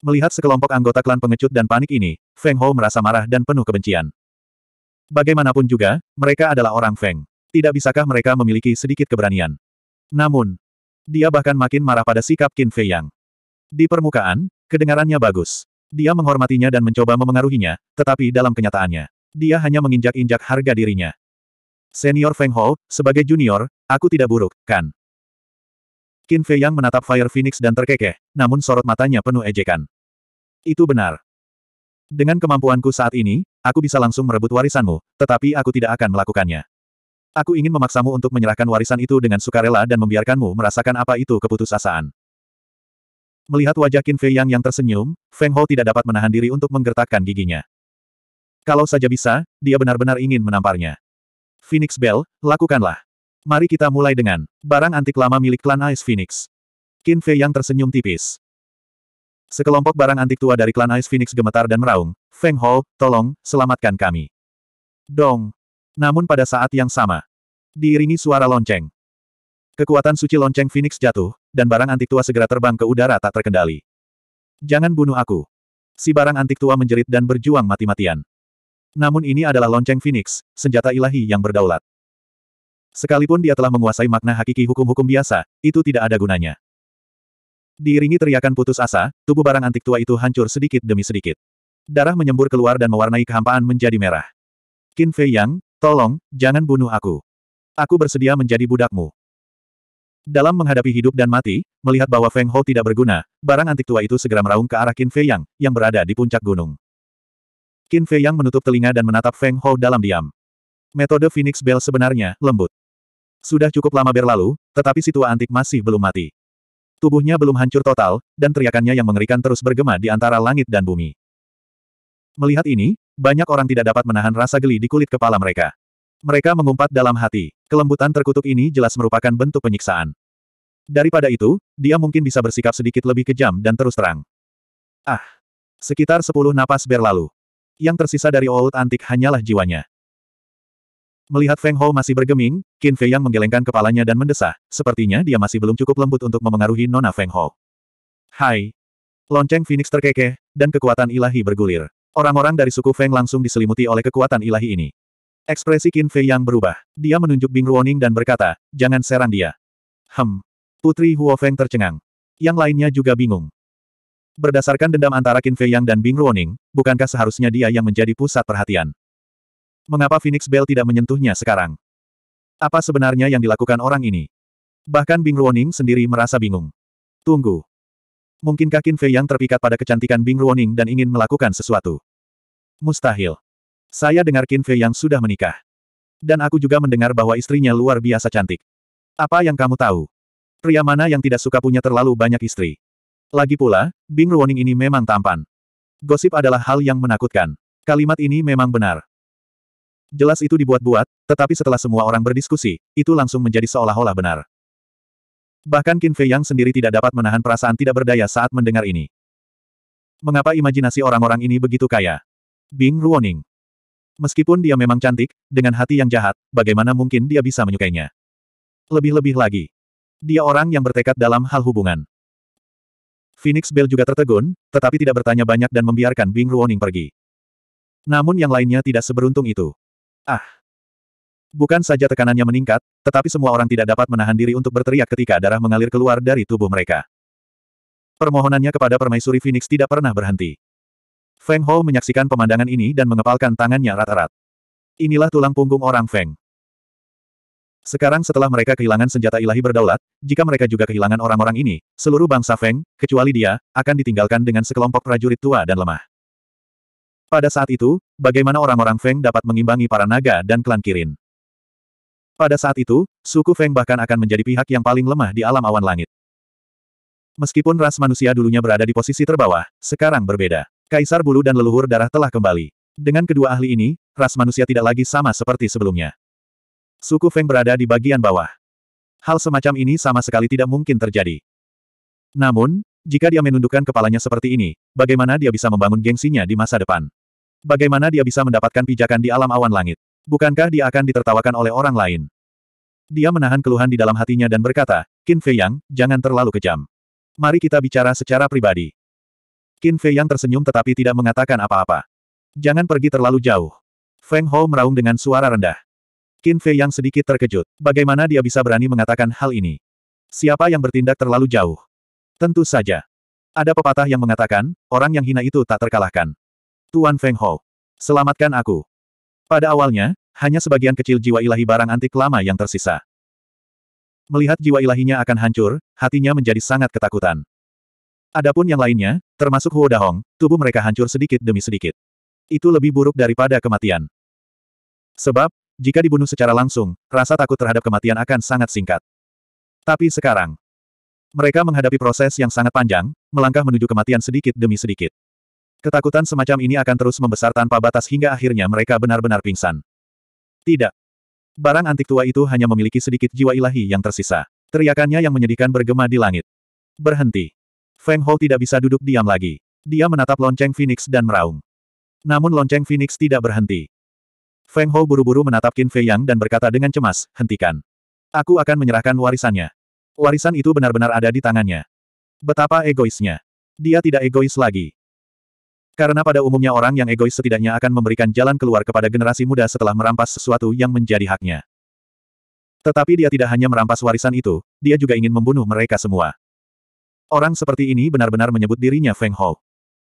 Melihat sekelompok anggota klan pengecut dan panik ini, Feng Ho merasa marah dan penuh kebencian. Bagaimanapun juga, mereka adalah orang Feng. Tidak bisakah mereka memiliki sedikit keberanian? Namun, dia bahkan makin marah pada sikap Qin Fei Yang. Di permukaan, kedengarannya bagus. Dia menghormatinya dan mencoba memengaruhinya, tetapi dalam kenyataannya, dia hanya menginjak-injak harga dirinya. Senior Feng Ho, sebagai junior, aku tidak buruk, kan? Qin Fei Yang menatap Fire Phoenix dan terkekeh, namun sorot matanya penuh ejekan. Itu benar. Dengan kemampuanku saat ini, aku bisa langsung merebut warisanmu, tetapi aku tidak akan melakukannya. Aku ingin memaksamu untuk menyerahkan warisan itu dengan sukarela dan membiarkanmu merasakan apa itu keputusasaan. Melihat wajah Qin Fei Yang yang tersenyum, Feng Hou tidak dapat menahan diri untuk menggertakkan giginya. Kalau saja bisa, dia benar-benar ingin menamparnya. Phoenix Bell, lakukanlah. Mari kita mulai dengan barang antik lama milik klan Ice Phoenix. Qin Fei yang tersenyum tipis. Sekelompok barang antik tua dari klan Ice Phoenix gemetar dan meraung. Feng Ho, tolong, selamatkan kami. Dong. Namun pada saat yang sama. Diiringi suara lonceng. Kekuatan suci lonceng Phoenix jatuh, dan barang antik tua segera terbang ke udara tak terkendali. Jangan bunuh aku. Si barang antik tua menjerit dan berjuang mati-matian. Namun ini adalah lonceng Phoenix, senjata ilahi yang berdaulat. Sekalipun dia telah menguasai makna hakiki hukum-hukum biasa, itu tidak ada gunanya. Diiringi teriakan putus asa, tubuh barang antik tua itu hancur sedikit demi sedikit. Darah menyembur keluar dan mewarnai kehampaan menjadi merah. Qin Fei Yang, tolong, jangan bunuh aku. Aku bersedia menjadi budakmu. Dalam menghadapi hidup dan mati, melihat bahwa Feng Ho tidak berguna, barang antik tua itu segera meraung ke arah Qin Fei Yang, yang berada di puncak gunung. Qin Fei Yang menutup telinga dan menatap Feng Ho dalam diam. Metode Phoenix Bell sebenarnya lembut. Sudah cukup lama berlalu, tetapi si tua antik masih belum mati. Tubuhnya belum hancur total, dan teriakannya yang mengerikan terus bergema di antara langit dan bumi. Melihat ini, banyak orang tidak dapat menahan rasa geli di kulit kepala mereka. Mereka mengumpat dalam hati, kelembutan terkutuk ini jelas merupakan bentuk penyiksaan. Daripada itu, dia mungkin bisa bersikap sedikit lebih kejam dan terus terang. Ah! Sekitar sepuluh napas berlalu. Yang tersisa dari Old Antik hanyalah jiwanya. Melihat Feng Hou masih bergeming, Qin Fei yang menggelengkan kepalanya dan mendesah, sepertinya dia masih belum cukup lembut untuk memengaruhi Nona Feng Hou. Hai! Lonceng Phoenix terkekeh, dan kekuatan ilahi bergulir. Orang-orang dari suku Feng langsung diselimuti oleh kekuatan ilahi ini. Ekspresi Qin Fei yang berubah. Dia menunjuk Bing Ruoning dan berkata, jangan serang dia. Hem. Putri Huo Feng tercengang. Yang lainnya juga bingung. Berdasarkan dendam antara Qin Fei Yang dan Bing Ruoning, bukankah seharusnya dia yang menjadi pusat perhatian? mengapa Phoenix Bell tidak menyentuhnya sekarang? Apa sebenarnya yang dilakukan orang ini? Bahkan Bing Ruoning sendiri merasa bingung. Tunggu. Mungkinkah Qin Fei yang terpikat pada kecantikan Bing Ruoning dan ingin melakukan sesuatu? Mustahil. Saya dengar Qin Fei yang sudah menikah. Dan aku juga mendengar bahwa istrinya luar biasa cantik. Apa yang kamu tahu? Pria mana yang tidak suka punya terlalu banyak istri? Lagi pula, Bing Ruoning ini memang tampan. Gosip adalah hal yang menakutkan. Kalimat ini memang benar. Jelas itu dibuat-buat, tetapi setelah semua orang berdiskusi, itu langsung menjadi seolah-olah benar. Bahkan Qin Fei Yang sendiri tidak dapat menahan perasaan tidak berdaya saat mendengar ini. Mengapa imajinasi orang-orang ini begitu kaya? Bing Ruoning. Meskipun dia memang cantik, dengan hati yang jahat, bagaimana mungkin dia bisa menyukainya? Lebih-lebih lagi. Dia orang yang bertekad dalam hal hubungan. Phoenix Bell juga tertegun, tetapi tidak bertanya banyak dan membiarkan Bing Ruoning pergi. Namun yang lainnya tidak seberuntung itu. Ah! Bukan saja tekanannya meningkat, tetapi semua orang tidak dapat menahan diri untuk berteriak ketika darah mengalir keluar dari tubuh mereka. Permohonannya kepada permaisuri Phoenix tidak pernah berhenti. Feng Hou menyaksikan pemandangan ini dan mengepalkan tangannya rata-rata. Inilah tulang punggung orang Feng. Sekarang setelah mereka kehilangan senjata ilahi berdaulat, jika mereka juga kehilangan orang-orang ini, seluruh bangsa Feng, kecuali dia, akan ditinggalkan dengan sekelompok prajurit tua dan lemah. Pada saat itu, bagaimana orang-orang Feng dapat mengimbangi para naga dan klan Kirin? Pada saat itu, suku Feng bahkan akan menjadi pihak yang paling lemah di alam awan langit. Meskipun ras manusia dulunya berada di posisi terbawah, sekarang berbeda. Kaisar bulu dan leluhur darah telah kembali. Dengan kedua ahli ini, ras manusia tidak lagi sama seperti sebelumnya. Suku Feng berada di bagian bawah. Hal semacam ini sama sekali tidak mungkin terjadi. Namun, jika dia menundukkan kepalanya seperti ini, bagaimana dia bisa membangun gengsinya di masa depan? Bagaimana dia bisa mendapatkan pijakan di alam awan langit? Bukankah dia akan ditertawakan oleh orang lain? Dia menahan keluhan di dalam hatinya dan berkata, Qin Fei Yang, jangan terlalu kejam. Mari kita bicara secara pribadi. Qin Fei Yang tersenyum tetapi tidak mengatakan apa-apa. Jangan pergi terlalu jauh. Feng Ho meraung dengan suara rendah. Qin Fei Yang sedikit terkejut. Bagaimana dia bisa berani mengatakan hal ini? Siapa yang bertindak terlalu jauh? Tentu saja. Ada pepatah yang mengatakan, orang yang hina itu tak terkalahkan. Tuan Feng Hou. Selamatkan aku. Pada awalnya, hanya sebagian kecil jiwa ilahi barang antik lama yang tersisa. Melihat jiwa ilahinya akan hancur, hatinya menjadi sangat ketakutan. Adapun yang lainnya, termasuk Huo Dahong, tubuh mereka hancur sedikit demi sedikit. Itu lebih buruk daripada kematian. Sebab, jika dibunuh secara langsung, rasa takut terhadap kematian akan sangat singkat. Tapi sekarang, mereka menghadapi proses yang sangat panjang, melangkah menuju kematian sedikit demi sedikit. Ketakutan semacam ini akan terus membesar tanpa batas hingga akhirnya mereka benar-benar pingsan. Tidak. Barang antik tua itu hanya memiliki sedikit jiwa ilahi yang tersisa. Teriakannya yang menyedihkan bergema di langit. Berhenti. Feng Hou tidak bisa duduk diam lagi. Dia menatap lonceng Phoenix dan meraung. Namun lonceng Phoenix tidak berhenti. Feng Hou buru-buru menatap Qin Fei Yang dan berkata dengan cemas, hentikan. Aku akan menyerahkan warisannya. Warisan itu benar-benar ada di tangannya. Betapa egoisnya. Dia tidak egois lagi. Karena pada umumnya orang yang egois setidaknya akan memberikan jalan keluar kepada generasi muda setelah merampas sesuatu yang menjadi haknya. Tetapi dia tidak hanya merampas warisan itu, dia juga ingin membunuh mereka semua. Orang seperti ini benar-benar menyebut dirinya Feng Hou.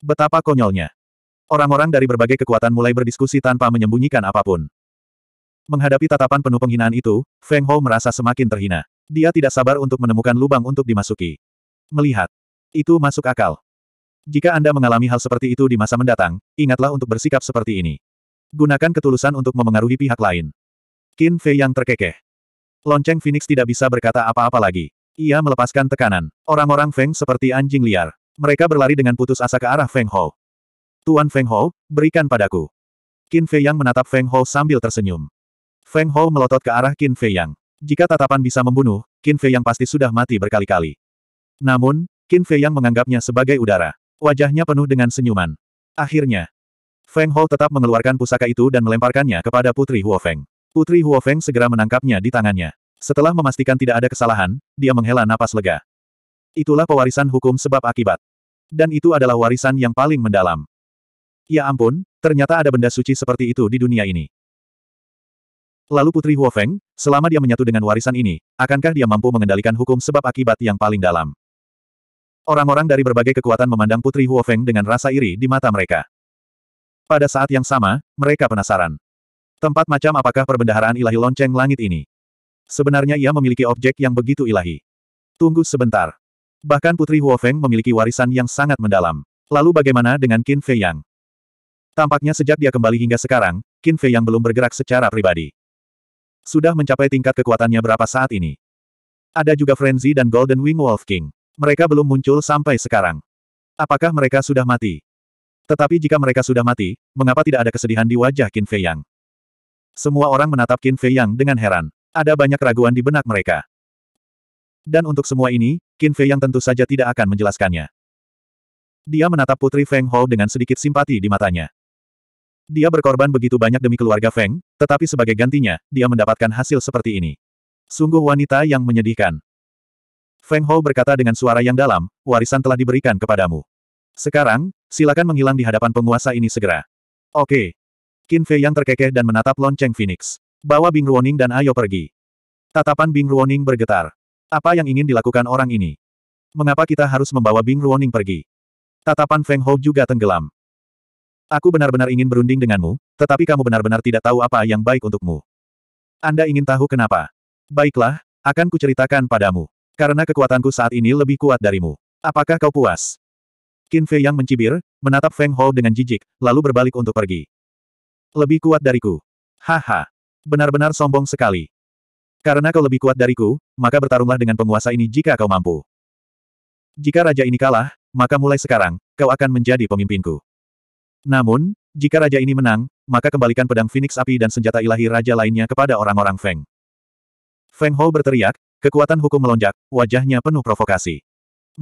Betapa konyolnya. Orang-orang dari berbagai kekuatan mulai berdiskusi tanpa menyembunyikan apapun. Menghadapi tatapan penuh penghinaan itu, Feng Hou merasa semakin terhina. Dia tidak sabar untuk menemukan lubang untuk dimasuki. Melihat. Itu masuk akal. Jika Anda mengalami hal seperti itu di masa mendatang, ingatlah untuk bersikap seperti ini. Gunakan ketulusan untuk memengaruhi pihak lain. Qin Fei yang terkekeh. Lonceng Phoenix tidak bisa berkata apa-apa lagi. Ia melepaskan tekanan. Orang-orang Feng seperti anjing liar. Mereka berlari dengan putus asa ke arah Feng Hou. Tuan Feng Hou, berikan padaku. Qin Fei Yang menatap Feng Hou sambil tersenyum. Feng Hou melotot ke arah Qin Fei Yang. Jika tatapan bisa membunuh, Qin Fei Yang pasti sudah mati berkali-kali. Namun, Qin Fei Yang menganggapnya sebagai udara. Wajahnya penuh dengan senyuman. Akhirnya, Feng Hou tetap mengeluarkan pusaka itu dan melemparkannya kepada Putri Huo Feng. Putri Huo Feng segera menangkapnya di tangannya. Setelah memastikan tidak ada kesalahan, dia menghela napas lega. Itulah pewarisan hukum sebab akibat. Dan itu adalah warisan yang paling mendalam. Ya ampun, ternyata ada benda suci seperti itu di dunia ini. Lalu Putri Huo Feng, selama dia menyatu dengan warisan ini, akankah dia mampu mengendalikan hukum sebab akibat yang paling dalam? Orang-orang dari berbagai kekuatan memandang Putri Huofeng dengan rasa iri di mata mereka. Pada saat yang sama, mereka penasaran. Tempat macam apakah perbendaharaan ilahi lonceng langit ini? Sebenarnya ia memiliki objek yang begitu ilahi. Tunggu sebentar. Bahkan Putri Huofeng memiliki warisan yang sangat mendalam. Lalu bagaimana dengan Qin Fei Yang? Tampaknya sejak dia kembali hingga sekarang, Qin Fei Yang belum bergerak secara pribadi. Sudah mencapai tingkat kekuatannya berapa saat ini? Ada juga Frenzy dan Golden Wing Wolf King. Mereka belum muncul sampai sekarang. Apakah mereka sudah mati? Tetapi jika mereka sudah mati, mengapa tidak ada kesedihan di wajah Qin Fei Yang? Semua orang menatap Qin Fei Yang dengan heran. Ada banyak keraguan di benak mereka. Dan untuk semua ini, Qin Fei Yang tentu saja tidak akan menjelaskannya. Dia menatap Putri Feng Hou dengan sedikit simpati di matanya. Dia berkorban begitu banyak demi keluarga Feng, tetapi sebagai gantinya, dia mendapatkan hasil seperti ini. Sungguh wanita yang menyedihkan. Feng Ho berkata dengan suara yang dalam, warisan telah diberikan kepadamu. Sekarang, silakan menghilang di hadapan penguasa ini segera. Oke. Qin Fei yang terkekeh dan menatap lonceng Phoenix. Bawa Bing Ruoning dan ayo pergi. Tatapan Bing Ruoning bergetar. Apa yang ingin dilakukan orang ini? Mengapa kita harus membawa Bing Ruoning pergi? Tatapan Feng Ho juga tenggelam. Aku benar-benar ingin berunding denganmu, tetapi kamu benar-benar tidak tahu apa yang baik untukmu. Anda ingin tahu kenapa? Baiklah, akan kuceritakan padamu. Karena kekuatanku saat ini lebih kuat darimu. Apakah kau puas? Qin Fei yang mencibir, menatap Feng Hou dengan jijik, lalu berbalik untuk pergi. Lebih kuat dariku. Haha. Benar-benar sombong sekali. Karena kau lebih kuat dariku, maka bertarunglah dengan penguasa ini jika kau mampu. Jika raja ini kalah, maka mulai sekarang, kau akan menjadi pemimpinku. Namun, jika raja ini menang, maka kembalikan pedang Phoenix api dan senjata ilahi raja lainnya kepada orang-orang Feng. Feng Hou berteriak, Kekuatan hukum melonjak, wajahnya penuh provokasi.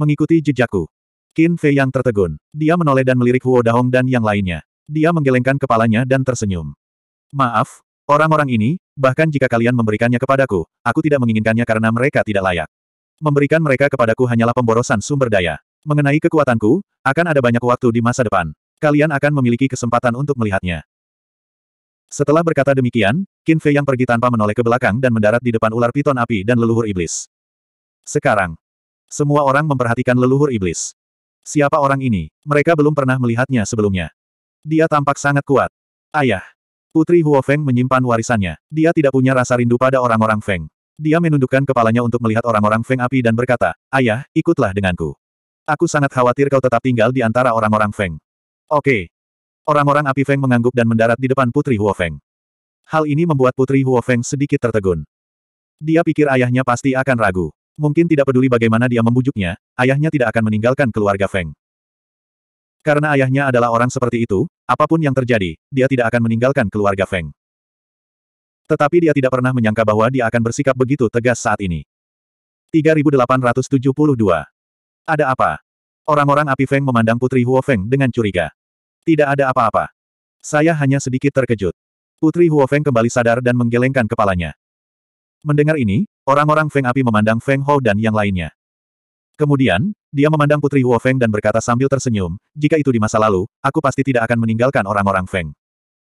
Mengikuti jejakku. Qin Fei yang tertegun. Dia menoleh dan melirik Huo Dahong dan yang lainnya. Dia menggelengkan kepalanya dan tersenyum. Maaf, orang-orang ini, bahkan jika kalian memberikannya kepadaku, aku tidak menginginkannya karena mereka tidak layak. Memberikan mereka kepadaku hanyalah pemborosan sumber daya. Mengenai kekuatanku, akan ada banyak waktu di masa depan. Kalian akan memiliki kesempatan untuk melihatnya. Setelah berkata demikian, Qin Fei yang pergi tanpa menoleh ke belakang dan mendarat di depan ular piton api dan leluhur iblis. Sekarang, semua orang memperhatikan leluhur iblis. Siapa orang ini? Mereka belum pernah melihatnya sebelumnya. Dia tampak sangat kuat. Ayah. Putri Huo Feng menyimpan warisannya. Dia tidak punya rasa rindu pada orang-orang Feng. Dia menundukkan kepalanya untuk melihat orang-orang Feng api dan berkata, Ayah, ikutlah denganku. Aku sangat khawatir kau tetap tinggal di antara orang-orang Feng. Oke, Orang-orang api Feng mengangguk dan mendarat di depan Putri Huofeng. Hal ini membuat Putri Huofeng sedikit tertegun. Dia pikir ayahnya pasti akan ragu. Mungkin tidak peduli bagaimana dia membujuknya, ayahnya tidak akan meninggalkan keluarga Feng. Karena ayahnya adalah orang seperti itu, apapun yang terjadi, dia tidak akan meninggalkan keluarga Feng. Tetapi dia tidak pernah menyangka bahwa dia akan bersikap begitu tegas saat ini. 3872. Ada apa? Orang-orang api Feng memandang Putri Huo Feng dengan curiga. Tidak ada apa-apa. Saya hanya sedikit terkejut. Putri Huofeng kembali sadar dan menggelengkan kepalanya. Mendengar ini, orang-orang Feng Api memandang Feng Hou dan yang lainnya. Kemudian, dia memandang Putri Huofeng dan berkata sambil tersenyum, jika itu di masa lalu, aku pasti tidak akan meninggalkan orang-orang Feng.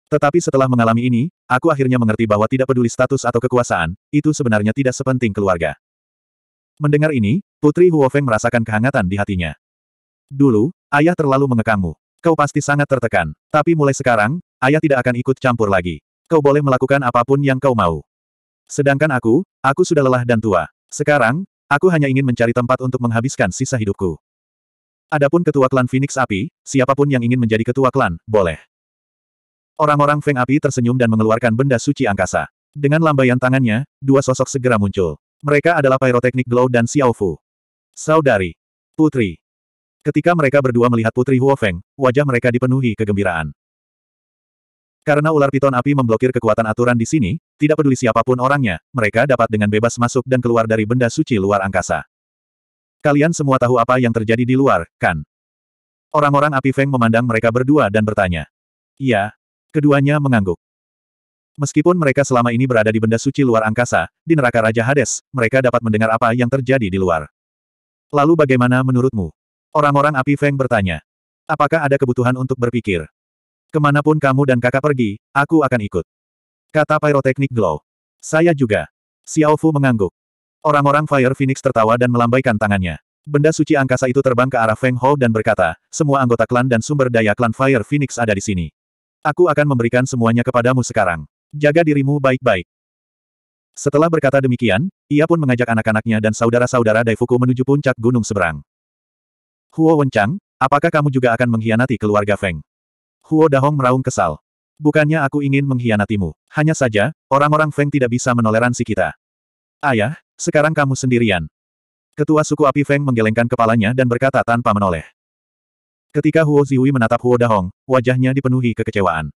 Tetapi setelah mengalami ini, aku akhirnya mengerti bahwa tidak peduli status atau kekuasaan, itu sebenarnya tidak sepenting keluarga. Mendengar ini, Putri Huofeng merasakan kehangatan di hatinya. Dulu, ayah terlalu mengekangmu. Kau pasti sangat tertekan. Tapi mulai sekarang, ayah tidak akan ikut campur lagi. Kau boleh melakukan apapun yang kau mau. Sedangkan aku, aku sudah lelah dan tua. Sekarang, aku hanya ingin mencari tempat untuk menghabiskan sisa hidupku. Adapun ketua klan Phoenix Api, siapapun yang ingin menjadi ketua klan, boleh. Orang-orang Feng Api tersenyum dan mengeluarkan benda suci angkasa. Dengan lambaian tangannya, dua sosok segera muncul. Mereka adalah Pyroteknik Glow dan Xiao Fu. Saudari. Putri. Ketika mereka berdua melihat Putri Huofeng, wajah mereka dipenuhi kegembiraan. Karena ular piton api memblokir kekuatan aturan di sini, tidak peduli siapapun orangnya, mereka dapat dengan bebas masuk dan keluar dari benda suci luar angkasa. Kalian semua tahu apa yang terjadi di luar, kan? Orang-orang api Feng memandang mereka berdua dan bertanya. Iya. Keduanya mengangguk. Meskipun mereka selama ini berada di benda suci luar angkasa, di neraka Raja Hades, mereka dapat mendengar apa yang terjadi di luar. Lalu bagaimana menurutmu? Orang-orang api Feng bertanya. Apakah ada kebutuhan untuk berpikir? Kemanapun kamu dan kakak pergi, aku akan ikut. Kata Pyrotechnic Glow. Saya juga. Xiao Fu mengangguk. Orang-orang Fire Phoenix tertawa dan melambaikan tangannya. Benda suci angkasa itu terbang ke arah Feng Hou dan berkata, semua anggota klan dan sumber daya klan Fire Phoenix ada di sini. Aku akan memberikan semuanya kepadamu sekarang. Jaga dirimu baik-baik. Setelah berkata demikian, ia pun mengajak anak-anaknya dan saudara-saudara Daifuku menuju puncak gunung seberang. Huo Wenchang, apakah kamu juga akan mengkhianati keluarga Feng? Huo Dahong meraung kesal. Bukannya aku ingin mengkhianatimu. Hanya saja, orang-orang Feng tidak bisa menoleransi kita. Ayah, sekarang kamu sendirian. Ketua suku api Feng menggelengkan kepalanya dan berkata tanpa menoleh. Ketika Huo Ziwi menatap Huo Dahong, wajahnya dipenuhi kekecewaan.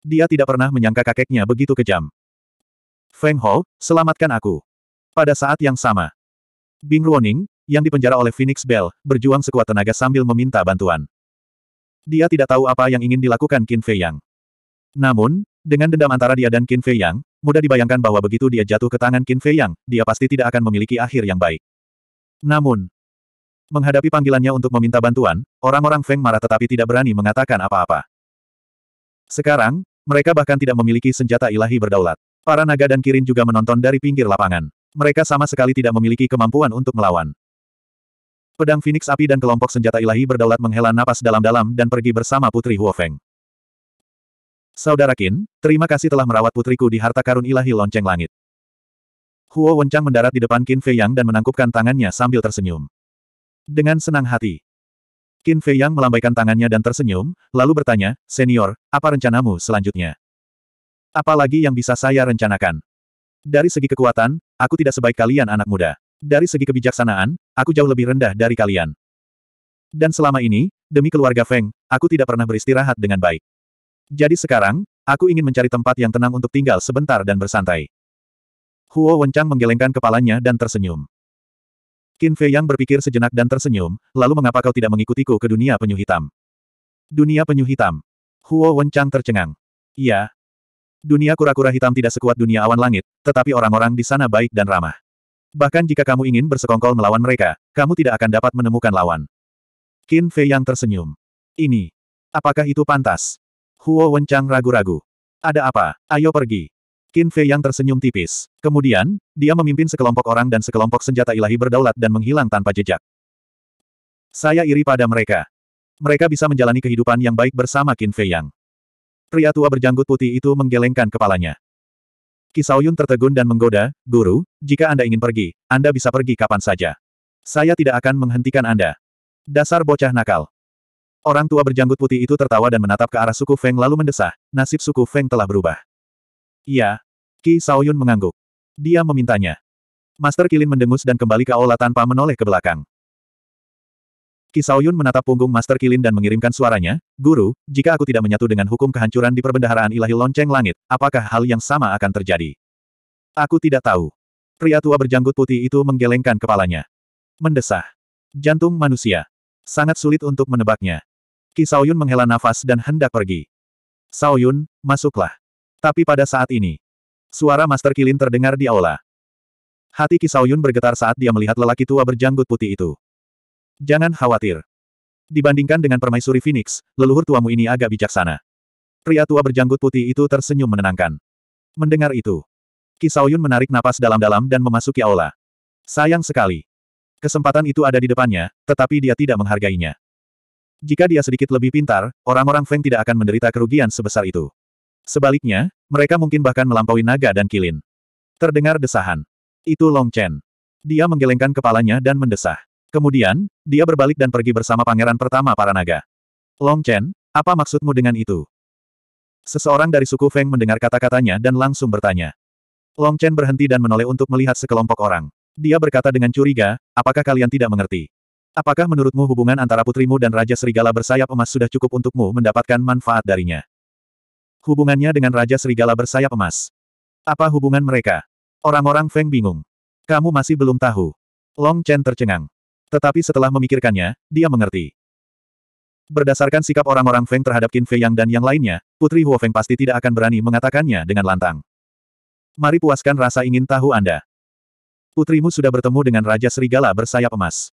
Dia tidak pernah menyangka kakeknya begitu kejam. Feng Ho, selamatkan aku. Pada saat yang sama, Bing Ruoning, yang dipenjara oleh Phoenix Bell, berjuang sekuat tenaga sambil meminta bantuan. Dia tidak tahu apa yang ingin dilakukan Qin Fei Yang. Namun, dengan dendam antara dia dan Qin Fei Yang, mudah dibayangkan bahwa begitu dia jatuh ke tangan Qin Fei Yang, dia pasti tidak akan memiliki akhir yang baik. Namun, menghadapi panggilannya untuk meminta bantuan, orang-orang Feng marah tetapi tidak berani mengatakan apa-apa. Sekarang, mereka bahkan tidak memiliki senjata ilahi berdaulat. Para naga dan Kirin juga menonton dari pinggir lapangan. Mereka sama sekali tidak memiliki kemampuan untuk melawan. Pedang Phoenix Api dan kelompok senjata ilahi berdaulat menghela napas dalam-dalam dan pergi bersama Putri Huofeng. Saudara Qin, terima kasih telah merawat putriku di harta karun ilahi lonceng langit. Huo Wencang mendarat di depan Qin Fei Yang dan menangkupkan tangannya sambil tersenyum. Dengan senang hati. Qin Fei Yang melambaikan tangannya dan tersenyum, lalu bertanya, Senior, apa rencanamu selanjutnya? Apalagi yang bisa saya rencanakan? Dari segi kekuatan, aku tidak sebaik kalian anak muda. Dari segi kebijaksanaan, aku jauh lebih rendah dari kalian. Dan selama ini, demi keluarga Feng, aku tidak pernah beristirahat dengan baik. Jadi sekarang, aku ingin mencari tempat yang tenang untuk tinggal sebentar dan bersantai. Huo Wencang menggelengkan kepalanya dan tersenyum. Qin Fei Yang berpikir sejenak dan tersenyum, lalu mengapa kau tidak mengikutiku ke dunia penyu hitam? Dunia penyu hitam. Huo Wencang tercengang. Iya. Dunia kura-kura hitam tidak sekuat dunia awan langit, tetapi orang-orang di sana baik dan ramah. Bahkan jika kamu ingin bersekongkol melawan mereka, kamu tidak akan dapat menemukan lawan. Qin Fei yang tersenyum. Ini. Apakah itu pantas? Huo Wenchang ragu-ragu. Ada apa? Ayo pergi. Qin Fei yang tersenyum tipis. Kemudian, dia memimpin sekelompok orang dan sekelompok senjata ilahi berdaulat dan menghilang tanpa jejak. Saya iri pada mereka. Mereka bisa menjalani kehidupan yang baik bersama Qin Fei Yang. Pria tua berjanggut putih itu menggelengkan kepalanya. Kisauyun tertegun dan menggoda, Guru, jika Anda ingin pergi, Anda bisa pergi kapan saja. Saya tidak akan menghentikan Anda. Dasar bocah nakal. Orang tua berjanggut putih itu tertawa dan menatap ke arah suku Feng lalu mendesah, nasib suku Feng telah berubah. Iya. Ki Saoyun mengangguk. Dia memintanya. Master Kilin mendengus dan kembali ke aula tanpa menoleh ke belakang. Kisauyun menatap punggung Master Kilin dan mengirimkan suaranya, Guru, jika aku tidak menyatu dengan hukum kehancuran di perbendaharaan ilahi lonceng langit, apakah hal yang sama akan terjadi? Aku tidak tahu. Pria tua berjanggut putih itu menggelengkan kepalanya. Mendesah. Jantung manusia. Sangat sulit untuk menebaknya. Kisauyun menghela nafas dan hendak pergi. Saoyun, masuklah. Tapi pada saat ini, suara Master Kilin terdengar di aula. Hati Kisauyun bergetar saat dia melihat lelaki tua berjanggut putih itu. Jangan khawatir. Dibandingkan dengan permaisuri Phoenix, leluhur tuamu ini agak bijaksana. Pria tua berjanggut putih itu tersenyum menenangkan. Mendengar itu, Kisaoyun menarik napas dalam-dalam dan memasuki aula. Sayang sekali. Kesempatan itu ada di depannya, tetapi dia tidak menghargainya. Jika dia sedikit lebih pintar, orang-orang Feng tidak akan menderita kerugian sebesar itu. Sebaliknya, mereka mungkin bahkan melampaui naga dan kilin. Terdengar desahan. Itu Long Chen. Dia menggelengkan kepalanya dan mendesah. Kemudian, dia berbalik dan pergi bersama pangeran pertama para naga. Long Chen, apa maksudmu dengan itu? Seseorang dari suku Feng mendengar kata-katanya dan langsung bertanya. Long Chen berhenti dan menoleh untuk melihat sekelompok orang. Dia berkata dengan curiga, apakah kalian tidak mengerti? Apakah menurutmu hubungan antara putrimu dan Raja Serigala bersayap emas sudah cukup untukmu mendapatkan manfaat darinya? Hubungannya dengan Raja Serigala bersayap emas. Apa hubungan mereka? Orang-orang Feng bingung. Kamu masih belum tahu. Long Chen tercengang. Tetapi setelah memikirkannya, dia mengerti. Berdasarkan sikap orang-orang Feng terhadap Qin Fei Yang dan yang lainnya, Putri Huo Feng pasti tidak akan berani mengatakannya dengan lantang. Mari puaskan rasa ingin tahu Anda. Putrimu sudah bertemu dengan Raja Serigala bersayap emas.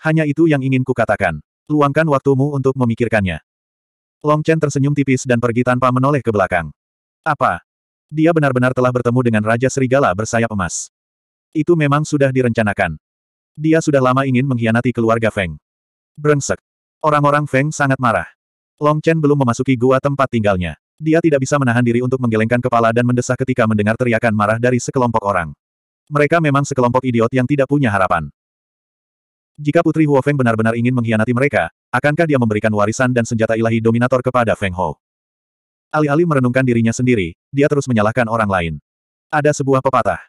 Hanya itu yang ingin kukatakan. Luangkan waktumu untuk memikirkannya. Long Chen tersenyum tipis dan pergi tanpa menoleh ke belakang. Apa? Dia benar-benar telah bertemu dengan Raja Serigala bersayap emas. Itu memang sudah direncanakan. Dia sudah lama ingin mengkhianati keluarga Feng. Brengsek. Orang-orang Feng sangat marah. Long Chen belum memasuki gua tempat tinggalnya. Dia tidak bisa menahan diri untuk menggelengkan kepala dan mendesah ketika mendengar teriakan marah dari sekelompok orang. Mereka memang sekelompok idiot yang tidak punya harapan. Jika Putri Huo Feng benar-benar ingin mengkhianati mereka, akankah dia memberikan warisan dan senjata ilahi dominator kepada Feng Ho? Alih-alih merenungkan dirinya sendiri, dia terus menyalahkan orang lain. Ada sebuah pepatah.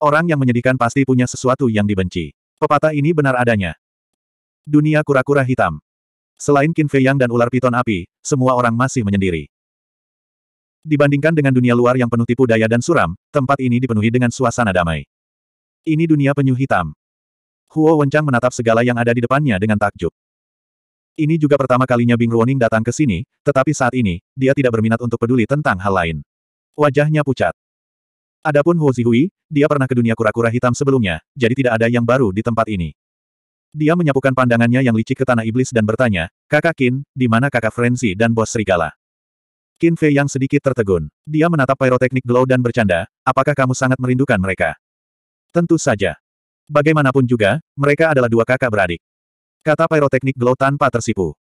Orang yang menyedihkan pasti punya sesuatu yang dibenci. Pepatah ini benar adanya. Dunia kura-kura hitam. Selain Qin Fei Yang dan ular piton api, semua orang masih menyendiri. Dibandingkan dengan dunia luar yang penuh tipu daya dan suram, tempat ini dipenuhi dengan suasana damai. Ini dunia penyu hitam. Huo Wencang menatap segala yang ada di depannya dengan takjub. Ini juga pertama kalinya Bing Ruoning datang ke sini, tetapi saat ini, dia tidak berminat untuk peduli tentang hal lain. Wajahnya pucat. Adapun Huo Zihui, dia pernah ke dunia kura-kura hitam sebelumnya, jadi tidak ada yang baru di tempat ini. Dia menyapukan pandangannya yang licik ke tanah iblis dan bertanya, kakak Qin, di mana kakak Frenzy dan bos Serigala? Qin Fei yang sedikit tertegun. Dia menatap Pyrotechnic glow dan bercanda, apakah kamu sangat merindukan mereka? Tentu saja. Bagaimanapun juga, mereka adalah dua kakak beradik. Kata Pyrotechnic glow tanpa tersipu.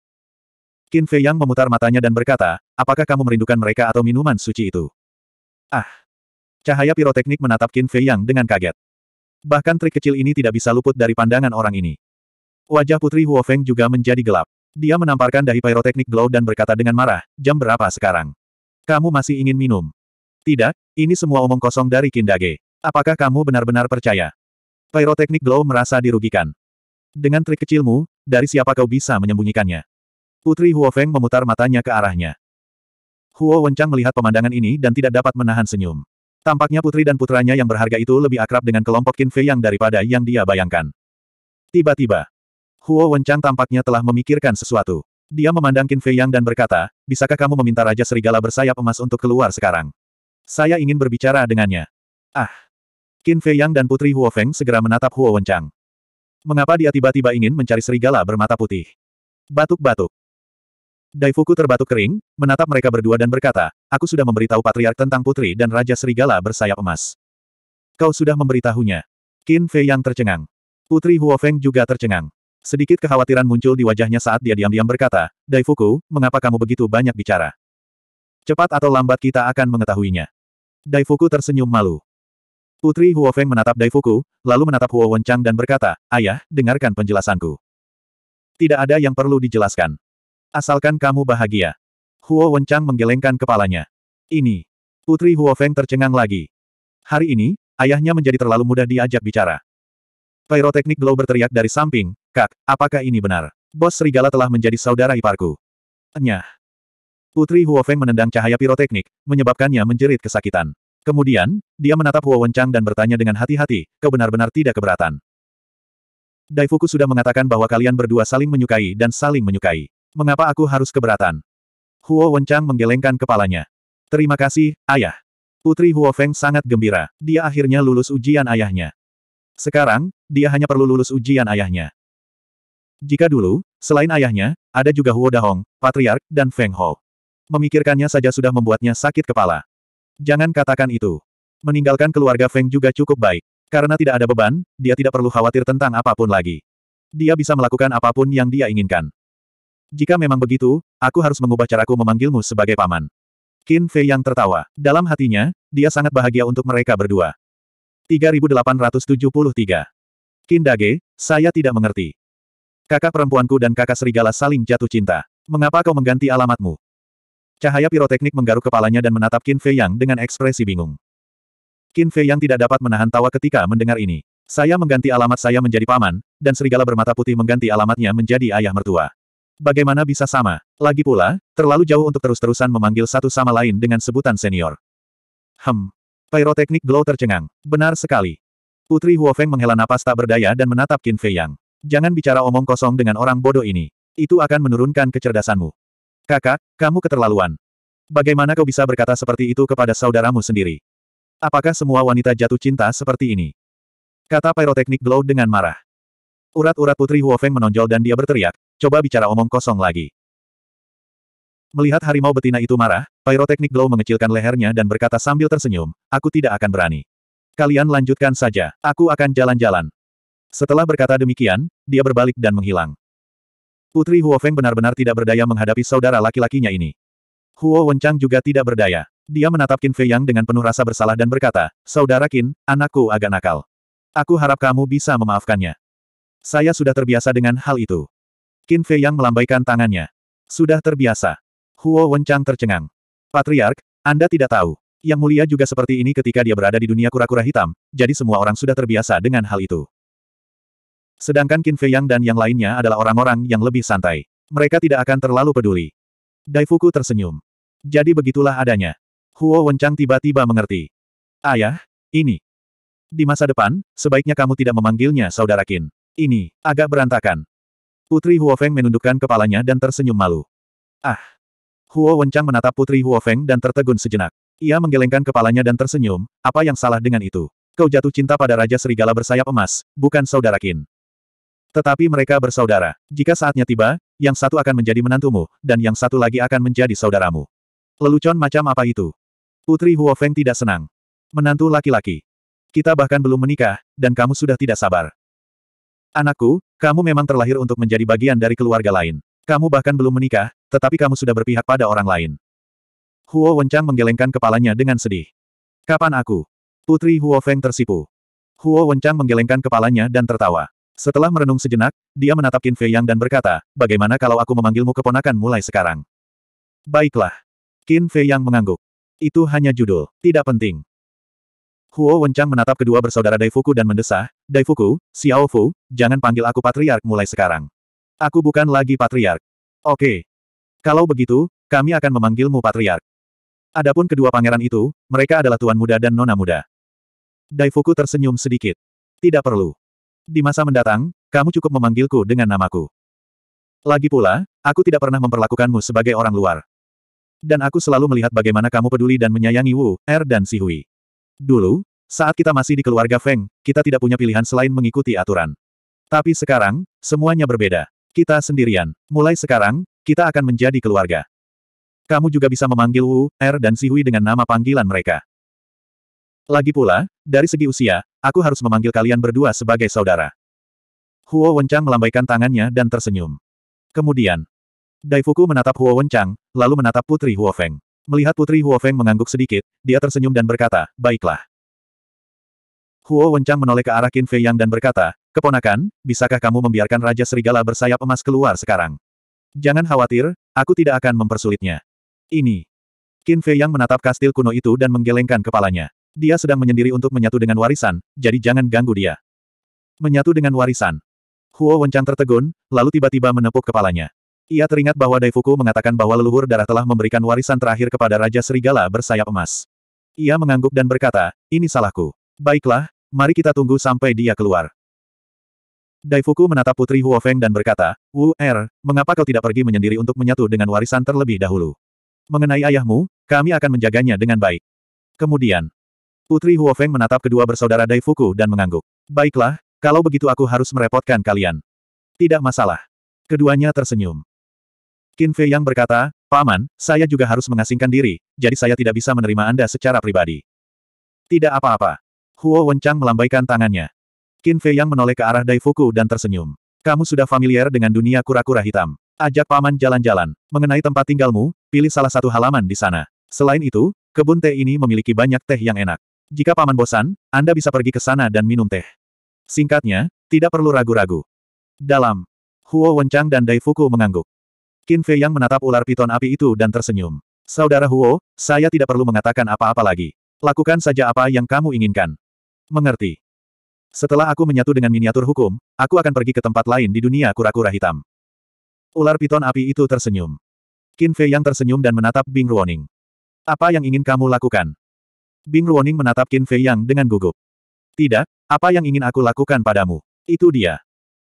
Qin Fei yang memutar matanya dan berkata, apakah kamu merindukan mereka atau minuman suci itu? Ah, Cahaya piroteknik menatap Qin Fei Yang dengan kaget. Bahkan trik kecil ini tidak bisa luput dari pandangan orang ini. Wajah Putri Huofeng juga menjadi gelap. Dia menamparkan dahi piroteknik glow dan berkata dengan marah, jam berapa sekarang? Kamu masih ingin minum? Tidak, ini semua omong kosong dari Kindage. Apakah kamu benar-benar percaya? Pyroteknik Glow merasa dirugikan. Dengan trik kecilmu, dari siapa kau bisa menyembunyikannya? Putri Huo Feng memutar matanya ke arahnya. Huo Wencang melihat pemandangan ini dan tidak dapat menahan senyum. Tampaknya putri dan putranya yang berharga itu lebih akrab dengan kelompok Qin Fei yang daripada yang dia bayangkan. Tiba-tiba, Huo Wenchang tampaknya telah memikirkan sesuatu. Dia memandang Qin Fei yang dan berkata, bisakah kamu meminta Raja Serigala bersayap emas untuk keluar sekarang? Saya ingin berbicara dengannya. Ah! Qin Fei yang dan putri Huo Feng segera menatap Huo Wenchang. Mengapa dia tiba-tiba ingin mencari serigala bermata putih? Batuk-batuk. Daifuku terbatuk kering, menatap mereka berdua dan berkata, aku sudah memberitahu patriark tentang putri dan raja serigala bersayap emas. Kau sudah memberitahunya. Qin Fei yang tercengang. Putri Huofeng juga tercengang. Sedikit kekhawatiran muncul di wajahnya saat dia diam-diam berkata, Daifuku, mengapa kamu begitu banyak bicara? Cepat atau lambat kita akan mengetahuinya. Daifuku tersenyum malu. Putri Huofeng menatap Daifuku, lalu menatap Huo Wenchang dan berkata, Ayah, dengarkan penjelasanku. Tidak ada yang perlu dijelaskan. Asalkan kamu bahagia. Huo Wenchang menggelengkan kepalanya. Ini. Putri Huo Feng tercengang lagi. Hari ini, ayahnya menjadi terlalu mudah diajak bicara. Pyroteknik Glow berteriak dari samping, Kak, apakah ini benar? Bos Serigala telah menjadi saudara iparku. Enyah. Putri Huo Feng menendang cahaya pyroteknik, menyebabkannya menjerit kesakitan. Kemudian, dia menatap Huo Wenchang dan bertanya dengan hati-hati, kau benar-benar tidak keberatan. Daifuku sudah mengatakan bahwa kalian berdua saling menyukai dan saling menyukai. Mengapa aku harus keberatan? Huo Wenchang menggelengkan kepalanya. Terima kasih, ayah. Putri Huo Feng sangat gembira. Dia akhirnya lulus ujian ayahnya. Sekarang, dia hanya perlu lulus ujian ayahnya. Jika dulu, selain ayahnya, ada juga Huo Dahong, Patriark, dan Feng Ho. Memikirkannya saja sudah membuatnya sakit kepala. Jangan katakan itu. Meninggalkan keluarga Feng juga cukup baik. Karena tidak ada beban, dia tidak perlu khawatir tentang apapun lagi. Dia bisa melakukan apapun yang dia inginkan. Jika memang begitu, aku harus mengubah caraku memanggilmu sebagai paman. Qin Fei yang tertawa. Dalam hatinya, dia sangat bahagia untuk mereka berdua. 3873 Qin Dage, saya tidak mengerti. Kakak perempuanku dan kakak serigala saling jatuh cinta. Mengapa kau mengganti alamatmu? Cahaya piroteknik menggaruk kepalanya dan menatap Qin Fei Yang dengan ekspresi bingung. Qin Fei Yang tidak dapat menahan tawa ketika mendengar ini. Saya mengganti alamat saya menjadi paman, dan serigala bermata putih mengganti alamatnya menjadi ayah mertua. Bagaimana bisa sama? Lagi pula, terlalu jauh untuk terus-terusan memanggil satu sama lain dengan sebutan senior. Hem. Pyroteknik Glow tercengang. Benar sekali. Putri Huofeng menghela napas tak berdaya dan menatap Qin Fei Yang. Jangan bicara omong kosong dengan orang bodoh ini. Itu akan menurunkan kecerdasanmu. Kakak, kamu keterlaluan. Bagaimana kau bisa berkata seperti itu kepada saudaramu sendiri? Apakah semua wanita jatuh cinta seperti ini? Kata Pyroteknik Glow dengan marah. Urat-urat Putri Huofeng menonjol dan dia berteriak, Coba bicara omong kosong lagi. Melihat harimau betina itu marah, Pyroteknik Glow mengecilkan lehernya dan berkata sambil tersenyum, aku tidak akan berani. Kalian lanjutkan saja, aku akan jalan-jalan. Setelah berkata demikian, dia berbalik dan menghilang. Putri Huofeng benar-benar tidak berdaya menghadapi saudara laki-lakinya ini. Huo Wenchang juga tidak berdaya. Dia menatap Qin Fei Yang dengan penuh rasa bersalah dan berkata, Saudara Qin, anakku agak nakal. Aku harap kamu bisa memaafkannya. Saya sudah terbiasa dengan hal itu. Qin Fei yang melambaikan tangannya. Sudah terbiasa. Huo Wenchang tercengang. Patriark, Anda tidak tahu. Yang mulia juga seperti ini ketika dia berada di dunia kura-kura hitam, jadi semua orang sudah terbiasa dengan hal itu. Sedangkan Qin Fei Yang dan yang lainnya adalah orang-orang yang lebih santai. Mereka tidak akan terlalu peduli. Daifuku tersenyum. Jadi begitulah adanya. Huo Wenchang tiba-tiba mengerti. Ayah, ini. Di masa depan, sebaiknya kamu tidak memanggilnya saudara Qin. Ini, agak berantakan. Putri Huo Feng menundukkan kepalanya dan tersenyum malu. Ah! Huo Wenchang menatap Putri Huo Feng dan tertegun sejenak. Ia menggelengkan kepalanya dan tersenyum, apa yang salah dengan itu? Kau jatuh cinta pada Raja Serigala bersayap emas, bukan saudara Qin. Tetapi mereka bersaudara. Jika saatnya tiba, yang satu akan menjadi menantumu, dan yang satu lagi akan menjadi saudaramu. Lelucon macam apa itu? Putri Huo Feng tidak senang. Menantu laki-laki. Kita bahkan belum menikah, dan kamu sudah tidak sabar. Anakku, kamu memang terlahir untuk menjadi bagian dari keluarga lain. Kamu bahkan belum menikah, tetapi kamu sudah berpihak pada orang lain. Huo Wencang menggelengkan kepalanya dengan sedih. Kapan aku? Putri Huo Feng tersipu. Huo Wencang menggelengkan kepalanya dan tertawa. Setelah merenung sejenak, dia menatap Qin Fei Yang dan berkata, bagaimana kalau aku memanggilmu keponakan mulai sekarang? Baiklah. Qin Fei Yang mengangguk. Itu hanya judul, tidak penting. Huo Wenchang menatap kedua bersaudara Daifuku dan mendesah, Daifuku, Xiao Fu, jangan panggil aku patriark mulai sekarang. Aku bukan lagi patriark. Oke. Kalau begitu, kami akan memanggilmu patriark. Adapun kedua pangeran itu, mereka adalah tuan muda dan nona muda. Daifuku tersenyum sedikit. Tidak perlu. Di masa mendatang, kamu cukup memanggilku dengan namaku. Lagi pula, aku tidak pernah memperlakukanmu sebagai orang luar. Dan aku selalu melihat bagaimana kamu peduli dan menyayangi Wu, Er dan Si Hui. Dulu, saat kita masih di keluarga Feng, kita tidak punya pilihan selain mengikuti aturan. Tapi sekarang, semuanya berbeda. Kita sendirian. Mulai sekarang, kita akan menjadi keluarga. Kamu juga bisa memanggil Wu, Er dan Sihui dengan nama panggilan mereka. Lagi pula, dari segi usia, aku harus memanggil kalian berdua sebagai saudara. Huo Wenchang melambaikan tangannya dan tersenyum. Kemudian, Daifuku menatap Huo Wenchang, lalu menatap putri Huo Feng. Melihat Putri Huo Feng mengangguk sedikit, dia tersenyum dan berkata, baiklah. Huo Wencang menoleh ke arah Qin Fei Yang dan berkata, keponakan, bisakah kamu membiarkan Raja Serigala bersayap emas keluar sekarang? Jangan khawatir, aku tidak akan mempersulitnya. Ini. Qin Fei Yang menatap kastil kuno itu dan menggelengkan kepalanya. Dia sedang menyendiri untuk menyatu dengan warisan, jadi jangan ganggu dia. Menyatu dengan warisan. Huo Wencang tertegun, lalu tiba-tiba menepuk kepalanya. Ia teringat bahwa Daifuku mengatakan bahwa leluhur darah telah memberikan warisan terakhir kepada Raja Serigala bersayap emas. Ia mengangguk dan berkata, ini salahku. Baiklah, mari kita tunggu sampai dia keluar. Daifuku menatap Putri Huofeng dan berkata, Wu Er, mengapa kau tidak pergi menyendiri untuk menyatu dengan warisan terlebih dahulu? Mengenai ayahmu, kami akan menjaganya dengan baik. Kemudian, Putri Huofeng menatap kedua bersaudara Daifuku dan mengangguk. Baiklah, kalau begitu aku harus merepotkan kalian. Tidak masalah. Keduanya tersenyum. Qin Fei yang berkata, Paman, saya juga harus mengasingkan diri, jadi saya tidak bisa menerima Anda secara pribadi. Tidak apa-apa. Huo Wenchang melambaikan tangannya. Qin Fei yang menoleh ke arah Daifuku dan tersenyum. Kamu sudah familiar dengan dunia kura-kura hitam. Ajak paman jalan-jalan. Mengenai tempat tinggalmu, pilih salah satu halaman di sana. Selain itu, kebun teh ini memiliki banyak teh yang enak. Jika paman bosan, Anda bisa pergi ke sana dan minum teh. Singkatnya, tidak perlu ragu-ragu. Dalam. Huo Wenchang dan Daifuku mengangguk. Qin Fei yang menatap ular piton api itu dan tersenyum. Saudara Huo, saya tidak perlu mengatakan apa-apa lagi. Lakukan saja apa yang kamu inginkan. Mengerti. Setelah aku menyatu dengan miniatur hukum, aku akan pergi ke tempat lain di dunia kura-kura hitam. Ular piton api itu tersenyum. Qin Fei yang tersenyum dan menatap Bing Ruoning. Apa yang ingin kamu lakukan? Bing Ruoning menatap Qin Fei yang dengan gugup. Tidak, apa yang ingin aku lakukan padamu? Itu dia.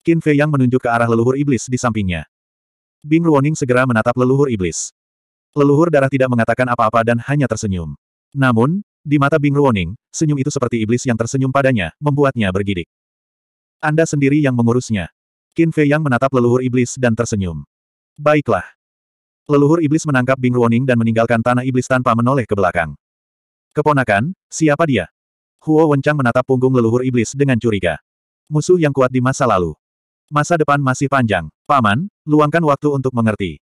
Qin Fei yang menunjuk ke arah leluhur iblis di sampingnya. Bing Ruoning segera menatap leluhur iblis. Leluhur darah tidak mengatakan apa-apa dan hanya tersenyum. Namun, di mata Bing Ruoning, senyum itu seperti iblis yang tersenyum padanya, membuatnya bergidik. Anda sendiri yang mengurusnya. Qin Fei Yang menatap leluhur iblis dan tersenyum. Baiklah. Leluhur iblis menangkap Bing Ruoning dan meninggalkan tanah iblis tanpa menoleh ke belakang. Keponakan, siapa dia? Huo Wencang menatap punggung leluhur iblis dengan curiga. Musuh yang kuat di masa lalu. Masa depan masih panjang. Paman, luangkan waktu untuk mengerti.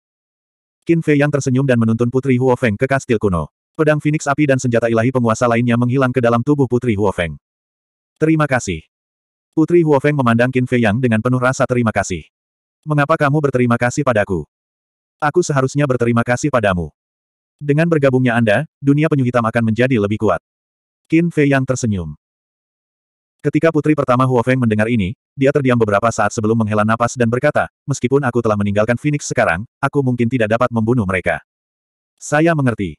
Qin Fei yang tersenyum dan menuntun Putri Huofeng ke kastil kuno. Pedang Phoenix api dan senjata ilahi penguasa lainnya menghilang ke dalam tubuh Putri Huofeng. Terima kasih. Putri Huofeng memandang Qin Fei Yang dengan penuh rasa terima kasih. Mengapa kamu berterima kasih padaku? Aku seharusnya berterima kasih padamu. Dengan bergabungnya Anda, dunia penyu hitam akan menjadi lebih kuat. Qin Fei Yang tersenyum. Ketika putri pertama Huo Feng mendengar ini, dia terdiam beberapa saat sebelum menghela napas dan berkata, meskipun aku telah meninggalkan Phoenix sekarang, aku mungkin tidak dapat membunuh mereka. Saya mengerti.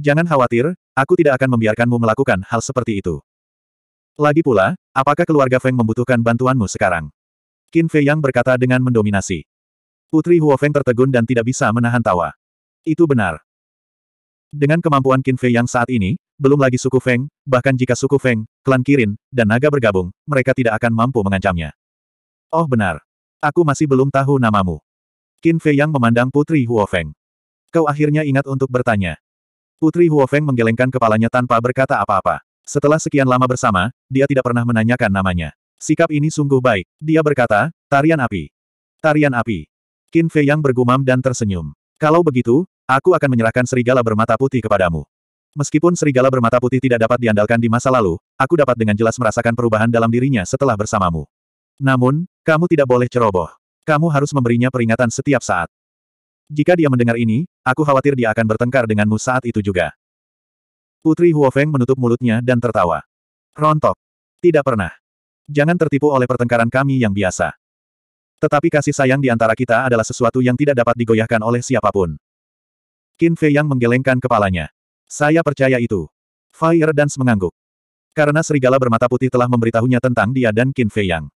Jangan khawatir, aku tidak akan membiarkanmu melakukan hal seperti itu. Lagi pula, apakah keluarga Feng membutuhkan bantuanmu sekarang? Qin Fei Yang berkata dengan mendominasi. Putri Huo Feng tertegun dan tidak bisa menahan tawa. Itu benar. Dengan kemampuan Qin Fei yang saat ini, belum lagi suku Feng, bahkan jika suku Feng, klan Kirin, dan naga bergabung, mereka tidak akan mampu mengancamnya. Oh benar. Aku masih belum tahu namamu. Qin Fei yang memandang Putri Huo Feng. Kau akhirnya ingat untuk bertanya. Putri Huo Feng menggelengkan kepalanya tanpa berkata apa-apa. Setelah sekian lama bersama, dia tidak pernah menanyakan namanya. Sikap ini sungguh baik. Dia berkata, tarian api. Tarian api. Qin Fei yang bergumam dan tersenyum. Kalau begitu, Aku akan menyerahkan serigala bermata putih kepadamu. Meskipun serigala bermata putih tidak dapat diandalkan di masa lalu, aku dapat dengan jelas merasakan perubahan dalam dirinya setelah bersamamu. Namun, kamu tidak boleh ceroboh. Kamu harus memberinya peringatan setiap saat. Jika dia mendengar ini, aku khawatir dia akan bertengkar denganmu saat itu juga. Putri Huofeng menutup mulutnya dan tertawa. Rontok. Tidak pernah. Jangan tertipu oleh pertengkaran kami yang biasa. Tetapi kasih sayang di antara kita adalah sesuatu yang tidak dapat digoyahkan oleh siapapun. Qin Fei yang menggelengkan kepalanya. Saya percaya itu. Fire Dance mengangguk. Karena serigala bermata putih telah memberitahunya tentang dia dan Qin Fei Yang.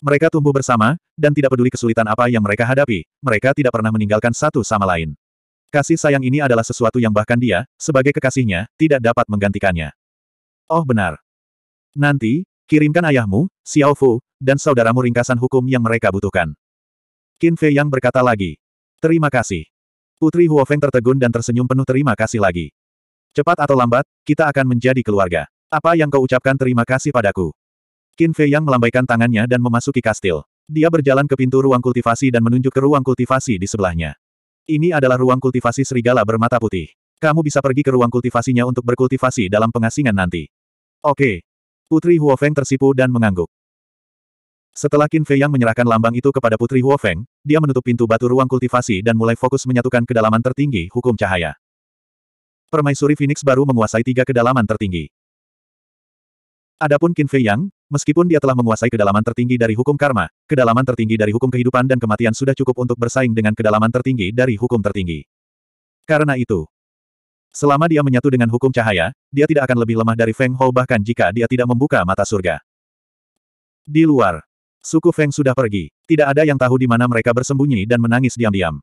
Mereka tumbuh bersama, dan tidak peduli kesulitan apa yang mereka hadapi, mereka tidak pernah meninggalkan satu sama lain. Kasih sayang ini adalah sesuatu yang bahkan dia, sebagai kekasihnya, tidak dapat menggantikannya. Oh benar. Nanti, kirimkan ayahmu, Xiao Fu, dan saudaramu ringkasan hukum yang mereka butuhkan. Qin Fei Yang berkata lagi. Terima kasih. Putri Huofeng tertegun dan tersenyum penuh terima kasih lagi. Cepat atau lambat, kita akan menjadi keluarga. Apa yang kau ucapkan terima kasih padaku? Qin Fei Yang melambaikan tangannya dan memasuki kastil. Dia berjalan ke pintu ruang kultivasi dan menunjuk ke ruang kultivasi di sebelahnya. Ini adalah ruang kultivasi serigala bermata putih. Kamu bisa pergi ke ruang kultivasinya untuk berkultivasi dalam pengasingan nanti. Oke. Putri Huofeng tersipu dan mengangguk. Setelah Qin Fei Yang menyerahkan lambang itu kepada Putri Huo Feng, dia menutup pintu batu ruang kultivasi dan mulai fokus menyatukan kedalaman tertinggi hukum cahaya. Permaisuri Phoenix baru menguasai tiga kedalaman tertinggi. Adapun Qin Fei Yang, meskipun dia telah menguasai kedalaman tertinggi dari hukum karma, kedalaman tertinggi dari hukum kehidupan dan kematian sudah cukup untuk bersaing dengan kedalaman tertinggi dari hukum tertinggi. Karena itu, selama dia menyatu dengan hukum cahaya, dia tidak akan lebih lemah dari Feng Hou bahkan jika dia tidak membuka mata surga. Di luar, Suku Feng sudah pergi. Tidak ada yang tahu di mana mereka bersembunyi dan menangis diam-diam.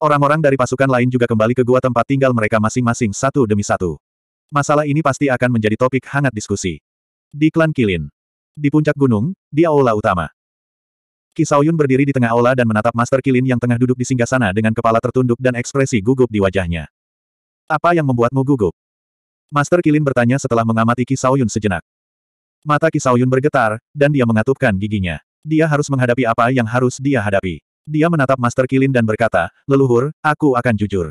Orang-orang dari pasukan lain juga kembali ke gua tempat tinggal mereka masing-masing satu demi satu. Masalah ini pasti akan menjadi topik hangat diskusi. Di klan Kilin. Di puncak gunung, di aula utama. Kisaoyun berdiri di tengah aula dan menatap Master Kilin yang tengah duduk di singgah sana dengan kepala tertunduk dan ekspresi gugup di wajahnya. Apa yang membuatmu gugup? Master Kilin bertanya setelah mengamati Kisaoyun sejenak. Mata Kisauyun bergetar, dan dia mengatupkan giginya. Dia harus menghadapi apa yang harus dia hadapi. Dia menatap Master Kilin dan berkata, Leluhur, aku akan jujur.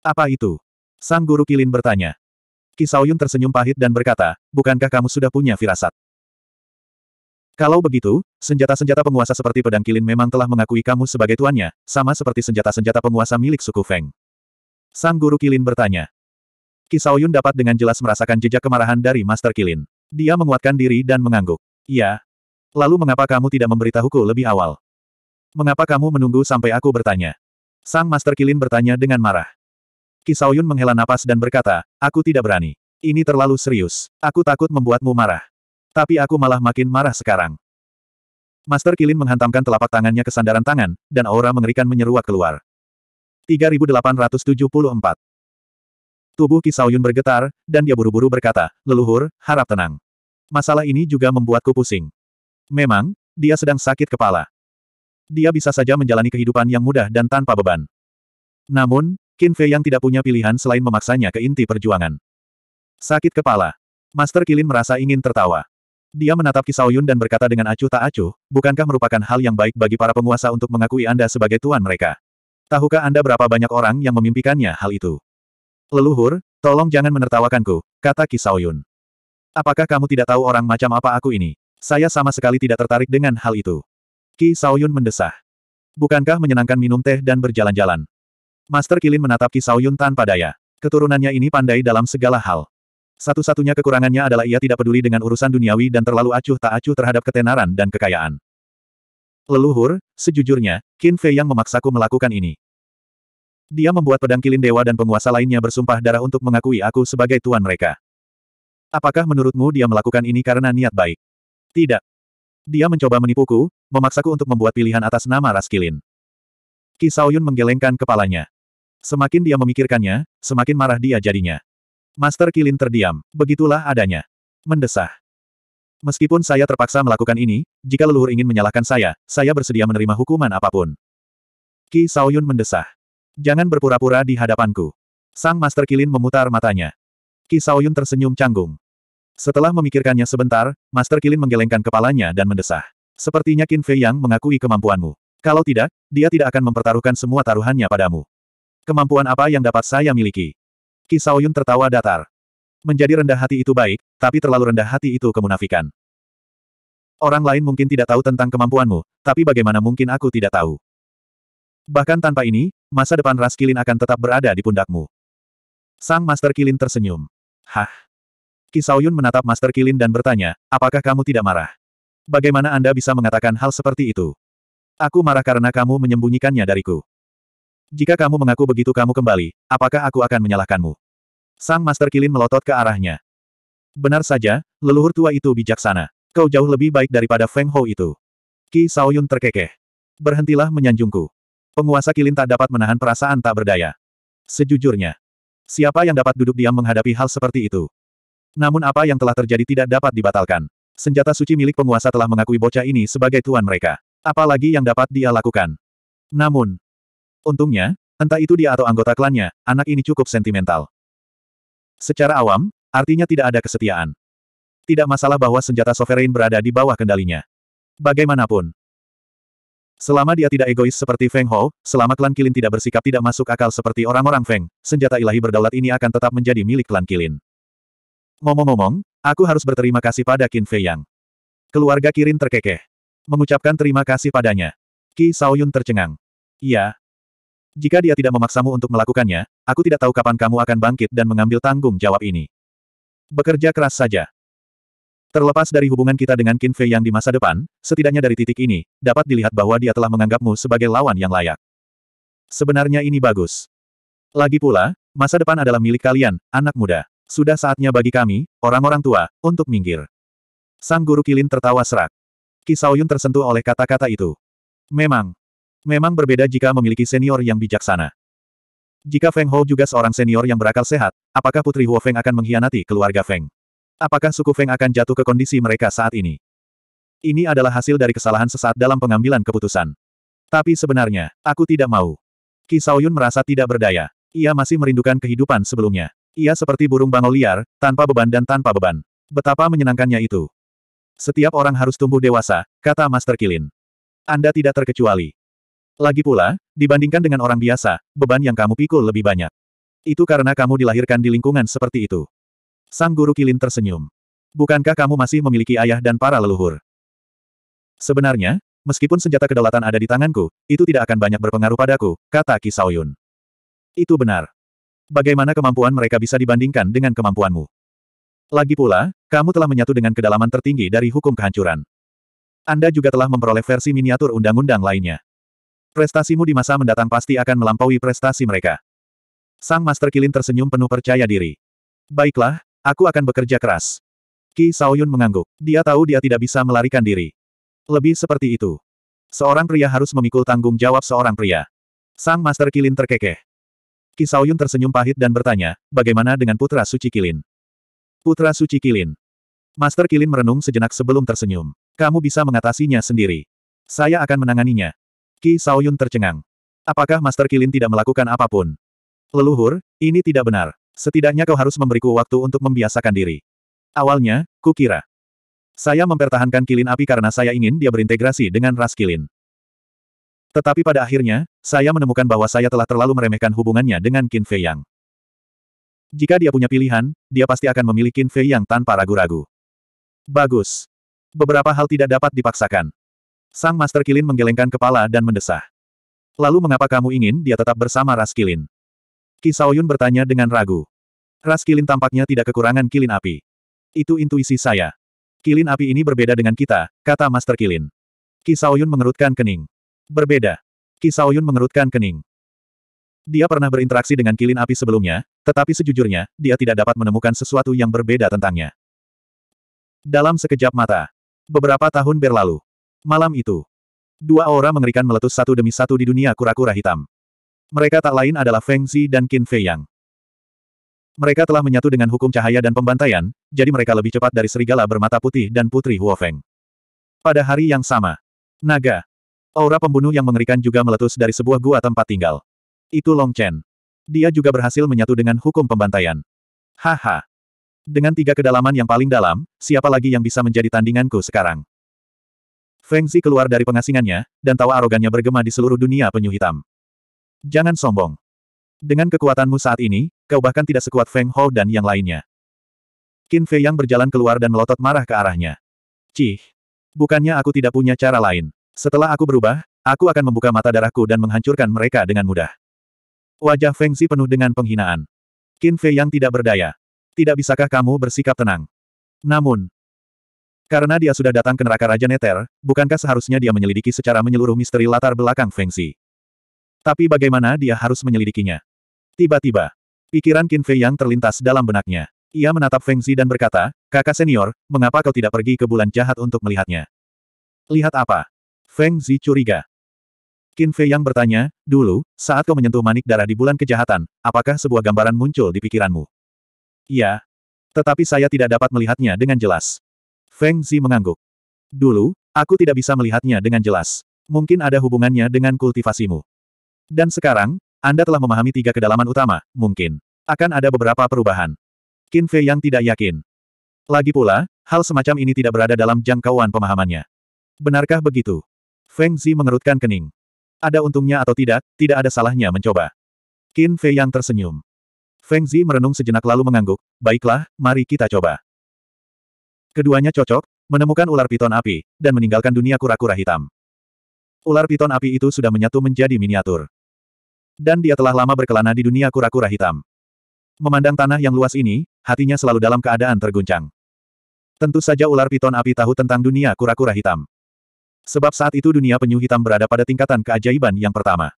Apa itu? Sang Guru Kilin bertanya. Kisauyun tersenyum pahit dan berkata, bukankah kamu sudah punya firasat? Kalau begitu, senjata-senjata penguasa seperti pedang Kilin memang telah mengakui kamu sebagai tuannya, sama seperti senjata-senjata penguasa milik suku Feng. Sang Guru Kilin bertanya. Kisauyun dapat dengan jelas merasakan jejak kemarahan dari Master Kilin. Dia menguatkan diri dan mengangguk. Ya. Lalu mengapa kamu tidak memberitahuku lebih awal? Mengapa kamu menunggu sampai aku bertanya? Sang Master Kilin bertanya dengan marah. Kisaoyun menghela napas dan berkata, aku tidak berani. Ini terlalu serius. Aku takut membuatmu marah. Tapi aku malah makin marah sekarang. Master Kilin menghantamkan telapak tangannya ke sandaran tangan, dan aura mengerikan menyeruak keluar. 3874 Tubuh Kisaoyun bergetar, dan dia buru-buru berkata, leluhur, harap tenang masalah ini juga membuatku pusing. Memang, dia sedang sakit kepala. Dia bisa saja menjalani kehidupan yang mudah dan tanpa beban. Namun, Qin Fei yang tidak punya pilihan selain memaksanya ke inti perjuangan. Sakit kepala. Master Kilin merasa ingin tertawa. Dia menatap Kisaoyun dan berkata dengan acuh tak acuh, bukankah merupakan hal yang baik bagi para penguasa untuk mengakui Anda sebagai tuan mereka? Tahukah Anda berapa banyak orang yang memimpikannya hal itu? Leluhur, tolong jangan menertawakanku, kata Kisaoyun. Apakah kamu tidak tahu orang macam apa aku ini? Saya sama sekali tidak tertarik dengan hal itu. Ki Saoyun mendesah. Bukankah menyenangkan minum teh dan berjalan-jalan? Master Kilin menatap Ki Saoyun tanpa daya. Keturunannya ini pandai dalam segala hal. Satu-satunya kekurangannya adalah ia tidak peduli dengan urusan duniawi dan terlalu acuh tak acuh terhadap ketenaran dan kekayaan. Leluhur, sejujurnya, Qin Fei yang memaksaku melakukan ini. Dia membuat pedang kilin dewa dan penguasa lainnya bersumpah darah untuk mengakui aku sebagai tuan mereka. Apakah menurutmu dia melakukan ini karena niat baik? Tidak. Dia mencoba menipuku, memaksaku untuk membuat pilihan atas nama Raskilin. Ki Saoyun menggelengkan kepalanya. Semakin dia memikirkannya, semakin marah dia jadinya. Master Kilin terdiam, begitulah adanya. Mendesah. Meskipun saya terpaksa melakukan ini, jika leluhur ingin menyalahkan saya, saya bersedia menerima hukuman apapun. Ki Saoyun mendesah. Jangan berpura-pura di hadapanku. Sang Master Kilin memutar matanya. Ki Saoyun tersenyum canggung. Setelah memikirkannya sebentar, Master Kilin menggelengkan kepalanya dan mendesah. Sepertinya Qin Fei Yang mengakui kemampuanmu. Kalau tidak, dia tidak akan mempertaruhkan semua taruhannya padamu. Kemampuan apa yang dapat saya miliki? Qi Yun tertawa datar. Menjadi rendah hati itu baik, tapi terlalu rendah hati itu kemunafikan. Orang lain mungkin tidak tahu tentang kemampuanmu, tapi bagaimana mungkin aku tidak tahu? Bahkan tanpa ini, masa depan Ras Kilin akan tetap berada di pundakmu. Sang Master Kilin tersenyum. Hah, Ki Saoyun menatap Master Kilin dan bertanya, apakah kamu tidak marah? Bagaimana Anda bisa mengatakan hal seperti itu? Aku marah karena kamu menyembunyikannya dariku. Jika kamu mengaku begitu kamu kembali, apakah aku akan menyalahkanmu? Sang Master Kilin melotot ke arahnya. Benar saja, leluhur tua itu bijaksana. Kau jauh lebih baik daripada Feng Hou itu. Ki Saoyun terkekeh. Berhentilah menyanjungku. Penguasa Kilin tak dapat menahan perasaan tak berdaya. Sejujurnya, siapa yang dapat duduk diam menghadapi hal seperti itu? Namun apa yang telah terjadi tidak dapat dibatalkan. Senjata suci milik penguasa telah mengakui bocah ini sebagai tuan mereka. Apalagi yang dapat dia lakukan. Namun, untungnya, entah itu dia atau anggota klannya, anak ini cukup sentimental. Secara awam, artinya tidak ada kesetiaan. Tidak masalah bahwa senjata sovereign berada di bawah kendalinya. Bagaimanapun, Selama dia tidak egois seperti Feng Hou, selama klan Kilin tidak bersikap tidak masuk akal seperti orang-orang Feng, senjata ilahi berdaulat ini akan tetap menjadi milik klan Kilin. Ngomong-ngomong, aku harus berterima kasih pada Qin Fei Yang. Keluarga Kirin terkekeh. Mengucapkan terima kasih padanya. Ki Saoyun tercengang. Iya. Jika dia tidak memaksamu untuk melakukannya, aku tidak tahu kapan kamu akan bangkit dan mengambil tanggung jawab ini. Bekerja keras saja. Terlepas dari hubungan kita dengan Qin Fei yang di masa depan, setidaknya dari titik ini, dapat dilihat bahwa dia telah menganggapmu sebagai lawan yang layak. Sebenarnya ini bagus. Lagi pula, masa depan adalah milik kalian, anak muda. Sudah saatnya bagi kami, orang-orang tua, untuk minggir. Sang guru Kilin tertawa serak. Kisaoyun tersentuh oleh kata-kata itu. Memang. Memang berbeda jika memiliki senior yang bijaksana. Jika Feng Hou juga seorang senior yang berakal sehat, apakah Putri Huo Feng akan mengkhianati keluarga Feng? Apakah suku Feng akan jatuh ke kondisi mereka saat ini? Ini adalah hasil dari kesalahan sesaat dalam pengambilan keputusan. Tapi sebenarnya, aku tidak mau. Kisaoyun merasa tidak berdaya. Ia masih merindukan kehidupan sebelumnya. Ia seperti burung bangau liar, tanpa beban dan tanpa beban. Betapa menyenangkannya itu. Setiap orang harus tumbuh dewasa, kata Master Kilin. Anda tidak terkecuali. Lagi pula, dibandingkan dengan orang biasa, beban yang kamu pikul lebih banyak. Itu karena kamu dilahirkan di lingkungan seperti itu. Sang Guru Kilin tersenyum. Bukankah kamu masih memiliki ayah dan para leluhur? Sebenarnya, meskipun senjata kedaulatan ada di tanganku, itu tidak akan banyak berpengaruh padaku, kata Kisaoyun. Itu benar. Bagaimana kemampuan mereka bisa dibandingkan dengan kemampuanmu? Lagi pula, kamu telah menyatu dengan kedalaman tertinggi dari hukum kehancuran. Anda juga telah memperoleh versi miniatur undang-undang lainnya. Prestasimu di masa mendatang pasti akan melampaui prestasi mereka. Sang Master Kilin tersenyum penuh percaya diri. Baiklah, aku akan bekerja keras. Ki Saoyun mengangguk. Dia tahu dia tidak bisa melarikan diri. Lebih seperti itu. Seorang pria harus memikul tanggung jawab seorang pria. Sang Master Kilin terkekeh. Yun tersenyum pahit dan bertanya, bagaimana dengan Putra Suci Kilin? Putra Suci Kilin. Master Kilin merenung sejenak sebelum tersenyum. Kamu bisa mengatasinya sendiri. Saya akan menanganinya. Ki Saoyun tercengang. Apakah Master Kilin tidak melakukan apapun? Leluhur, ini tidak benar. Setidaknya kau harus memberiku waktu untuk membiasakan diri. Awalnya, kukira. Saya mempertahankan kilin api karena saya ingin dia berintegrasi dengan ras kilin. Tetapi pada akhirnya, saya menemukan bahwa saya telah terlalu meremehkan hubungannya dengan Qin Fei Yang. Jika dia punya pilihan, dia pasti akan memilih Qin Fei Yang tanpa ragu-ragu. Bagus. Beberapa hal tidak dapat dipaksakan. Sang Master Kilin menggelengkan kepala dan mendesah. Lalu mengapa kamu ingin dia tetap bersama Ras Kilin? Kisaoyun bertanya dengan ragu. Ras Kilin tampaknya tidak kekurangan kilin api. Itu intuisi saya. Kilin api ini berbeda dengan kita, kata Master Kilin. Kisaoyun mengerutkan kening. Berbeda. Ki Yun mengerutkan kening. Dia pernah berinteraksi dengan kilin api sebelumnya, tetapi sejujurnya, dia tidak dapat menemukan sesuatu yang berbeda tentangnya. Dalam sekejap mata, beberapa tahun berlalu. Malam itu, dua aura mengerikan meletus satu demi satu di dunia kura-kura hitam. Mereka tak lain adalah Feng Zi dan Qin Fei Yang. Mereka telah menyatu dengan hukum cahaya dan pembantaian, jadi mereka lebih cepat dari serigala bermata putih dan putri Huofeng. Pada hari yang sama, naga, Aura pembunuh yang mengerikan juga meletus dari sebuah gua tempat tinggal. Itu Long Chen. Dia juga berhasil menyatu dengan hukum pembantaian. Haha. Dengan tiga kedalaman yang paling dalam, siapa lagi yang bisa menjadi tandinganku sekarang? Feng Zi keluar dari pengasingannya, dan tawa arogannya bergema di seluruh dunia penyu hitam. Jangan sombong. Dengan kekuatanmu saat ini, kau bahkan tidak sekuat Feng Hou dan yang lainnya. Qin Fei yang berjalan keluar dan melotot marah ke arahnya. Cih. Bukannya aku tidak punya cara lain. Setelah aku berubah, aku akan membuka mata darahku dan menghancurkan mereka dengan mudah. Wajah Feng Xi penuh dengan penghinaan. Qin Fei yang tidak berdaya. Tidak bisakah kamu bersikap tenang? Namun, karena dia sudah datang ke neraka Raja Neter, bukankah seharusnya dia menyelidiki secara menyeluruh misteri latar belakang Feng Xi? Tapi bagaimana dia harus menyelidikinya? Tiba-tiba, pikiran Qin Fei yang terlintas dalam benaknya. Ia menatap Feng Xi dan berkata, kakak senior, mengapa kau tidak pergi ke bulan jahat untuk melihatnya? Lihat apa? Feng Zi curiga. Qin Fei yang bertanya, dulu, saat kau menyentuh manik darah di bulan kejahatan, apakah sebuah gambaran muncul di pikiranmu? Iya. Tetapi saya tidak dapat melihatnya dengan jelas. Feng Zi mengangguk. Dulu, aku tidak bisa melihatnya dengan jelas. Mungkin ada hubungannya dengan kultivasimu. Dan sekarang, Anda telah memahami tiga kedalaman utama, mungkin. Akan ada beberapa perubahan. Qin Fei yang tidak yakin. Lagi pula, hal semacam ini tidak berada dalam jangkauan pemahamannya. Benarkah begitu? Feng Zi mengerutkan kening. Ada untungnya atau tidak, tidak ada salahnya mencoba. Qin Fei yang tersenyum. Feng Zi merenung sejenak lalu mengangguk, baiklah, mari kita coba. Keduanya cocok, menemukan ular piton api, dan meninggalkan dunia kura-kura hitam. Ular piton api itu sudah menyatu menjadi miniatur. Dan dia telah lama berkelana di dunia kura-kura hitam. Memandang tanah yang luas ini, hatinya selalu dalam keadaan terguncang. Tentu saja ular piton api tahu tentang dunia kura-kura hitam. Sebab saat itu dunia penyu hitam berada pada tingkatan keajaiban yang pertama.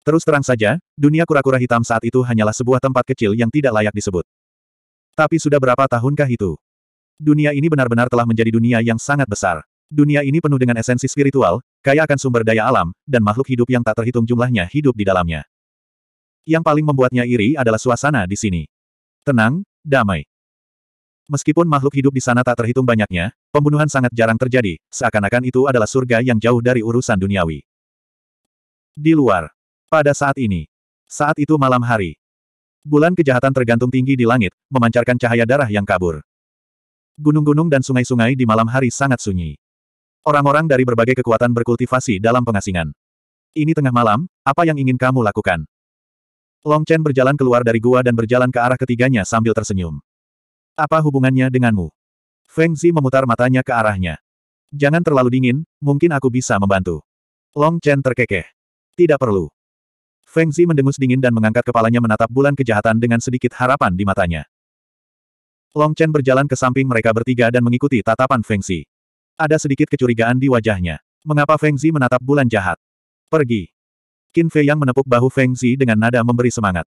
Terus terang saja, dunia kura-kura hitam saat itu hanyalah sebuah tempat kecil yang tidak layak disebut. Tapi sudah berapa tahunkah itu? Dunia ini benar-benar telah menjadi dunia yang sangat besar. Dunia ini penuh dengan esensi spiritual, kaya akan sumber daya alam, dan makhluk hidup yang tak terhitung jumlahnya hidup di dalamnya. Yang paling membuatnya iri adalah suasana di sini. Tenang, damai. Meskipun makhluk hidup di sana tak terhitung banyaknya, pembunuhan sangat jarang terjadi, seakan-akan itu adalah surga yang jauh dari urusan duniawi. Di luar. Pada saat ini. Saat itu malam hari. Bulan kejahatan tergantung tinggi di langit, memancarkan cahaya darah yang kabur. Gunung-gunung dan sungai-sungai di malam hari sangat sunyi. Orang-orang dari berbagai kekuatan berkultivasi dalam pengasingan. Ini tengah malam, apa yang ingin kamu lakukan? Long Chen berjalan keluar dari gua dan berjalan ke arah ketiganya sambil tersenyum. Apa hubungannya denganmu? Feng Zi memutar matanya ke arahnya. Jangan terlalu dingin, mungkin aku bisa membantu. Long Chen terkekeh. Tidak perlu. Feng Zi mendengus dingin dan mengangkat kepalanya menatap bulan kejahatan dengan sedikit harapan di matanya. Long Chen berjalan ke samping mereka bertiga dan mengikuti tatapan Feng Zi. Ada sedikit kecurigaan di wajahnya. Mengapa Feng Zi menatap bulan jahat? Pergi. Qin Fei yang menepuk bahu Feng Zi dengan nada memberi semangat.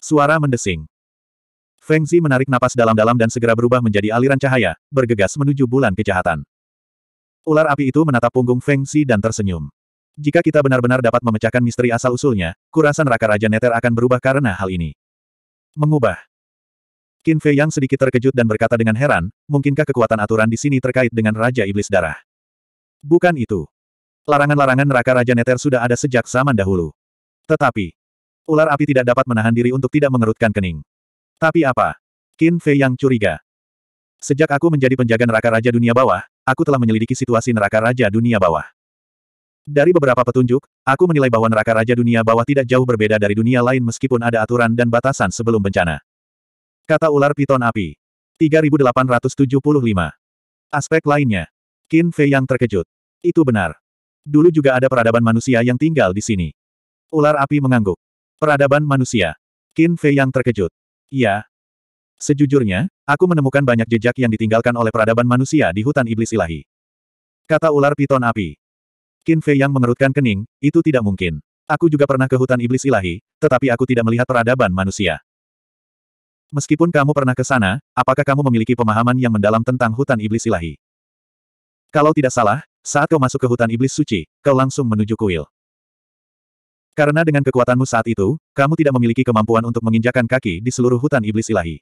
Suara mendesing. Feng Zi menarik napas dalam-dalam dan segera berubah menjadi aliran cahaya, bergegas menuju bulan kejahatan. Ular api itu menatap punggung Feng Zi dan tersenyum. Jika kita benar-benar dapat memecahkan misteri asal-usulnya, kurasa neraka Raja Neter akan berubah karena hal ini. Mengubah. Qin Fei yang sedikit terkejut dan berkata dengan heran, mungkinkah kekuatan aturan di sini terkait dengan Raja Iblis Darah? Bukan itu. Larangan-larangan neraka Raja Neter sudah ada sejak zaman dahulu. Tetapi, ular api tidak dapat menahan diri untuk tidak mengerutkan kening. Tapi apa? Qin Fei yang curiga. Sejak aku menjadi penjaga neraka Raja Dunia Bawah, aku telah menyelidiki situasi neraka Raja Dunia Bawah. Dari beberapa petunjuk, aku menilai bahwa neraka Raja Dunia Bawah tidak jauh berbeda dari dunia lain meskipun ada aturan dan batasan sebelum bencana. Kata ular piton api. 3875. Aspek lainnya. Qin Fei yang terkejut. Itu benar. Dulu juga ada peradaban manusia yang tinggal di sini. Ular api mengangguk. Peradaban manusia. Qin Fei yang terkejut. Iya. Sejujurnya, aku menemukan banyak jejak yang ditinggalkan oleh peradaban manusia di hutan iblis ilahi. Kata ular piton api. Qin Fei yang mengerutkan kening, itu tidak mungkin. Aku juga pernah ke hutan iblis ilahi, tetapi aku tidak melihat peradaban manusia. Meskipun kamu pernah ke sana, apakah kamu memiliki pemahaman yang mendalam tentang hutan iblis ilahi? Kalau tidak salah, saat kau masuk ke hutan iblis suci, kau langsung menuju kuil. Karena dengan kekuatanmu saat itu, kamu tidak memiliki kemampuan untuk menginjakan kaki di seluruh hutan iblis ilahi.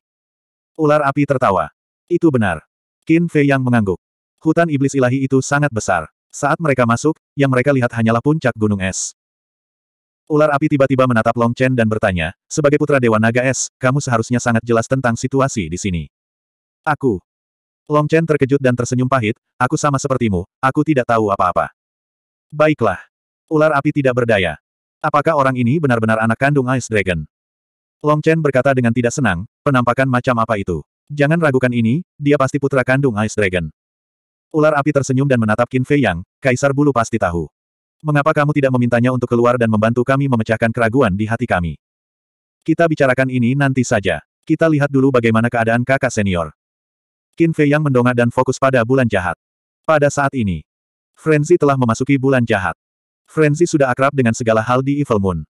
Ular api tertawa. Itu benar. Qin Fei yang mengangguk. Hutan iblis ilahi itu sangat besar. Saat mereka masuk, yang mereka lihat hanyalah puncak gunung es. Ular api tiba-tiba menatap Long Chen dan bertanya, sebagai putra Dewa Naga Es, kamu seharusnya sangat jelas tentang situasi di sini. Aku. Long Chen terkejut dan tersenyum pahit, aku sama sepertimu, aku tidak tahu apa-apa. Baiklah. Ular api tidak berdaya. Apakah orang ini benar-benar anak kandung Ice Dragon? Long Chen berkata dengan tidak senang, penampakan macam apa itu? Jangan ragukan ini, dia pasti putra kandung Ice Dragon. Ular api tersenyum dan menatap Qin Fei Yang, kaisar bulu pasti tahu. Mengapa kamu tidak memintanya untuk keluar dan membantu kami memecahkan keraguan di hati kami? Kita bicarakan ini nanti saja. Kita lihat dulu bagaimana keadaan kakak senior. Qin Fei Yang mendongak dan fokus pada bulan jahat. Pada saat ini, Frenzy telah memasuki bulan jahat. Frenzy sudah akrab dengan segala hal di Evil Moon.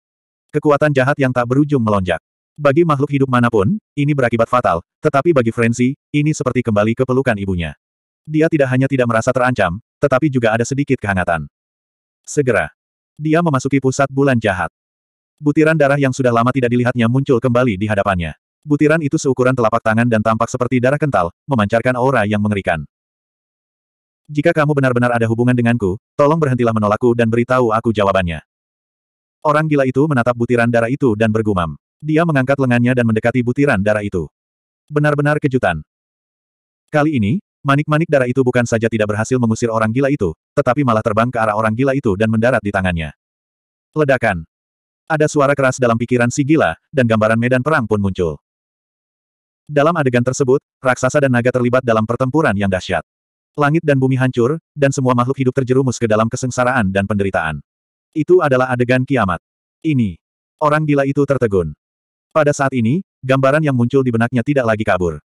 Kekuatan jahat yang tak berujung melonjak. Bagi makhluk hidup manapun, ini berakibat fatal, tetapi bagi Frenzy, ini seperti kembali ke pelukan ibunya. Dia tidak hanya tidak merasa terancam, tetapi juga ada sedikit kehangatan. Segera, dia memasuki pusat bulan jahat. Butiran darah yang sudah lama tidak dilihatnya muncul kembali di hadapannya. Butiran itu seukuran telapak tangan dan tampak seperti darah kental, memancarkan aura yang mengerikan. Jika kamu benar-benar ada hubungan denganku, tolong berhentilah menolakku dan beritahu aku jawabannya. Orang gila itu menatap butiran darah itu dan bergumam. Dia mengangkat lengannya dan mendekati butiran darah itu. Benar-benar kejutan. Kali ini, manik-manik darah itu bukan saja tidak berhasil mengusir orang gila itu, tetapi malah terbang ke arah orang gila itu dan mendarat di tangannya. Ledakan. Ada suara keras dalam pikiran si gila, dan gambaran medan perang pun muncul. Dalam adegan tersebut, raksasa dan naga terlibat dalam pertempuran yang dahsyat. Langit dan bumi hancur, dan semua makhluk hidup terjerumus ke dalam kesengsaraan dan penderitaan. Itu adalah adegan kiamat. Ini. Orang gila itu tertegun. Pada saat ini, gambaran yang muncul di benaknya tidak lagi kabur.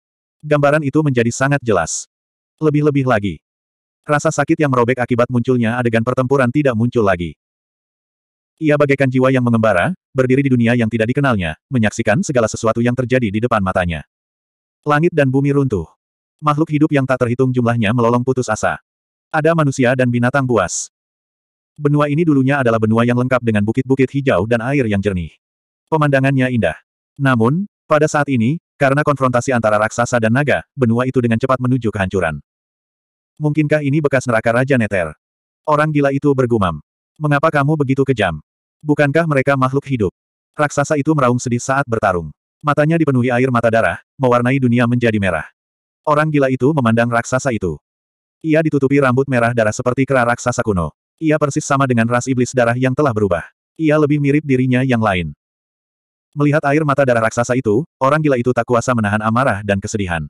Gambaran itu menjadi sangat jelas. Lebih-lebih lagi. Rasa sakit yang merobek akibat munculnya adegan pertempuran tidak muncul lagi. Ia bagaikan jiwa yang mengembara, berdiri di dunia yang tidak dikenalnya, menyaksikan segala sesuatu yang terjadi di depan matanya. Langit dan bumi runtuh. Makhluk hidup yang tak terhitung jumlahnya melolong putus asa. Ada manusia dan binatang buas. Benua ini dulunya adalah benua yang lengkap dengan bukit-bukit hijau dan air yang jernih. Pemandangannya indah. Namun, pada saat ini, karena konfrontasi antara raksasa dan naga, benua itu dengan cepat menuju kehancuran. Mungkinkah ini bekas neraka Raja Neter? Orang gila itu bergumam. Mengapa kamu begitu kejam? Bukankah mereka makhluk hidup? Raksasa itu meraung sedih saat bertarung. Matanya dipenuhi air mata darah, mewarnai dunia menjadi merah. Orang gila itu memandang raksasa itu. Ia ditutupi rambut merah darah seperti kera raksasa kuno. Ia persis sama dengan ras iblis darah yang telah berubah. Ia lebih mirip dirinya yang lain. Melihat air mata darah raksasa itu, orang gila itu tak kuasa menahan amarah dan kesedihan.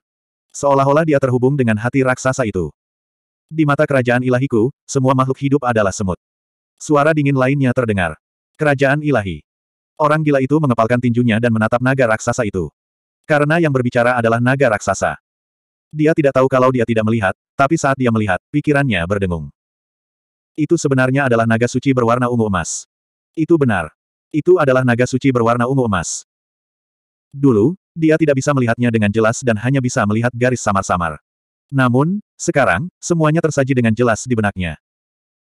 Seolah-olah dia terhubung dengan hati raksasa itu. Di mata kerajaan ilahiku, semua makhluk hidup adalah semut. Suara dingin lainnya terdengar. Kerajaan ilahi. Orang gila itu mengepalkan tinjunya dan menatap naga raksasa itu. Karena yang berbicara adalah naga raksasa. Dia tidak tahu kalau dia tidak melihat, tapi saat dia melihat, pikirannya berdengung. Itu sebenarnya adalah naga suci berwarna ungu emas. Itu benar. Itu adalah naga suci berwarna ungu emas. Dulu, dia tidak bisa melihatnya dengan jelas dan hanya bisa melihat garis samar-samar. Namun, sekarang, semuanya tersaji dengan jelas di benaknya.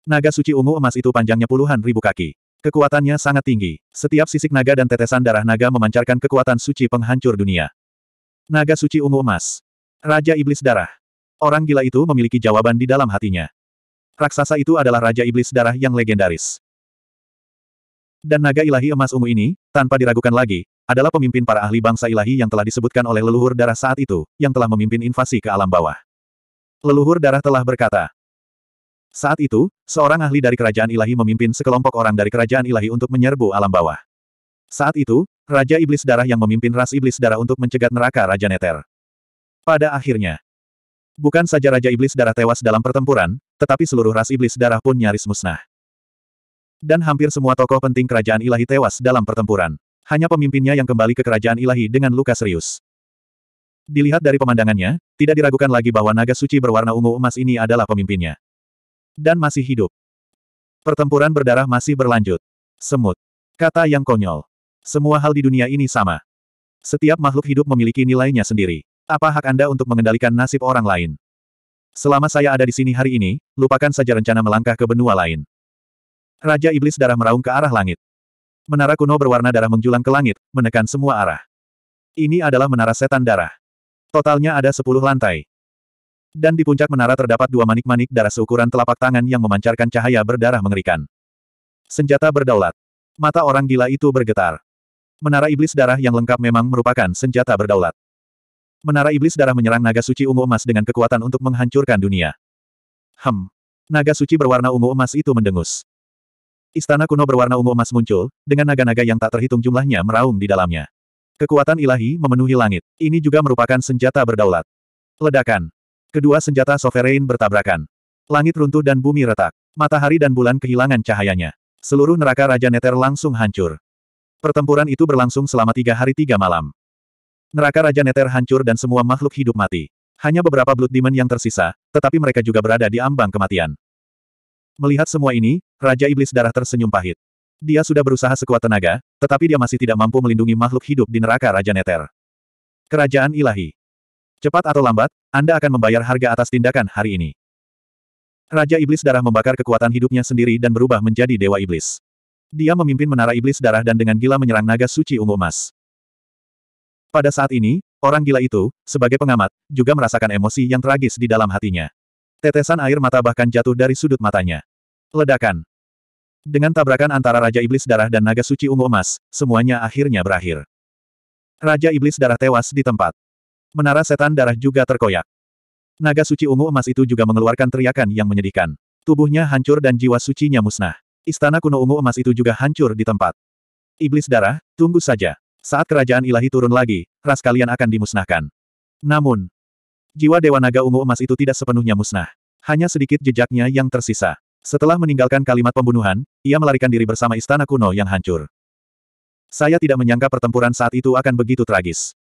Naga suci ungu emas itu panjangnya puluhan ribu kaki. Kekuatannya sangat tinggi. Setiap sisik naga dan tetesan darah naga memancarkan kekuatan suci penghancur dunia. Naga suci ungu emas. Raja Iblis Darah. Orang gila itu memiliki jawaban di dalam hatinya. Raksasa itu adalah Raja Iblis Darah yang legendaris. Dan naga ilahi emas ungu ini, tanpa diragukan lagi, adalah pemimpin para ahli bangsa ilahi yang telah disebutkan oleh leluhur darah saat itu, yang telah memimpin invasi ke alam bawah. Leluhur darah telah berkata, saat itu, seorang ahli dari kerajaan ilahi memimpin sekelompok orang dari kerajaan ilahi untuk menyerbu alam bawah. Saat itu, Raja Iblis Darah yang memimpin ras Iblis Darah untuk mencegat neraka Raja Neter. Pada akhirnya, bukan saja Raja Iblis Darah tewas dalam pertempuran, tetapi seluruh ras Iblis Darah pun nyaris musnah. Dan hampir semua tokoh penting kerajaan ilahi tewas dalam pertempuran. Hanya pemimpinnya yang kembali ke kerajaan ilahi dengan luka serius. Dilihat dari pemandangannya, tidak diragukan lagi bahwa naga suci berwarna ungu emas ini adalah pemimpinnya. Dan masih hidup. Pertempuran berdarah masih berlanjut. Semut. Kata yang konyol. Semua hal di dunia ini sama. Setiap makhluk hidup memiliki nilainya sendiri. Apa hak Anda untuk mengendalikan nasib orang lain? Selama saya ada di sini hari ini, lupakan saja rencana melangkah ke benua lain. Raja Iblis Darah meraung ke arah langit. Menara kuno berwarna darah menjulang ke langit, menekan semua arah. Ini adalah menara setan darah. Totalnya ada sepuluh lantai. Dan di puncak menara terdapat dua manik-manik darah seukuran telapak tangan yang memancarkan cahaya berdarah mengerikan. Senjata berdaulat. Mata orang gila itu bergetar. Menara iblis darah yang lengkap memang merupakan senjata berdaulat. Menara Iblis Darah menyerang naga suci ungu emas dengan kekuatan untuk menghancurkan dunia. Hem. Naga suci berwarna ungu emas itu mendengus. Istana kuno berwarna ungu emas muncul, dengan naga-naga yang tak terhitung jumlahnya meraung di dalamnya. Kekuatan ilahi memenuhi langit. Ini juga merupakan senjata berdaulat. Ledakan. Kedua senjata sovereign bertabrakan. Langit runtuh dan bumi retak. Matahari dan bulan kehilangan cahayanya. Seluruh neraka Raja Neter langsung hancur. Pertempuran itu berlangsung selama tiga hari tiga malam. Neraka Raja Neter hancur dan semua makhluk hidup mati. Hanya beberapa Blood Demon yang tersisa, tetapi mereka juga berada di ambang kematian. Melihat semua ini, Raja Iblis Darah tersenyum pahit. Dia sudah berusaha sekuat tenaga, tetapi dia masih tidak mampu melindungi makhluk hidup di neraka Raja Neter. Kerajaan Ilahi. Cepat atau lambat, Anda akan membayar harga atas tindakan hari ini. Raja Iblis Darah membakar kekuatan hidupnya sendiri dan berubah menjadi Dewa Iblis. Dia memimpin menara Iblis Darah dan dengan gila menyerang naga suci ungu emas. Pada saat ini, orang gila itu, sebagai pengamat, juga merasakan emosi yang tragis di dalam hatinya. Tetesan air mata bahkan jatuh dari sudut matanya. Ledakan. Dengan tabrakan antara Raja Iblis Darah dan Naga Suci Ungu Emas, semuanya akhirnya berakhir. Raja Iblis Darah tewas di tempat. Menara Setan Darah juga terkoyak. Naga Suci Ungu Emas itu juga mengeluarkan teriakan yang menyedihkan. Tubuhnya hancur dan jiwa sucinya musnah. Istana kuno ungu emas itu juga hancur di tempat. Iblis darah, tunggu saja. Saat kerajaan ilahi turun lagi, ras kalian akan dimusnahkan. Namun, jiwa Dewa Naga Ungu Emas itu tidak sepenuhnya musnah. Hanya sedikit jejaknya yang tersisa. Setelah meninggalkan kalimat pembunuhan, ia melarikan diri bersama istana kuno yang hancur. Saya tidak menyangka pertempuran saat itu akan begitu tragis.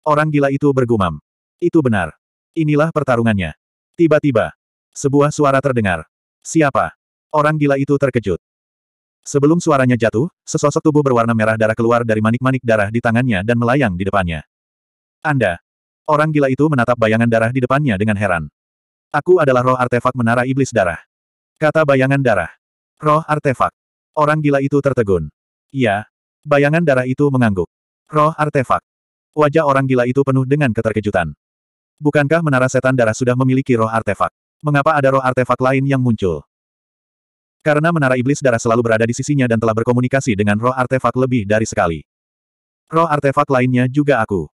Orang gila itu bergumam. Itu benar. Inilah pertarungannya. Tiba-tiba, sebuah suara terdengar. Siapa? Orang gila itu terkejut. Sebelum suaranya jatuh, sesosok tubuh berwarna merah darah keluar dari manik-manik darah di tangannya dan melayang di depannya. Anda. Orang gila itu menatap bayangan darah di depannya dengan heran. Aku adalah roh artefak menara iblis darah. Kata bayangan darah. Roh artefak. Orang gila itu tertegun. Iya. Bayangan darah itu mengangguk. Roh artefak. Wajah orang gila itu penuh dengan keterkejutan. Bukankah menara setan darah sudah memiliki roh artefak? Mengapa ada roh artefak lain yang muncul? Karena menara iblis darah selalu berada di sisinya dan telah berkomunikasi dengan roh artefak lebih dari sekali. Roh artefak lainnya juga aku.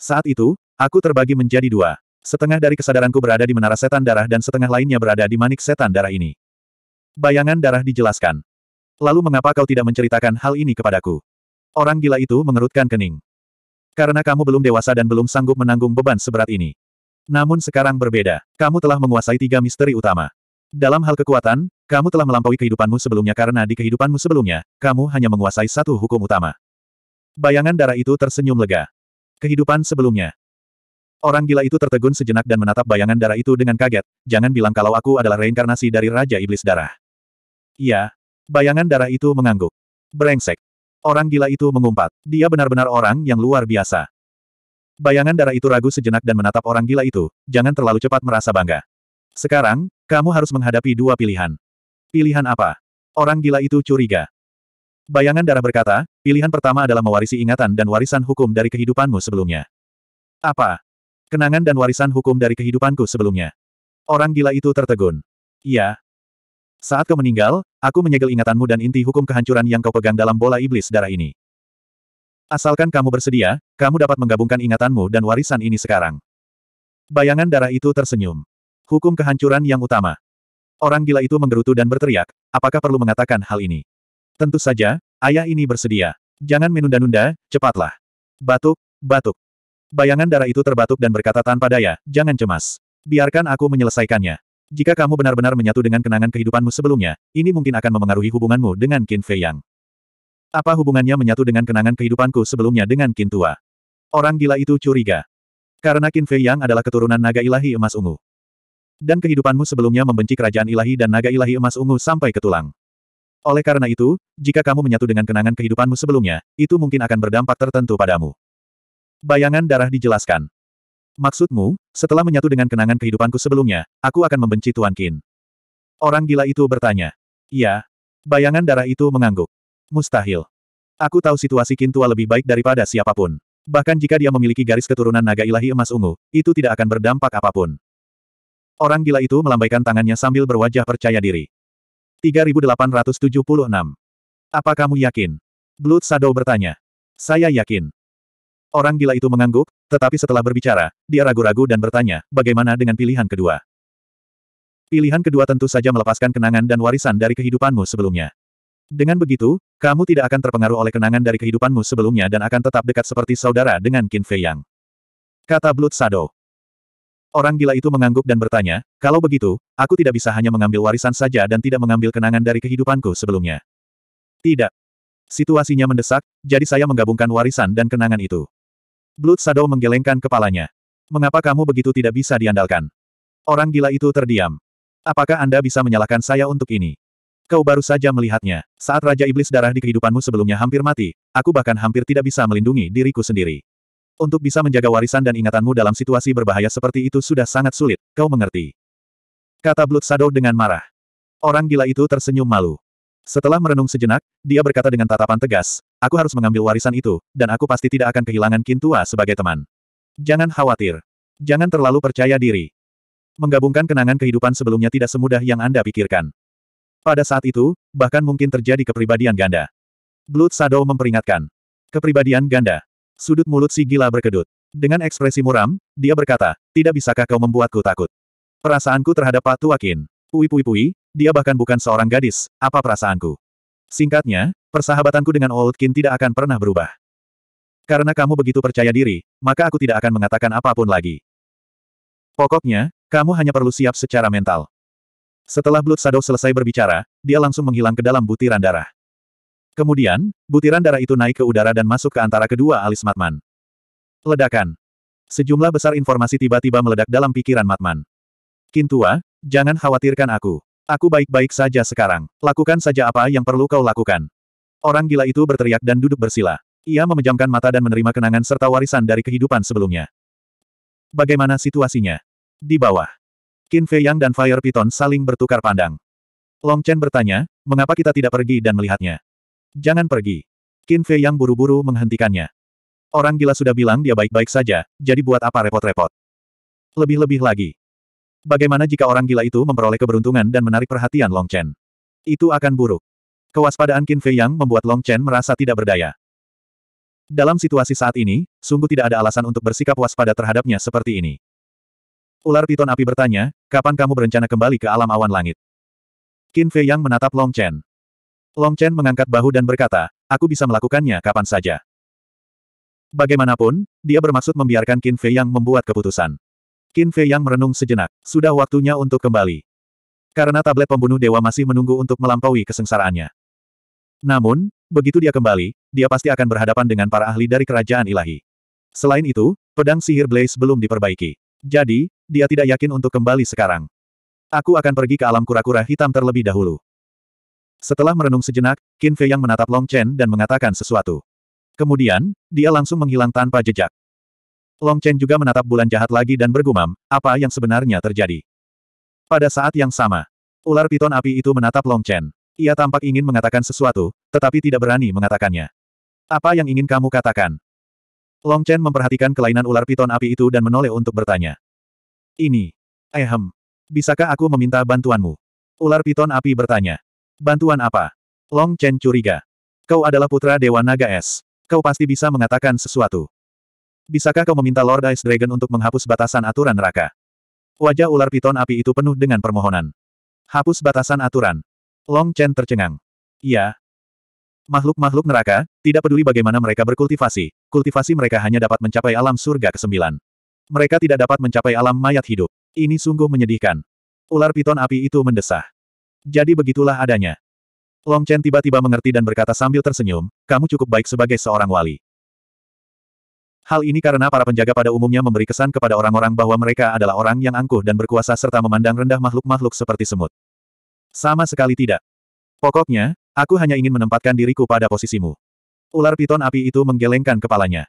Saat itu, aku terbagi menjadi dua. Setengah dari kesadaranku berada di menara setan darah dan setengah lainnya berada di manik setan darah ini. Bayangan darah dijelaskan. Lalu mengapa kau tidak menceritakan hal ini kepadaku? Orang gila itu mengerutkan kening. Karena kamu belum dewasa dan belum sanggup menanggung beban seberat ini. Namun sekarang berbeda, kamu telah menguasai tiga misteri utama. Dalam hal kekuatan, kamu telah melampaui kehidupanmu sebelumnya karena di kehidupanmu sebelumnya, kamu hanya menguasai satu hukum utama. Bayangan darah itu tersenyum lega. Kehidupan sebelumnya. Orang gila itu tertegun sejenak dan menatap bayangan darah itu dengan kaget, jangan bilang kalau aku adalah reinkarnasi dari Raja Iblis Darah. Iya. Bayangan darah itu mengangguk. Brengsek. Orang gila itu mengumpat. Dia benar-benar orang yang luar biasa. Bayangan darah itu ragu sejenak dan menatap orang gila itu, jangan terlalu cepat merasa bangga. Sekarang, kamu harus menghadapi dua pilihan. Pilihan apa? Orang gila itu curiga. Bayangan darah berkata, pilihan pertama adalah mewarisi ingatan dan warisan hukum dari kehidupanmu sebelumnya. Apa? Kenangan dan warisan hukum dari kehidupanku sebelumnya. Orang gila itu tertegun. Iya. Saat kau meninggal, aku menyegel ingatanmu dan inti hukum kehancuran yang kau pegang dalam bola iblis darah ini. Asalkan kamu bersedia, kamu dapat menggabungkan ingatanmu dan warisan ini sekarang. Bayangan darah itu tersenyum. Hukum kehancuran yang utama. Orang gila itu menggerutu dan berteriak, apakah perlu mengatakan hal ini? Tentu saja, ayah ini bersedia. Jangan menunda-nunda, cepatlah. Batuk, batuk. Bayangan darah itu terbatuk dan berkata tanpa daya, jangan cemas. Biarkan aku menyelesaikannya. Jika kamu benar-benar menyatu dengan kenangan kehidupanmu sebelumnya, ini mungkin akan memengaruhi hubunganmu dengan Qin Fei Yang. Apa hubungannya menyatu dengan kenangan kehidupanku sebelumnya dengan Qin Tua? Orang gila itu curiga. Karena Qin Fei Yang adalah keturunan naga ilahi emas ungu. Dan kehidupanmu sebelumnya membenci kerajaan ilahi dan naga ilahi emas ungu sampai ke tulang. Oleh karena itu, jika kamu menyatu dengan kenangan kehidupanmu sebelumnya, itu mungkin akan berdampak tertentu padamu. Bayangan darah dijelaskan. Maksudmu, setelah menyatu dengan kenangan kehidupanku sebelumnya, aku akan membenci Tuan Kin. Orang gila itu bertanya. Ya, Bayangan darah itu mengangguk. Mustahil. Aku tahu situasi Kin tua lebih baik daripada siapapun. Bahkan jika dia memiliki garis keturunan naga ilahi emas ungu, itu tidak akan berdampak apapun. Orang gila itu melambaikan tangannya sambil berwajah percaya diri. 3876. Apa kamu yakin? Blood Shadow bertanya. Saya yakin. Orang gila itu mengangguk, tetapi setelah berbicara, dia ragu-ragu dan bertanya, bagaimana dengan pilihan kedua? Pilihan kedua tentu saja melepaskan kenangan dan warisan dari kehidupanmu sebelumnya. Dengan begitu, kamu tidak akan terpengaruh oleh kenangan dari kehidupanmu sebelumnya dan akan tetap dekat seperti saudara dengan Qin Fei Yang. Kata Blood Shadow. Orang gila itu mengangguk dan bertanya, kalau begitu, aku tidak bisa hanya mengambil warisan saja dan tidak mengambil kenangan dari kehidupanku sebelumnya. Tidak. Situasinya mendesak, jadi saya menggabungkan warisan dan kenangan itu. Blood Shadow menggelengkan kepalanya. Mengapa kamu begitu tidak bisa diandalkan? Orang gila itu terdiam. Apakah Anda bisa menyalahkan saya untuk ini? Kau baru saja melihatnya. Saat Raja Iblis Darah di kehidupanmu sebelumnya hampir mati, aku bahkan hampir tidak bisa melindungi diriku sendiri. Untuk bisa menjaga warisan dan ingatanmu dalam situasi berbahaya seperti itu sudah sangat sulit, kau mengerti. Kata Blood Shadow dengan marah. Orang gila itu tersenyum malu. Setelah merenung sejenak, dia berkata dengan tatapan tegas, aku harus mengambil warisan itu, dan aku pasti tidak akan kehilangan Kintua sebagai teman. Jangan khawatir. Jangan terlalu percaya diri. Menggabungkan kenangan kehidupan sebelumnya tidak semudah yang Anda pikirkan. Pada saat itu, bahkan mungkin terjadi kepribadian ganda. Blood Shadow memperingatkan. Kepribadian ganda. Sudut mulut si gila berkedut. Dengan ekspresi muram, dia berkata, tidak bisakah kau membuatku takut? Perasaanku terhadap Pak Tuakin. Pui-pui-pui, dia bahkan bukan seorang gadis, apa perasaanku? Singkatnya, persahabatanku dengan Old Kin tidak akan pernah berubah. Karena kamu begitu percaya diri, maka aku tidak akan mengatakan apapun lagi. Pokoknya, kamu hanya perlu siap secara mental. Setelah Blood Shadow selesai berbicara, dia langsung menghilang ke dalam butiran darah. Kemudian, butiran darah itu naik ke udara dan masuk ke antara kedua alis Matman. Ledakan. Sejumlah besar informasi tiba-tiba meledak dalam pikiran Matman. Kintua, jangan khawatirkan aku. Aku baik-baik saja sekarang. Lakukan saja apa yang perlu kau lakukan. Orang gila itu berteriak dan duduk bersila. Ia memejamkan mata dan menerima kenangan serta warisan dari kehidupan sebelumnya. Bagaimana situasinya? Di bawah. Qin Fei Yang dan Fire Piton saling bertukar pandang. Long Chen bertanya, mengapa kita tidak pergi dan melihatnya? Jangan pergi. Qin Fei yang buru-buru menghentikannya. Orang gila sudah bilang dia baik-baik saja, jadi buat apa repot-repot? Lebih-lebih lagi. Bagaimana jika orang gila itu memperoleh keberuntungan dan menarik perhatian Long Chen? Itu akan buruk. Kewaspadaan Qin Fei Yang membuat Long Chen merasa tidak berdaya. Dalam situasi saat ini, sungguh tidak ada alasan untuk bersikap waspada terhadapnya seperti ini. Ular piton api bertanya, kapan kamu berencana kembali ke alam awan langit? Qin Fei Yang menatap Long Chen. Long Chen mengangkat bahu dan berkata, aku bisa melakukannya kapan saja. Bagaimanapun, dia bermaksud membiarkan Qin Fei Yang membuat keputusan. Qin Fei Yang merenung sejenak, sudah waktunya untuk kembali. Karena tablet pembunuh dewa masih menunggu untuk melampaui kesengsaraannya. Namun, begitu dia kembali, dia pasti akan berhadapan dengan para ahli dari kerajaan ilahi. Selain itu, pedang sihir Blaze belum diperbaiki. Jadi, dia tidak yakin untuk kembali sekarang. Aku akan pergi ke alam kura-kura hitam terlebih dahulu. Setelah merenung sejenak, Qin Fei yang menatap Long Chen dan mengatakan sesuatu. Kemudian, dia langsung menghilang tanpa jejak. Long Chen juga menatap bulan jahat lagi dan bergumam, apa yang sebenarnya terjadi. Pada saat yang sama, ular piton api itu menatap Long Chen. Ia tampak ingin mengatakan sesuatu, tetapi tidak berani mengatakannya. Apa yang ingin kamu katakan? Long Chen memperhatikan kelainan ular piton api itu dan menoleh untuk bertanya. Ini. Ehem. Bisakah aku meminta bantuanmu? Ular piton api bertanya. Bantuan apa? Long Chen curiga. Kau adalah putra Dewa Naga Es. Kau pasti bisa mengatakan sesuatu. Bisakah kau meminta Lord Ice Dragon untuk menghapus batasan aturan neraka? Wajah ular piton api itu penuh dengan permohonan. Hapus batasan aturan. Long Chen tercengang. Iya. Makhluk-makhluk neraka, tidak peduli bagaimana mereka berkultivasi, kultivasi mereka hanya dapat mencapai alam surga ke-9. Mereka tidak dapat mencapai alam mayat hidup. Ini sungguh menyedihkan. Ular piton api itu mendesah. Jadi begitulah adanya. Long Chen tiba-tiba mengerti dan berkata sambil tersenyum, kamu cukup baik sebagai seorang wali. Hal ini karena para penjaga pada umumnya memberi kesan kepada orang-orang bahwa mereka adalah orang yang angkuh dan berkuasa serta memandang rendah makhluk-makhluk seperti semut. Sama sekali tidak. Pokoknya, aku hanya ingin menempatkan diriku pada posisimu. Ular piton api itu menggelengkan kepalanya.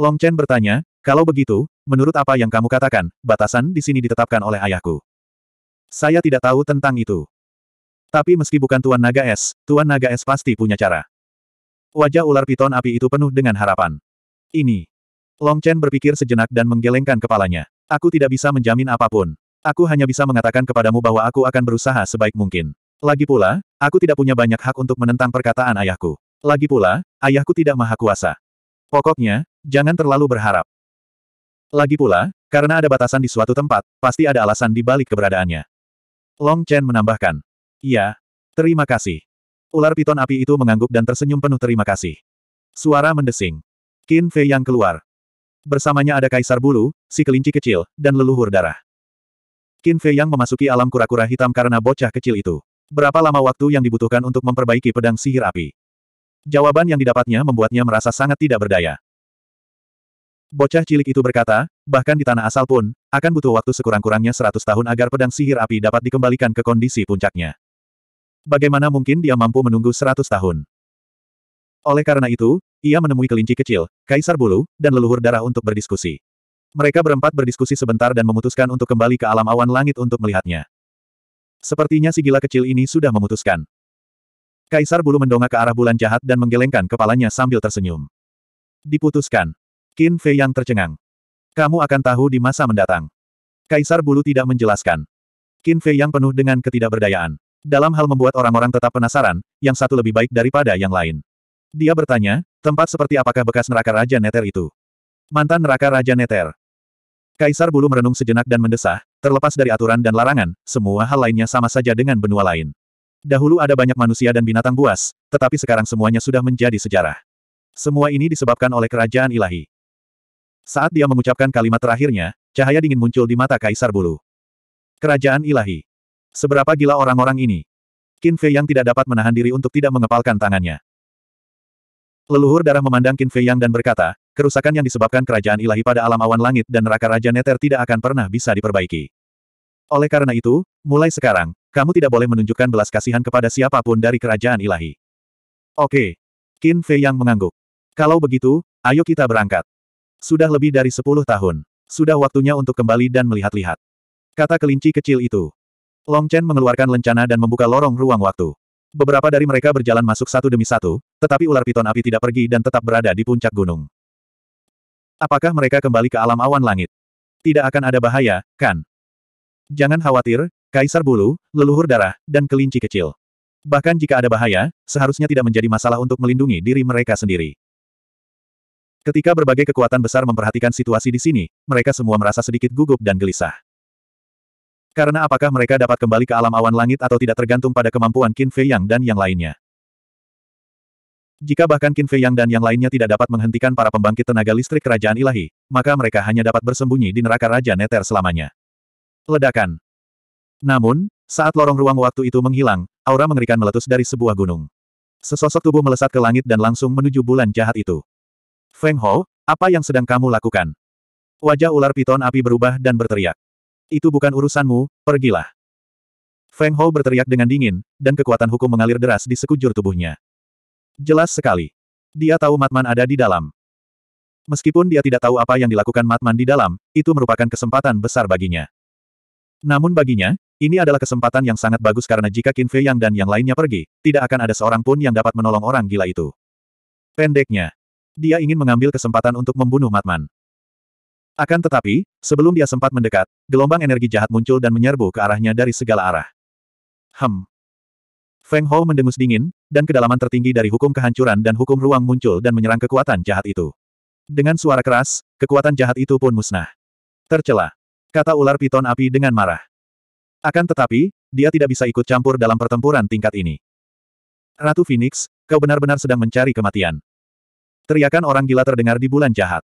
Long Chen bertanya, kalau begitu, menurut apa yang kamu katakan, batasan di sini ditetapkan oleh ayahku. Saya tidak tahu tentang itu. Tapi meski bukan Tuan Naga Es, Tuan Naga Es pasti punya cara. Wajah ular piton api itu penuh dengan harapan. Ini. Long Chen berpikir sejenak dan menggelengkan kepalanya. Aku tidak bisa menjamin apapun. Aku hanya bisa mengatakan kepadamu bahwa aku akan berusaha sebaik mungkin. Lagi pula, aku tidak punya banyak hak untuk menentang perkataan ayahku. Lagi pula, ayahku tidak maha kuasa. Pokoknya, jangan terlalu berharap. Lagi pula, karena ada batasan di suatu tempat, pasti ada alasan di balik keberadaannya. Long Chen menambahkan. Iya, terima kasih. Ular piton api itu mengangguk dan tersenyum penuh terima kasih. Suara mendesing. Qin Fei yang keluar. Bersamanya ada kaisar bulu, si kelinci kecil, dan leluhur darah. Qin Fei yang memasuki alam kura-kura hitam karena bocah kecil itu. Berapa lama waktu yang dibutuhkan untuk memperbaiki pedang sihir api? Jawaban yang didapatnya membuatnya merasa sangat tidak berdaya. Bocah cilik itu berkata, bahkan di tanah asal pun, akan butuh waktu sekurang-kurangnya 100 tahun agar pedang sihir api dapat dikembalikan ke kondisi puncaknya. Bagaimana mungkin dia mampu menunggu 100 tahun? Oleh karena itu, ia menemui kelinci kecil, kaisar bulu, dan leluhur darah untuk berdiskusi. Mereka berempat berdiskusi sebentar dan memutuskan untuk kembali ke alam awan langit untuk melihatnya. Sepertinya si gila kecil ini sudah memutuskan. Kaisar bulu mendongak ke arah bulan jahat dan menggelengkan kepalanya sambil tersenyum. Diputuskan. Qin Fei yang tercengang. Kamu akan tahu di masa mendatang. Kaisar Bulu tidak menjelaskan. Qin Fei yang penuh dengan ketidakberdayaan. Dalam hal membuat orang-orang tetap penasaran, yang satu lebih baik daripada yang lain. Dia bertanya, tempat seperti apakah bekas neraka Raja Neter itu? Mantan neraka Raja Neter. Kaisar Bulu merenung sejenak dan mendesah, terlepas dari aturan dan larangan, semua hal lainnya sama saja dengan benua lain. Dahulu ada banyak manusia dan binatang buas, tetapi sekarang semuanya sudah menjadi sejarah. Semua ini disebabkan oleh kerajaan ilahi. Saat dia mengucapkan kalimat terakhirnya, cahaya dingin muncul di mata Kaisar Bulu. Kerajaan ilahi. Seberapa gila orang-orang ini. Qin Fei Yang tidak dapat menahan diri untuk tidak mengepalkan tangannya. Leluhur darah memandang Qin Fei Yang dan berkata, kerusakan yang disebabkan kerajaan ilahi pada alam awan langit dan neraka Raja Neter tidak akan pernah bisa diperbaiki. Oleh karena itu, mulai sekarang, kamu tidak boleh menunjukkan belas kasihan kepada siapapun dari kerajaan ilahi. Oke. Qin Fei Yang mengangguk. Kalau begitu, ayo kita berangkat. Sudah lebih dari sepuluh tahun. Sudah waktunya untuk kembali dan melihat-lihat. Kata kelinci kecil itu. Long Chen mengeluarkan lencana dan membuka lorong ruang waktu. Beberapa dari mereka berjalan masuk satu demi satu, tetapi ular piton api tidak pergi dan tetap berada di puncak gunung. Apakah mereka kembali ke alam awan langit? Tidak akan ada bahaya, kan? Jangan khawatir, kaisar bulu, leluhur darah, dan kelinci kecil. Bahkan jika ada bahaya, seharusnya tidak menjadi masalah untuk melindungi diri mereka sendiri. Ketika berbagai kekuatan besar memperhatikan situasi di sini, mereka semua merasa sedikit gugup dan gelisah. Karena apakah mereka dapat kembali ke alam awan langit atau tidak tergantung pada kemampuan Qin Fei Yang dan yang lainnya. Jika bahkan Qin Fei Yang dan yang lainnya tidak dapat menghentikan para pembangkit tenaga listrik kerajaan ilahi, maka mereka hanya dapat bersembunyi di neraka Raja Neter selamanya. Ledakan. Namun, saat lorong ruang waktu itu menghilang, aura mengerikan meletus dari sebuah gunung. Sesosok tubuh melesat ke langit dan langsung menuju bulan jahat itu. Feng Hou, apa yang sedang kamu lakukan? Wajah ular piton api berubah dan berteriak. Itu bukan urusanmu, pergilah. Feng Hou berteriak dengan dingin, dan kekuatan hukum mengalir deras di sekujur tubuhnya. Jelas sekali. Dia tahu Matman ada di dalam. Meskipun dia tidak tahu apa yang dilakukan Matman di dalam, itu merupakan kesempatan besar baginya. Namun baginya, ini adalah kesempatan yang sangat bagus karena jika Qin Fei Yang dan yang lainnya pergi, tidak akan ada seorang pun yang dapat menolong orang gila itu. Pendeknya, dia ingin mengambil kesempatan untuk membunuh Matman. Akan tetapi, sebelum dia sempat mendekat, gelombang energi jahat muncul dan menyerbu ke arahnya dari segala arah. Hem. Feng Hou mendengus dingin, dan kedalaman tertinggi dari hukum kehancuran dan hukum ruang muncul dan menyerang kekuatan jahat itu. Dengan suara keras, kekuatan jahat itu pun musnah. Tercela. Kata ular piton api dengan marah. Akan tetapi, dia tidak bisa ikut campur dalam pertempuran tingkat ini. Ratu Phoenix, kau benar-benar sedang mencari kematian. Teriakan orang gila terdengar di bulan jahat.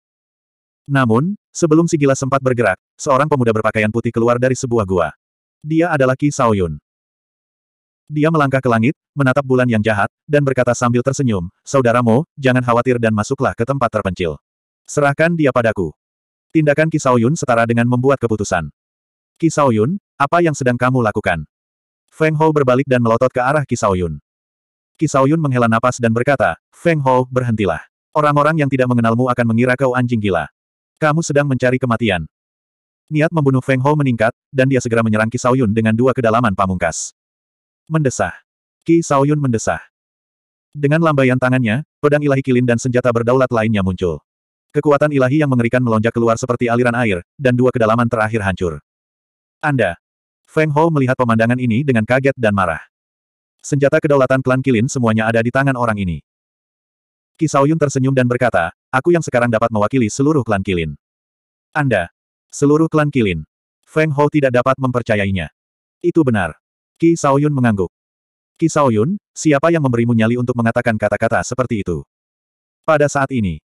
Namun, sebelum si gila sempat bergerak, seorang pemuda berpakaian putih keluar dari sebuah gua. Dia adalah Ki Saoyun. Dia melangkah ke langit, menatap bulan yang jahat, dan berkata sambil tersenyum, Saudaramu, jangan khawatir dan masuklah ke tempat terpencil. Serahkan dia padaku. Tindakan Ki Saoyun setara dengan membuat keputusan. Ki Saoyun, apa yang sedang kamu lakukan? Feng Hou berbalik dan melotot ke arah Ki Saoyun. Ki Saoyun menghela napas dan berkata, Feng Hou, berhentilah. Orang-orang yang tidak mengenalmu akan mengira kau anjing gila. Kamu sedang mencari kematian. Niat membunuh Feng Ho meningkat, dan dia segera menyerang Ki Saoyun dengan dua kedalaman pamungkas. Mendesah. Ki Saoyun mendesah. Dengan lambaian tangannya, pedang ilahi kilin dan senjata berdaulat lainnya muncul. Kekuatan ilahi yang mengerikan melonjak keluar seperti aliran air, dan dua kedalaman terakhir hancur. Anda. Feng Ho melihat pemandangan ini dengan kaget dan marah. Senjata kedaulatan klan Kilin semuanya ada di tangan orang ini. Kisauyun Yun tersenyum dan berkata, aku yang sekarang dapat mewakili seluruh klan Kilin. Anda. Seluruh klan Kilin. Feng Hou tidak dapat mempercayainya. Itu benar. Ki Sao mengangguk. Ki Sao siapa yang memberimu nyali untuk mengatakan kata-kata seperti itu? Pada saat ini,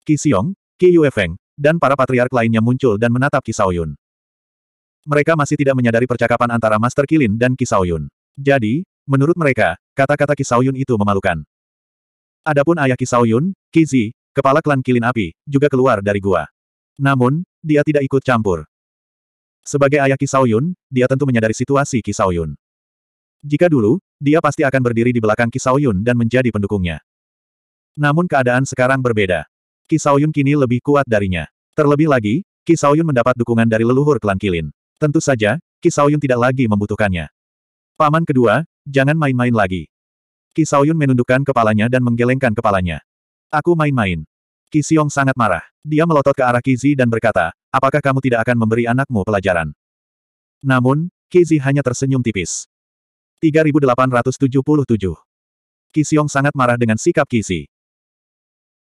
Ki Xiong, Ki Yue Feng, dan para patriark lainnya muncul dan menatap Ki Sao Mereka masih tidak menyadari percakapan antara Master Kilin dan Ki Sao Jadi, menurut mereka, kata-kata Ki Sao itu memalukan. Adapun Ayaki Saoyun, Kizi, kepala klan Kilin Api, juga keluar dari gua. Namun, dia tidak ikut campur. Sebagai ayah Kisaoyun, dia tentu menyadari situasi Kisaoyun. Jika dulu, dia pasti akan berdiri di belakang Kisaoyun dan menjadi pendukungnya. Namun keadaan sekarang berbeda. Kisaoyun kini lebih kuat darinya. Terlebih lagi, Kisaoyun mendapat dukungan dari leluhur klan Kilin. Tentu saja, Kisaoyun tidak lagi membutuhkannya. Paman kedua, jangan main-main lagi. Kisauyun menundukkan kepalanya dan menggelengkan kepalanya. Aku main-main. Kisiong sangat marah. Dia melotot ke arah Kizi dan berkata, apakah kamu tidak akan memberi anakmu pelajaran? Namun, Kizi hanya tersenyum tipis. 3877 Kisiong sangat marah dengan sikap Kizi.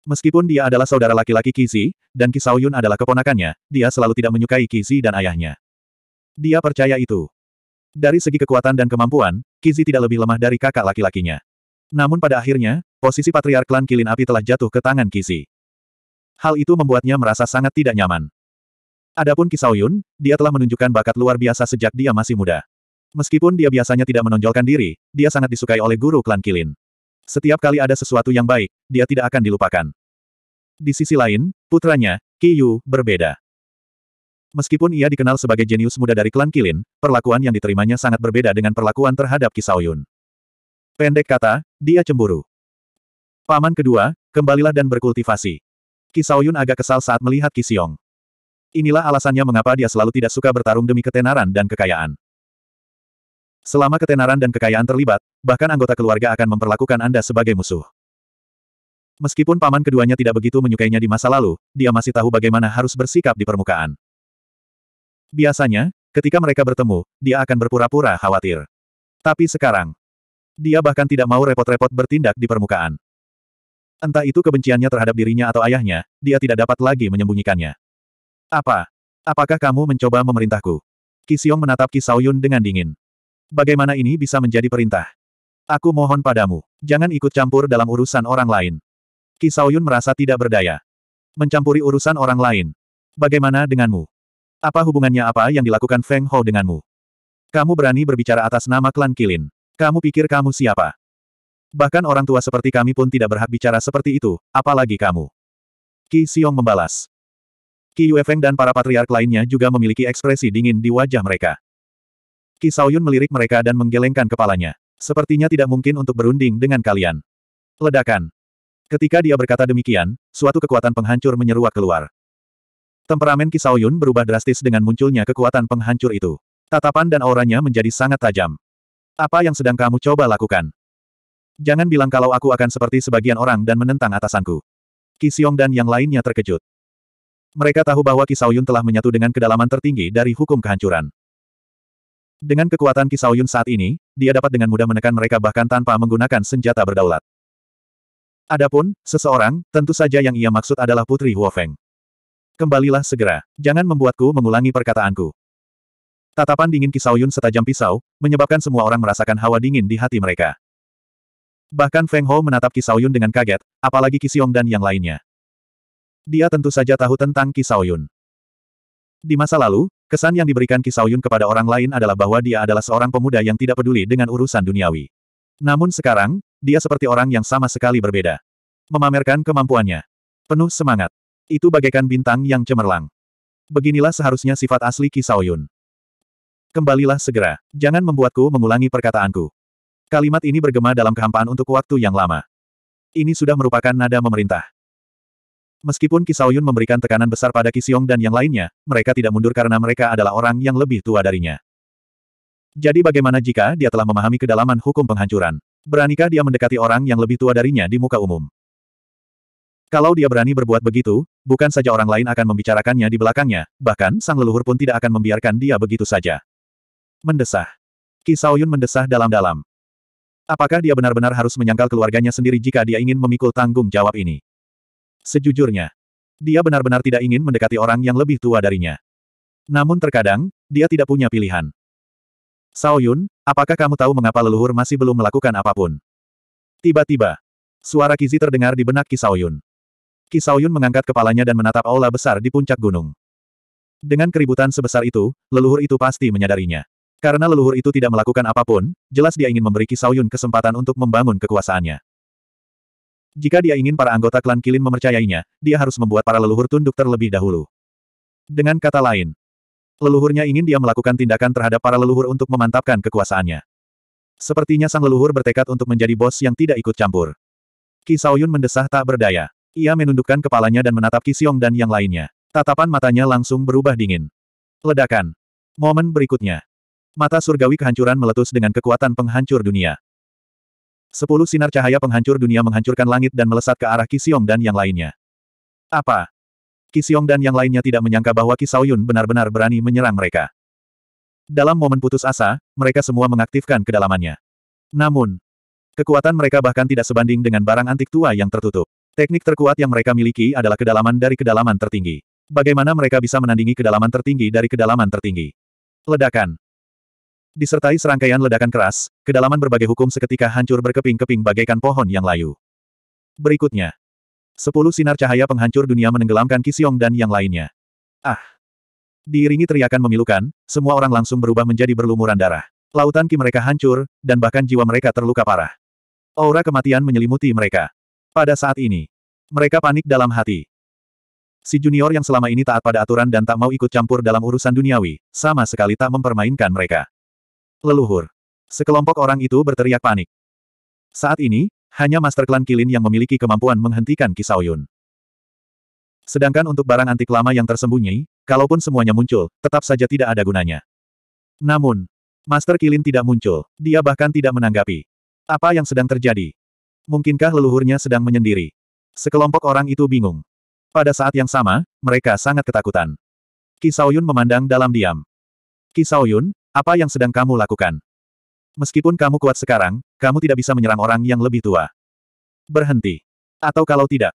Meskipun dia adalah saudara laki-laki Kizi, dan Kisaoyun adalah keponakannya, dia selalu tidak menyukai Kizi dan ayahnya. Dia percaya itu. Dari segi kekuatan dan kemampuan, Kizi tidak lebih lemah dari kakak laki-lakinya. Namun pada akhirnya, posisi patriark klan Kilin Api telah jatuh ke tangan Kisi. Hal itu membuatnya merasa sangat tidak nyaman. Adapun Kisaoyun, dia telah menunjukkan bakat luar biasa sejak dia masih muda. Meskipun dia biasanya tidak menonjolkan diri, dia sangat disukai oleh guru klan Kilin. Setiap kali ada sesuatu yang baik, dia tidak akan dilupakan. Di sisi lain, putranya, Kiyu, berbeda. Meskipun ia dikenal sebagai jenius muda dari klan Kilin, perlakuan yang diterimanya sangat berbeda dengan perlakuan terhadap Kisaoyun. Pendek kata, dia cemburu. Paman kedua, kembalilah dan berkultivasi. Kisaoyun agak kesal saat melihat Kisiong. Inilah alasannya mengapa dia selalu tidak suka bertarung demi ketenaran dan kekayaan. Selama ketenaran dan kekayaan terlibat, bahkan anggota keluarga akan memperlakukan Anda sebagai musuh. Meskipun paman keduanya tidak begitu menyukainya di masa lalu, dia masih tahu bagaimana harus bersikap di permukaan. Biasanya, ketika mereka bertemu, dia akan berpura-pura khawatir. Tapi sekarang, dia bahkan tidak mau repot-repot bertindak di permukaan. Entah itu kebenciannya terhadap dirinya atau ayahnya, dia tidak dapat lagi menyembunyikannya. Apa? Apakah kamu mencoba memerintahku? Kisiong menatap Kisaoyun dengan dingin. Bagaimana ini bisa menjadi perintah? Aku mohon padamu, jangan ikut campur dalam urusan orang lain. Kisaoyun merasa tidak berdaya. Mencampuri urusan orang lain. Bagaimana denganmu? Apa hubungannya apa yang dilakukan Feng Ho denganmu? Kamu berani berbicara atas nama klan Kilin. Kamu pikir kamu siapa? Bahkan orang tua seperti kami pun tidak berhak bicara seperti itu, apalagi kamu. Ki Xiong membalas. Qi Yuefeng dan para patriark lainnya juga memiliki ekspresi dingin di wajah mereka. Qi Saoyun melirik mereka dan menggelengkan kepalanya. Sepertinya tidak mungkin untuk berunding dengan kalian. Ledakan. Ketika dia berkata demikian, suatu kekuatan penghancur menyeruak keluar. Temperamen Qi Saoyun berubah drastis dengan munculnya kekuatan penghancur itu. Tatapan dan auranya menjadi sangat tajam. Apa yang sedang kamu coba lakukan? Jangan bilang kalau aku akan seperti sebagian orang dan menentang atasanku. Kisiong dan yang lainnya terkejut. Mereka tahu bahwa Kisauyun telah menyatu dengan kedalaman tertinggi dari hukum kehancuran. Dengan kekuatan Kisauyun saat ini, dia dapat dengan mudah menekan mereka bahkan tanpa menggunakan senjata berdaulat. Adapun, seseorang, tentu saja yang ia maksud adalah Putri Huofeng. Kembalilah segera. Jangan membuatku mengulangi perkataanku. Tatapan dingin Kisao Yun setajam pisau, menyebabkan semua orang merasakan hawa dingin di hati mereka. Bahkan Feng Ho menatap Kisao Yun dengan kaget, apalagi Kisiong dan yang lainnya. Dia tentu saja tahu tentang Kisao Yun. Di masa lalu, kesan yang diberikan Kisao Yun kepada orang lain adalah bahwa dia adalah seorang pemuda yang tidak peduli dengan urusan duniawi. Namun sekarang, dia seperti orang yang sama sekali berbeda. Memamerkan kemampuannya. Penuh semangat. Itu bagaikan bintang yang cemerlang. Beginilah seharusnya sifat asli Kisao Yun. Kembalilah segera. Jangan membuatku mengulangi perkataanku. Kalimat ini bergema dalam kehampaan untuk waktu yang lama. Ini sudah merupakan nada memerintah. Meskipun Kisaoyun memberikan tekanan besar pada Kisiong dan yang lainnya, mereka tidak mundur karena mereka adalah orang yang lebih tua darinya. Jadi bagaimana jika dia telah memahami kedalaman hukum penghancuran? Beranikah dia mendekati orang yang lebih tua darinya di muka umum? Kalau dia berani berbuat begitu, bukan saja orang lain akan membicarakannya di belakangnya, bahkan sang leluhur pun tidak akan membiarkan dia begitu saja. Mendesah. Kisaoyun mendesah dalam-dalam. Apakah dia benar-benar harus menyangkal keluarganya sendiri jika dia ingin memikul tanggung jawab ini? Sejujurnya, dia benar-benar tidak ingin mendekati orang yang lebih tua darinya. Namun terkadang, dia tidak punya pilihan. Saoyun, apakah kamu tahu mengapa leluhur masih belum melakukan apapun? Tiba-tiba, suara Kizi terdengar di benak Kisaoyun. Kisaoyun mengangkat kepalanya dan menatap aula besar di puncak gunung. Dengan keributan sebesar itu, leluhur itu pasti menyadarinya. Karena leluhur itu tidak melakukan apapun, jelas dia ingin memberi Kisao Yun kesempatan untuk membangun kekuasaannya. Jika dia ingin para anggota klan Kilin mempercayainya, dia harus membuat para leluhur tunduk terlebih dahulu. Dengan kata lain, leluhurnya ingin dia melakukan tindakan terhadap para leluhur untuk memantapkan kekuasaannya. Sepertinya sang leluhur bertekad untuk menjadi bos yang tidak ikut campur. Ki Saoyun mendesah tak berdaya. Ia menundukkan kepalanya dan menatap Kisiong dan yang lainnya. Tatapan matanya langsung berubah dingin. Ledakan. Momen berikutnya. Mata surgawi kehancuran meletus dengan kekuatan penghancur dunia. Sepuluh sinar cahaya penghancur dunia menghancurkan langit dan melesat ke arah Kisiong dan yang lainnya. Apa? Kisiong dan yang lainnya tidak menyangka bahwa Kisaoyun benar-benar berani menyerang mereka. Dalam momen putus asa, mereka semua mengaktifkan kedalamannya. Namun, kekuatan mereka bahkan tidak sebanding dengan barang antik tua yang tertutup. Teknik terkuat yang mereka miliki adalah kedalaman dari kedalaman tertinggi. Bagaimana mereka bisa menandingi kedalaman tertinggi dari kedalaman tertinggi? Ledakan. Disertai serangkaian ledakan keras, kedalaman berbagai hukum seketika hancur berkeping-keping bagaikan pohon yang layu. Berikutnya. Sepuluh sinar cahaya penghancur dunia menenggelamkan Kisiong dan yang lainnya. Ah! Diiringi teriakan memilukan, semua orang langsung berubah menjadi berlumuran darah. Lautan ki mereka hancur, dan bahkan jiwa mereka terluka parah. Aura kematian menyelimuti mereka. Pada saat ini, mereka panik dalam hati. Si junior yang selama ini taat pada aturan dan tak mau ikut campur dalam urusan duniawi, sama sekali tak mempermainkan mereka. Leluhur. Sekelompok orang itu berteriak panik. Saat ini, hanya Master Klan Kilin yang memiliki kemampuan menghentikan Kisao Sedangkan untuk barang antik lama yang tersembunyi, kalaupun semuanya muncul, tetap saja tidak ada gunanya. Namun, Master Kilin tidak muncul, dia bahkan tidak menanggapi. Apa yang sedang terjadi? Mungkinkah leluhurnya sedang menyendiri? Sekelompok orang itu bingung. Pada saat yang sama, mereka sangat ketakutan. Kisao memandang dalam diam. Kisao apa yang sedang kamu lakukan? Meskipun kamu kuat sekarang, kamu tidak bisa menyerang orang yang lebih tua. Berhenti. Atau kalau tidak.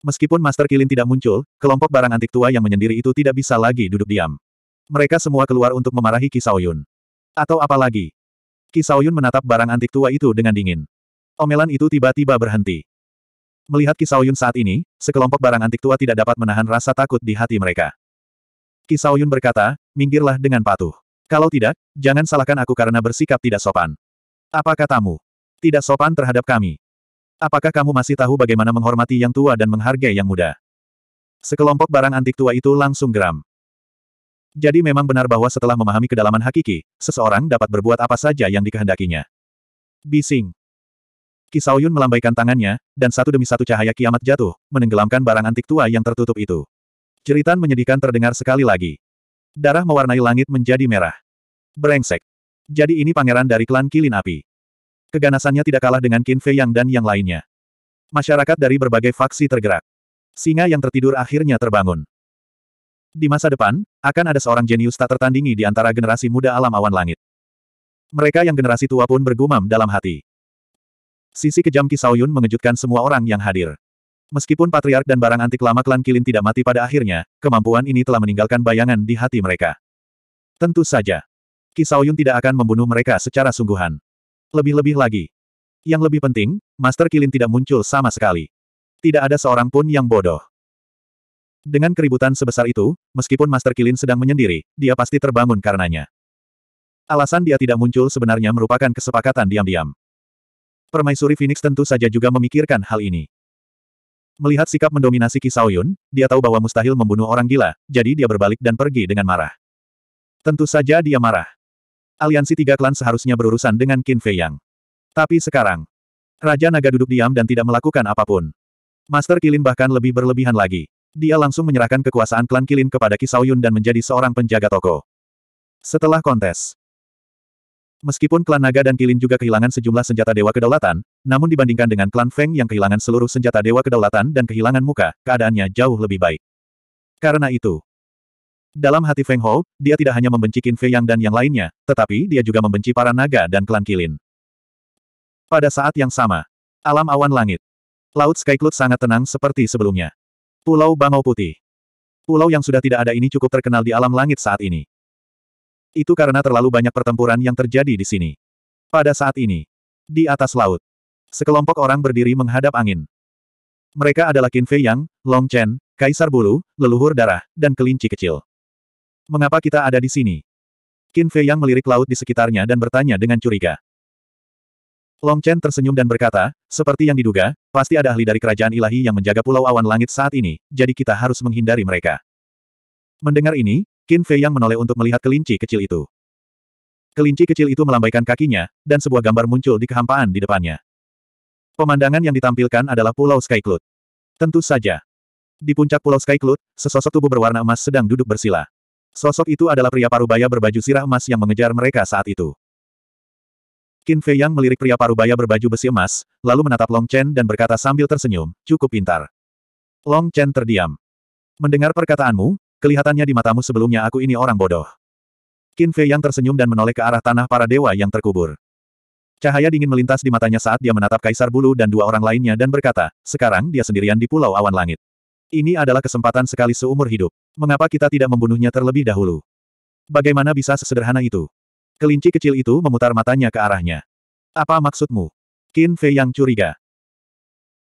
Meskipun Master Kilin tidak muncul, kelompok barang antik tua yang menyendiri itu tidak bisa lagi duduk diam. Mereka semua keluar untuk memarahi Kisaoyun. Atau apalagi. Kisaoyun menatap barang antik tua itu dengan dingin. Omelan itu tiba-tiba berhenti. Melihat Kisaoyun saat ini, sekelompok barang antik tua tidak dapat menahan rasa takut di hati mereka. Kisaoyun berkata, minggirlah dengan patuh. Kalau tidak, jangan salahkan aku karena bersikap tidak sopan. Apa katamu? Tidak sopan terhadap kami. Apakah kamu masih tahu bagaimana menghormati yang tua dan menghargai yang muda? Sekelompok barang antik tua itu langsung geram. Jadi memang benar bahwa setelah memahami kedalaman hakiki, seseorang dapat berbuat apa saja yang dikehendakinya. Bising. Kisaoyun melambaikan tangannya, dan satu demi satu cahaya kiamat jatuh, menenggelamkan barang antik tua yang tertutup itu. Ceritan menyedihkan terdengar sekali lagi. Darah mewarnai langit menjadi merah. Brengsek. Jadi ini pangeran dari klan Kilin Api. Keganasannya tidak kalah dengan Qin Fei Yang dan yang lainnya. Masyarakat dari berbagai faksi tergerak. Singa yang tertidur akhirnya terbangun. Di masa depan, akan ada seorang jenius tak tertandingi di antara generasi muda alam awan langit. Mereka yang generasi tua pun bergumam dalam hati. Sisi kejam Kisao Yun mengejutkan semua orang yang hadir. Meskipun patriark dan barang antik lama klan Kilin tidak mati pada akhirnya, kemampuan ini telah meninggalkan bayangan di hati mereka. Tentu saja. Ki Kisaoyun tidak akan membunuh mereka secara sungguhan. Lebih-lebih lagi. Yang lebih penting, Master Kilin tidak muncul sama sekali. Tidak ada seorang pun yang bodoh. Dengan keributan sebesar itu, meskipun Master Kilin sedang menyendiri, dia pasti terbangun karenanya. Alasan dia tidak muncul sebenarnya merupakan kesepakatan diam-diam. Permaisuri Phoenix tentu saja juga memikirkan hal ini. Melihat sikap mendominasi Ki Saoyun, dia tahu bahwa mustahil membunuh orang gila, jadi dia berbalik dan pergi dengan marah. Tentu saja dia marah. Aliansi tiga klan seharusnya berurusan dengan Qin Fei Yang. Tapi sekarang, Raja Naga duduk diam dan tidak melakukan apapun. Master Kilin bahkan lebih berlebihan lagi. Dia langsung menyerahkan kekuasaan klan Kilin kepada Ki Saoyun dan menjadi seorang penjaga toko. Setelah kontes, Meskipun klan Naga dan Kilin juga kehilangan sejumlah senjata Dewa Kedaulatan, namun dibandingkan dengan klan Feng yang kehilangan seluruh senjata Dewa Kedaulatan dan kehilangan muka, keadaannya jauh lebih baik. Karena itu, dalam hati Feng Hou, dia tidak hanya membenci Qin Fei Yang dan yang lainnya, tetapi dia juga membenci para naga dan klan Kilin. Pada saat yang sama, alam awan langit. Laut skycloud sangat tenang seperti sebelumnya. Pulau Bangau Putih. Pulau yang sudah tidak ada ini cukup terkenal di alam langit saat ini. Itu karena terlalu banyak pertempuran yang terjadi di sini. Pada saat ini, di atas laut, sekelompok orang berdiri menghadap angin. Mereka adalah Qin Fei Yang, Long Chen, Kaisar Bulu, Leluhur Darah, dan Kelinci Kecil. Mengapa kita ada di sini? Qin Fei Yang melirik laut di sekitarnya dan bertanya dengan curiga. Long Chen tersenyum dan berkata, seperti yang diduga, pasti ada ahli dari kerajaan ilahi yang menjaga pulau awan langit saat ini, jadi kita harus menghindari mereka. Mendengar ini, Qin Fei yang menoleh untuk melihat kelinci kecil itu. Kelinci kecil itu melambaikan kakinya, dan sebuah gambar muncul di kehampaan di depannya. Pemandangan yang ditampilkan adalah Pulau Sky Cloud. Tentu saja. Di puncak Pulau Sky Cloud, sesosok tubuh berwarna emas sedang duduk bersila. Sosok itu adalah pria parubaya berbaju sirah emas yang mengejar mereka saat itu. Qin Fei Yang melirik pria parubaya berbaju besi emas, lalu menatap Long Chen dan berkata sambil tersenyum, cukup pintar. Long Chen terdiam. Mendengar perkataanmu, Kelihatannya di matamu sebelumnya aku ini orang bodoh. Qin Fei yang tersenyum dan menoleh ke arah tanah para dewa yang terkubur. Cahaya dingin melintas di matanya saat dia menatap Kaisar Bulu dan dua orang lainnya dan berkata, sekarang dia sendirian di Pulau Awan Langit. Ini adalah kesempatan sekali seumur hidup. Mengapa kita tidak membunuhnya terlebih dahulu? Bagaimana bisa sesederhana itu? Kelinci kecil itu memutar matanya ke arahnya. Apa maksudmu? Qin Fei yang curiga.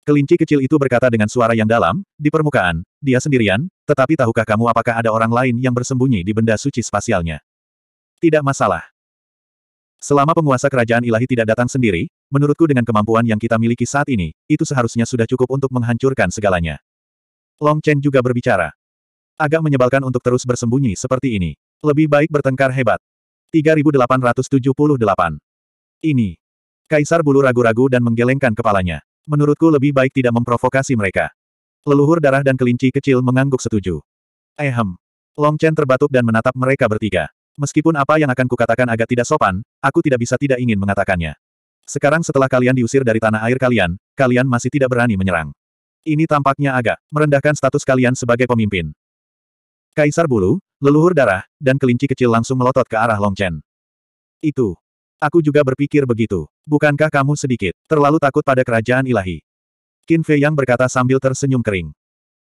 Kelinci kecil itu berkata dengan suara yang dalam, di permukaan, dia sendirian, tetapi tahukah kamu apakah ada orang lain yang bersembunyi di benda suci spasialnya? Tidak masalah. Selama penguasa kerajaan ilahi tidak datang sendiri, menurutku dengan kemampuan yang kita miliki saat ini, itu seharusnya sudah cukup untuk menghancurkan segalanya. Long Chen juga berbicara. Agak menyebalkan untuk terus bersembunyi seperti ini. Lebih baik bertengkar hebat. 3878. Ini. Kaisar bulu ragu-ragu dan menggelengkan kepalanya. Menurutku lebih baik tidak memprovokasi mereka. Leluhur darah dan kelinci kecil mengangguk setuju. Ehem. Eh, Long Chen terbatuk dan menatap mereka bertiga. Meskipun apa yang akan kukatakan agak tidak sopan, aku tidak bisa tidak ingin mengatakannya. Sekarang setelah kalian diusir dari tanah air kalian, kalian masih tidak berani menyerang. Ini tampaknya agak merendahkan status kalian sebagai pemimpin. Kaisar bulu, leluhur darah, dan kelinci kecil langsung melotot ke arah Long Chen. Itu. Aku juga berpikir begitu. Bukankah kamu sedikit terlalu takut pada kerajaan ilahi? Qin Fei Yang berkata sambil tersenyum kering.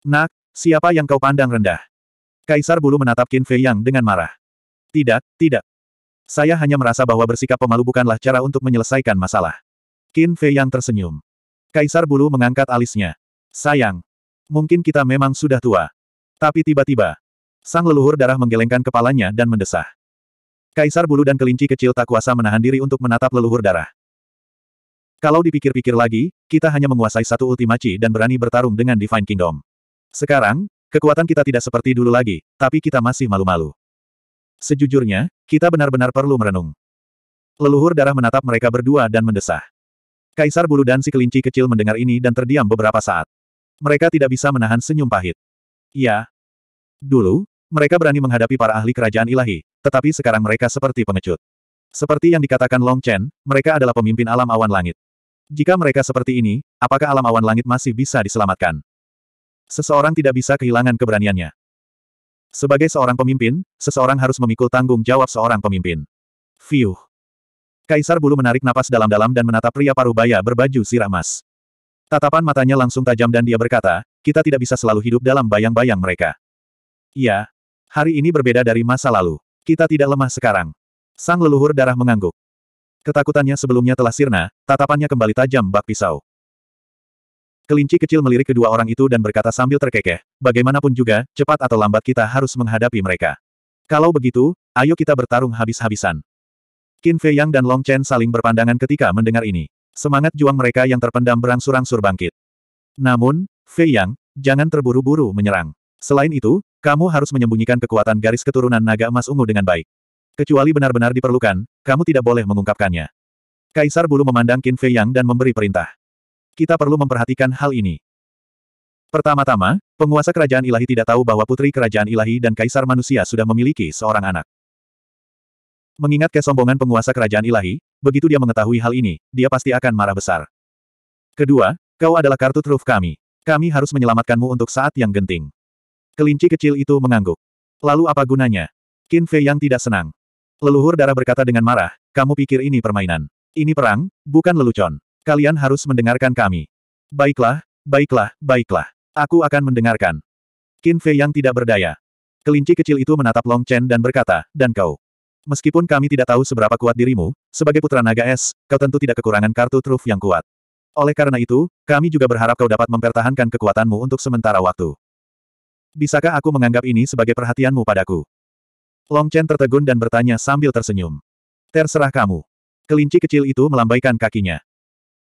Nak, siapa yang kau pandang rendah? Kaisar Bulu menatap Qin Fei Yang dengan marah. Tidak, tidak. Saya hanya merasa bahwa bersikap pemalu bukanlah cara untuk menyelesaikan masalah. Qin Fei Yang tersenyum. Kaisar Bulu mengangkat alisnya. Sayang. Mungkin kita memang sudah tua. Tapi tiba-tiba, sang leluhur darah menggelengkan kepalanya dan mendesah. Kaisar Bulu dan kelinci kecil tak kuasa menahan diri untuk menatap leluhur darah. Kalau dipikir-pikir lagi, kita hanya menguasai satu ultimaci dan berani bertarung dengan Divine Kingdom. Sekarang, kekuatan kita tidak seperti dulu lagi, tapi kita masih malu-malu. Sejujurnya, kita benar-benar perlu merenung. Leluhur darah menatap mereka berdua dan mendesah. Kaisar Bulu dan si kelinci kecil mendengar ini dan terdiam beberapa saat. Mereka tidak bisa menahan senyum pahit. Ya. Dulu, mereka berani menghadapi para ahli kerajaan ilahi, tetapi sekarang mereka seperti pengecut. Seperti yang dikatakan Long Chen, mereka adalah pemimpin alam awan langit. Jika mereka seperti ini, apakah alam awan langit masih bisa diselamatkan? Seseorang tidak bisa kehilangan keberaniannya. Sebagai seorang pemimpin, seseorang harus memikul tanggung jawab seorang pemimpin. Fiuh. Kaisar bulu menarik napas dalam-dalam dan menatap pria parubaya berbaju sirah emas. Tatapan matanya langsung tajam dan dia berkata, kita tidak bisa selalu hidup dalam bayang-bayang mereka. Ya, Hari ini berbeda dari masa lalu. Kita tidak lemah sekarang. Sang leluhur darah mengangguk. Ketakutannya sebelumnya telah sirna, tatapannya kembali tajam bak pisau. Kelinci kecil melirik kedua orang itu dan berkata sambil terkekeh, bagaimanapun juga, cepat atau lambat kita harus menghadapi mereka. Kalau begitu, ayo kita bertarung habis-habisan. Qin Fei Yang dan Long Chen saling berpandangan ketika mendengar ini. Semangat juang mereka yang terpendam berangsur-angsur bangkit. Namun, Fei Yang, jangan terburu-buru menyerang. Selain itu, kamu harus menyembunyikan kekuatan garis keturunan naga emas ungu dengan baik. Kecuali benar-benar diperlukan, kamu tidak boleh mengungkapkannya. Kaisar Bulu memandang Qin Fei Yang dan memberi perintah. Kita perlu memperhatikan hal ini. Pertama-tama, penguasa kerajaan ilahi tidak tahu bahwa putri kerajaan ilahi dan kaisar manusia sudah memiliki seorang anak. Mengingat kesombongan penguasa kerajaan ilahi, begitu dia mengetahui hal ini, dia pasti akan marah besar. Kedua, kau adalah kartu truf kami. Kami harus menyelamatkanmu untuk saat yang genting. Kelinci kecil itu mengangguk. Lalu apa gunanya? Qin Fei yang tidak senang. Leluhur darah berkata dengan marah, kamu pikir ini permainan. Ini perang, bukan lelucon. Kalian harus mendengarkan kami. Baiklah, baiklah, baiklah. Aku akan mendengarkan. Qin Fei yang tidak berdaya. Kelinci kecil itu menatap Long Chen dan berkata, dan kau. Meskipun kami tidak tahu seberapa kuat dirimu, sebagai putra naga es, kau tentu tidak kekurangan kartu truf yang kuat. Oleh karena itu, kami juga berharap kau dapat mempertahankan kekuatanmu untuk sementara waktu. Bisakah aku menganggap ini sebagai perhatianmu padaku? Long Chen tertegun dan bertanya sambil tersenyum. Terserah kamu. Kelinci kecil itu melambaikan kakinya.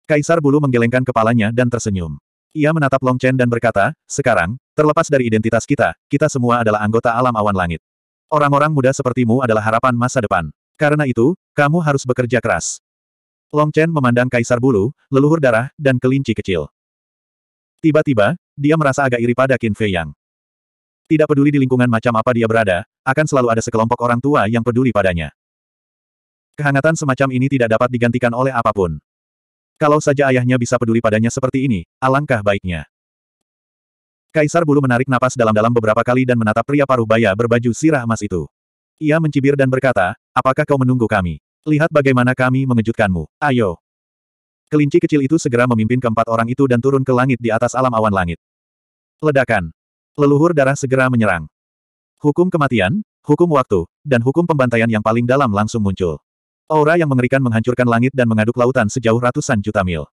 Kaisar Bulu menggelengkan kepalanya dan tersenyum. Ia menatap Long Chen dan berkata, sekarang, terlepas dari identitas kita, kita semua adalah anggota alam awan langit. Orang-orang muda sepertimu adalah harapan masa depan. Karena itu, kamu harus bekerja keras. Long Chen memandang Kaisar Bulu, leluhur darah, dan kelinci kecil. Tiba-tiba, dia merasa agak iri pada Qin Fei Yang. Tidak peduli di lingkungan macam apa dia berada, akan selalu ada sekelompok orang tua yang peduli padanya. Kehangatan semacam ini tidak dapat digantikan oleh apapun. Kalau saja ayahnya bisa peduli padanya seperti ini, alangkah baiknya. Kaisar Bulu menarik napas dalam-dalam beberapa kali dan menatap pria paruh baya berbaju sirah emas itu. Ia mencibir dan berkata, apakah kau menunggu kami? Lihat bagaimana kami mengejutkanmu. Ayo, Kelinci kecil itu segera memimpin keempat orang itu dan turun ke langit di atas alam awan langit. Ledakan. Leluhur darah segera menyerang. Hukum kematian, hukum waktu, dan hukum pembantaian yang paling dalam langsung muncul. Aura yang mengerikan menghancurkan langit dan mengaduk lautan sejauh ratusan juta mil.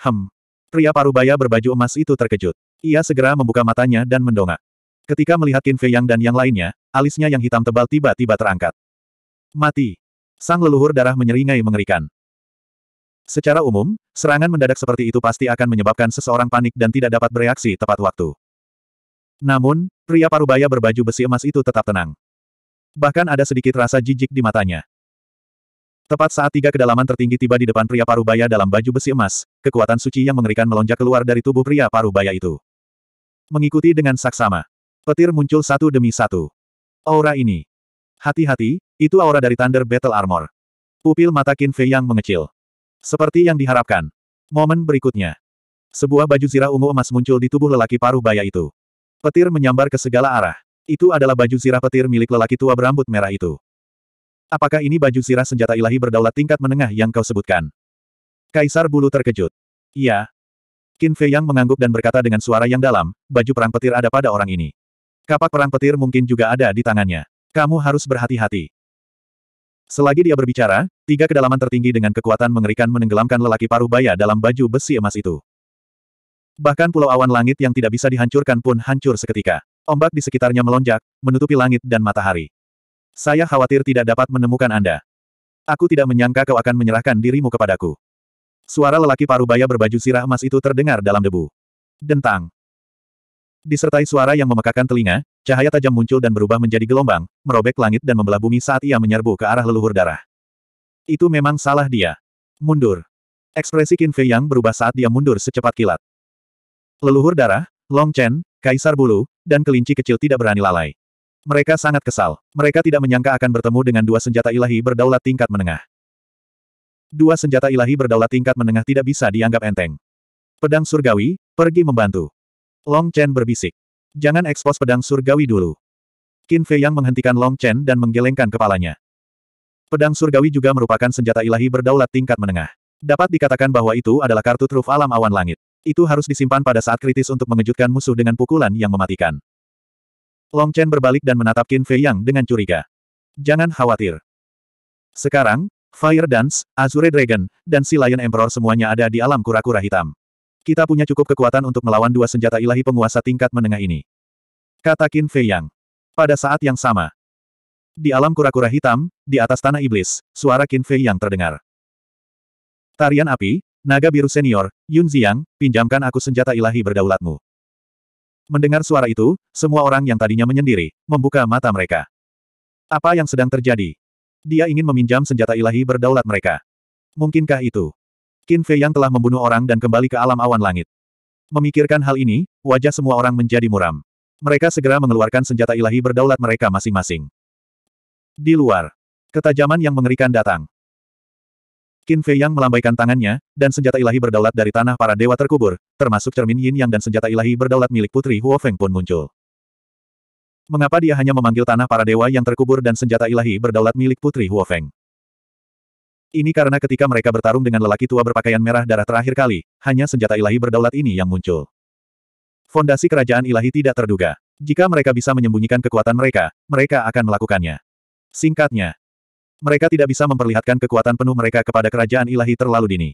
Hem. Pria parubaya berbaju emas itu terkejut. Ia segera membuka matanya dan mendongak. Ketika melihat Qin Fei Yang dan yang lainnya, alisnya yang hitam tebal tiba-tiba terangkat. Mati. Sang leluhur darah menyeringai mengerikan. Secara umum, serangan mendadak seperti itu pasti akan menyebabkan seseorang panik dan tidak dapat bereaksi tepat waktu. Namun, pria parubaya berbaju besi emas itu tetap tenang. Bahkan ada sedikit rasa jijik di matanya. Tepat saat tiga kedalaman tertinggi tiba di depan pria parubaya dalam baju besi emas, kekuatan suci yang mengerikan melonjak keluar dari tubuh pria parubaya itu. Mengikuti dengan saksama. Petir muncul satu demi satu. Aura ini. Hati-hati, itu aura dari Thunder Battle Armor. Pupil mata Qin Fei yang mengecil. Seperti yang diharapkan. Momen berikutnya. Sebuah baju zirah ungu emas muncul di tubuh lelaki parubaya itu. Petir menyambar ke segala arah. Itu adalah baju zirah petir milik lelaki tua berambut merah itu. Apakah ini baju zirah senjata ilahi berdaulat tingkat menengah yang kau sebutkan? Kaisar Bulu terkejut. Iya. Qin Fei Yang mengangguk dan berkata dengan suara yang dalam, baju perang petir ada pada orang ini. Kapak perang petir mungkin juga ada di tangannya. Kamu harus berhati-hati. Selagi dia berbicara, tiga kedalaman tertinggi dengan kekuatan mengerikan menenggelamkan lelaki paruh baya dalam baju besi emas itu. Bahkan pulau awan langit yang tidak bisa dihancurkan pun hancur seketika. Ombak di sekitarnya melonjak, menutupi langit dan matahari. Saya khawatir tidak dapat menemukan Anda. Aku tidak menyangka kau akan menyerahkan dirimu kepadaku. Suara lelaki parubaya berbaju sirah emas itu terdengar dalam debu. Dentang. Disertai suara yang memekakan telinga, cahaya tajam muncul dan berubah menjadi gelombang, merobek langit dan membelah bumi saat ia menyerbu ke arah leluhur darah. Itu memang salah dia. Mundur. Ekspresi Qin Fei Yang berubah saat dia mundur secepat kilat. Leluhur darah, Long Chen, Kaisar Bulu, dan kelinci kecil tidak berani lalai. Mereka sangat kesal. Mereka tidak menyangka akan bertemu dengan dua senjata ilahi berdaulat tingkat menengah. Dua senjata ilahi berdaulat tingkat menengah tidak bisa dianggap enteng. Pedang surgawi, pergi membantu. Long Chen berbisik. Jangan ekspos pedang surgawi dulu. Qin Fei yang menghentikan Long Chen dan menggelengkan kepalanya. Pedang surgawi juga merupakan senjata ilahi berdaulat tingkat menengah. Dapat dikatakan bahwa itu adalah kartu truf alam awan langit itu harus disimpan pada saat kritis untuk mengejutkan musuh dengan pukulan yang mematikan. Long Chen berbalik dan menatap Qin Fei Yang dengan curiga. Jangan khawatir. Sekarang, Fire Dance, Azure Dragon, dan si Lion Emperor semuanya ada di alam kura-kura hitam. Kita punya cukup kekuatan untuk melawan dua senjata ilahi penguasa tingkat menengah ini. Kata Qin Fei Yang. Pada saat yang sama. Di alam kura-kura hitam, di atas tanah iblis, suara Qin Fei Yang terdengar. Tarian api, Naga biru senior, Yun Ziyang, pinjamkan aku senjata ilahi berdaulatmu. Mendengar suara itu, semua orang yang tadinya menyendiri, membuka mata mereka. Apa yang sedang terjadi? Dia ingin meminjam senjata ilahi berdaulat mereka. Mungkinkah itu? Qin Fei yang telah membunuh orang dan kembali ke alam awan langit. Memikirkan hal ini, wajah semua orang menjadi muram. Mereka segera mengeluarkan senjata ilahi berdaulat mereka masing-masing. Di luar, ketajaman yang mengerikan datang. Qin Fei Yang melambaikan tangannya, dan senjata ilahi berdaulat dari tanah para dewa terkubur, termasuk cermin yin yang dan senjata ilahi berdaulat milik putri Huo Feng pun muncul. Mengapa dia hanya memanggil tanah para dewa yang terkubur dan senjata ilahi berdaulat milik putri Huo Feng? Ini karena ketika mereka bertarung dengan lelaki tua berpakaian merah darah terakhir kali, hanya senjata ilahi berdaulat ini yang muncul. Fondasi kerajaan ilahi tidak terduga. Jika mereka bisa menyembunyikan kekuatan mereka, mereka akan melakukannya. Singkatnya, mereka tidak bisa memperlihatkan kekuatan penuh mereka kepada kerajaan ilahi terlalu dini.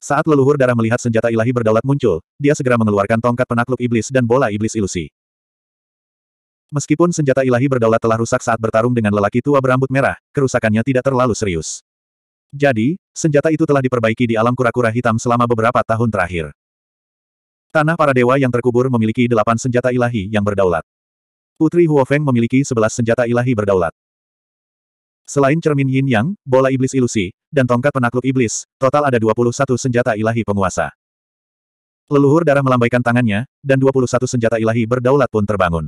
Saat leluhur darah melihat senjata ilahi berdaulat muncul, dia segera mengeluarkan tongkat penakluk iblis dan bola iblis ilusi. Meskipun senjata ilahi berdaulat telah rusak saat bertarung dengan lelaki tua berambut merah, kerusakannya tidak terlalu serius. Jadi, senjata itu telah diperbaiki di alam kura-kura hitam selama beberapa tahun terakhir. Tanah para dewa yang terkubur memiliki delapan senjata ilahi yang berdaulat. Putri Huofeng memiliki sebelas senjata ilahi berdaulat. Selain cermin yin yang, bola iblis ilusi, dan tongkat penakluk iblis, total ada 21 senjata ilahi penguasa. Leluhur darah melambaikan tangannya, dan 21 senjata ilahi berdaulat pun terbangun.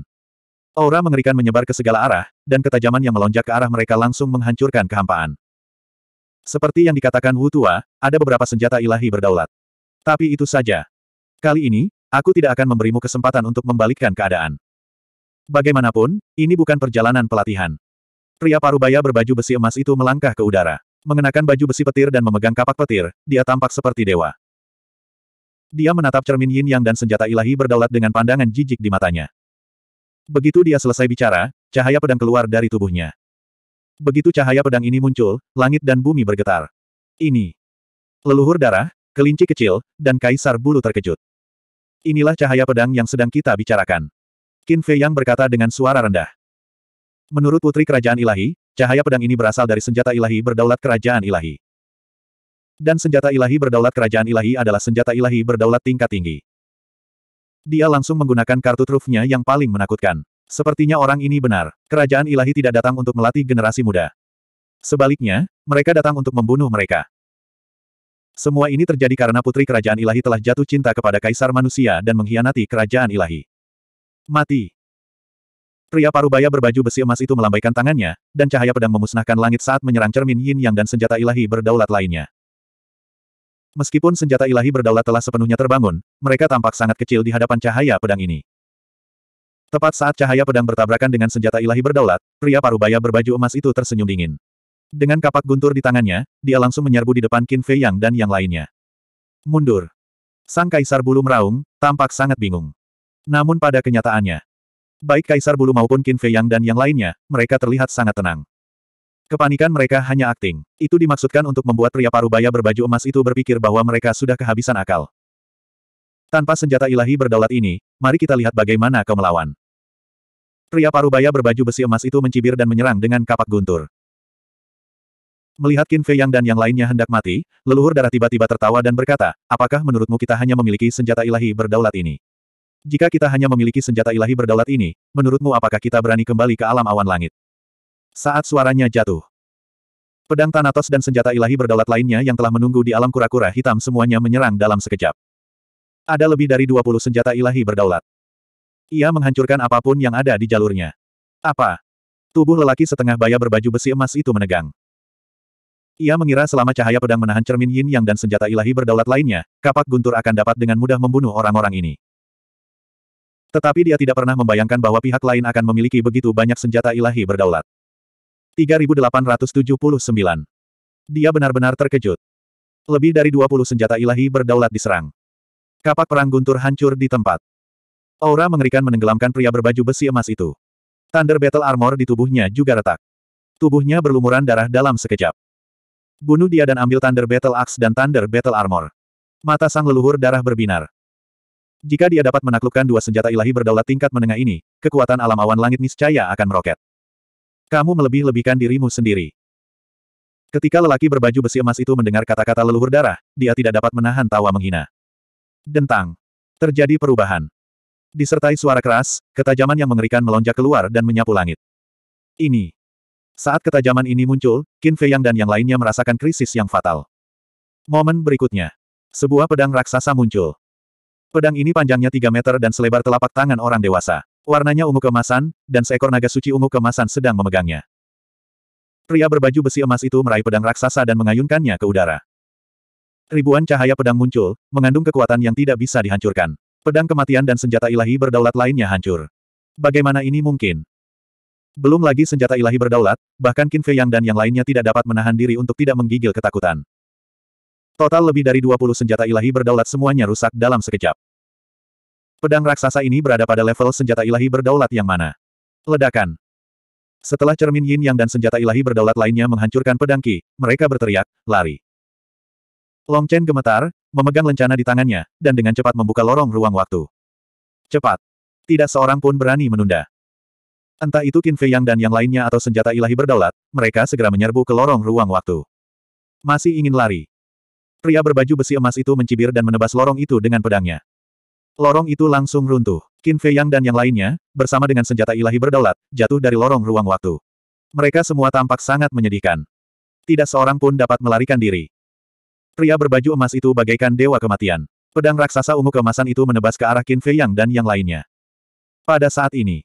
Aura mengerikan menyebar ke segala arah, dan ketajaman yang melonjak ke arah mereka langsung menghancurkan kehampaan. Seperti yang dikatakan Wu Tua, ada beberapa senjata ilahi berdaulat. Tapi itu saja. Kali ini, aku tidak akan memberimu kesempatan untuk membalikkan keadaan. Bagaimanapun, ini bukan perjalanan pelatihan. Pria parubaya berbaju besi emas itu melangkah ke udara. Mengenakan baju besi petir dan memegang kapak petir, dia tampak seperti dewa. Dia menatap cermin yin yang dan senjata ilahi berdaulat dengan pandangan jijik di matanya. Begitu dia selesai bicara, cahaya pedang keluar dari tubuhnya. Begitu cahaya pedang ini muncul, langit dan bumi bergetar. Ini. Leluhur darah, kelinci kecil, dan kaisar bulu terkejut. Inilah cahaya pedang yang sedang kita bicarakan. Qin Fei Yang berkata dengan suara rendah. Menurut Putri Kerajaan Ilahi, cahaya pedang ini berasal dari senjata ilahi berdaulat Kerajaan Ilahi. Dan senjata ilahi berdaulat Kerajaan Ilahi adalah senjata ilahi berdaulat tingkat tinggi. Dia langsung menggunakan kartu trufnya yang paling menakutkan. Sepertinya orang ini benar. Kerajaan Ilahi tidak datang untuk melatih generasi muda. Sebaliknya, mereka datang untuk membunuh mereka. Semua ini terjadi karena putri kerajaan ilahi telah jatuh cinta kepada kaisar manusia dan mengkhianati kerajaan ilahi. Mati. Pria parubaya berbaju besi emas itu melambaikan tangannya, dan cahaya pedang memusnahkan langit saat menyerang cermin yin yang dan senjata ilahi berdaulat lainnya. Meskipun senjata ilahi berdaulat telah sepenuhnya terbangun, mereka tampak sangat kecil di hadapan cahaya pedang ini. Tepat saat cahaya pedang bertabrakan dengan senjata ilahi berdaulat, pria parubaya berbaju emas itu tersenyum dingin. Dengan kapak guntur di tangannya, dia langsung menyerbu di depan Qin Fei Yang dan yang lainnya. Mundur. Sang kaisar bulu meraung, tampak sangat bingung. Namun pada kenyataannya, Baik Kaisar Bulu maupun Qin Fei Yang dan yang lainnya, mereka terlihat sangat tenang. Kepanikan mereka hanya akting. Itu dimaksudkan untuk membuat pria parubaya berbaju emas itu berpikir bahwa mereka sudah kehabisan akal. Tanpa senjata ilahi berdaulat ini, mari kita lihat bagaimana kau melawan. Pria parubaya berbaju besi emas itu mencibir dan menyerang dengan kapak guntur. Melihat Qin Fei Yang dan yang lainnya hendak mati, leluhur darah tiba-tiba tertawa dan berkata, apakah menurutmu kita hanya memiliki senjata ilahi berdaulat ini? Jika kita hanya memiliki senjata ilahi berdaulat ini, menurutmu apakah kita berani kembali ke alam awan langit? Saat suaranya jatuh. Pedang Thanatos dan senjata ilahi berdaulat lainnya yang telah menunggu di alam kura-kura hitam semuanya menyerang dalam sekejap. Ada lebih dari 20 senjata ilahi berdaulat. Ia menghancurkan apapun yang ada di jalurnya. Apa? Tubuh lelaki setengah baya berbaju besi emas itu menegang. Ia mengira selama cahaya pedang menahan cermin yin yang dan senjata ilahi berdaulat lainnya, kapak guntur akan dapat dengan mudah membunuh orang-orang ini. Tetapi dia tidak pernah membayangkan bahwa pihak lain akan memiliki begitu banyak senjata ilahi berdaulat. 3879. Dia benar-benar terkejut. Lebih dari 20 senjata ilahi berdaulat diserang. Kapak perang guntur hancur di tempat. Aura mengerikan menenggelamkan pria berbaju besi emas itu. Thunder Battle Armor di tubuhnya juga retak. Tubuhnya berlumuran darah dalam sekejap. Bunuh dia dan ambil Thunder Battle Axe dan Thunder Battle Armor. Mata sang leluhur darah berbinar. Jika dia dapat menaklukkan dua senjata ilahi berdaulat tingkat menengah ini, kekuatan alam awan langit niscaya akan meroket. Kamu melebih-lebihkan dirimu sendiri. Ketika lelaki berbaju besi emas itu mendengar kata-kata leluhur darah, dia tidak dapat menahan tawa menghina. Dentang. Terjadi perubahan. Disertai suara keras, ketajaman yang mengerikan melonjak keluar dan menyapu langit. Ini. Saat ketajaman ini muncul, Qin Fei Yang dan yang lainnya merasakan krisis yang fatal. Momen berikutnya. Sebuah pedang raksasa muncul. Pedang ini panjangnya 3 meter dan selebar telapak tangan orang dewasa. Warnanya ungu kemasan, dan seekor naga suci ungu kemasan sedang memegangnya. Pria berbaju besi emas itu meraih pedang raksasa dan mengayunkannya ke udara. Ribuan cahaya pedang muncul, mengandung kekuatan yang tidak bisa dihancurkan. Pedang kematian dan senjata ilahi berdaulat lainnya hancur. Bagaimana ini mungkin? Belum lagi senjata ilahi berdaulat, bahkan Qin Fei Yang dan yang lainnya tidak dapat menahan diri untuk tidak menggigil ketakutan. Total lebih dari 20 senjata ilahi berdaulat semuanya rusak dalam sekejap. Pedang raksasa ini berada pada level senjata ilahi berdaulat yang mana? Ledakan. Setelah cermin yin yang dan senjata ilahi berdaulat lainnya menghancurkan pedang Qi, mereka berteriak, lari. Long Chen gemetar, memegang lencana di tangannya, dan dengan cepat membuka lorong ruang waktu. Cepat. Tidak seorang pun berani menunda. Entah itu Qin Fei Yang dan yang lainnya atau senjata ilahi berdaulat, mereka segera menyerbu ke lorong ruang waktu. Masih ingin lari. Pria berbaju besi emas itu mencibir dan menebas lorong itu dengan pedangnya. Lorong itu langsung runtuh. Qin Fei Yang dan yang lainnya, bersama dengan senjata ilahi berdaulat, jatuh dari lorong ruang waktu. Mereka semua tampak sangat menyedihkan. Tidak seorang pun dapat melarikan diri. Pria berbaju emas itu bagaikan dewa kematian. Pedang raksasa ungu kemasan itu menebas ke arah Qin Fei Yang dan yang lainnya. Pada saat ini,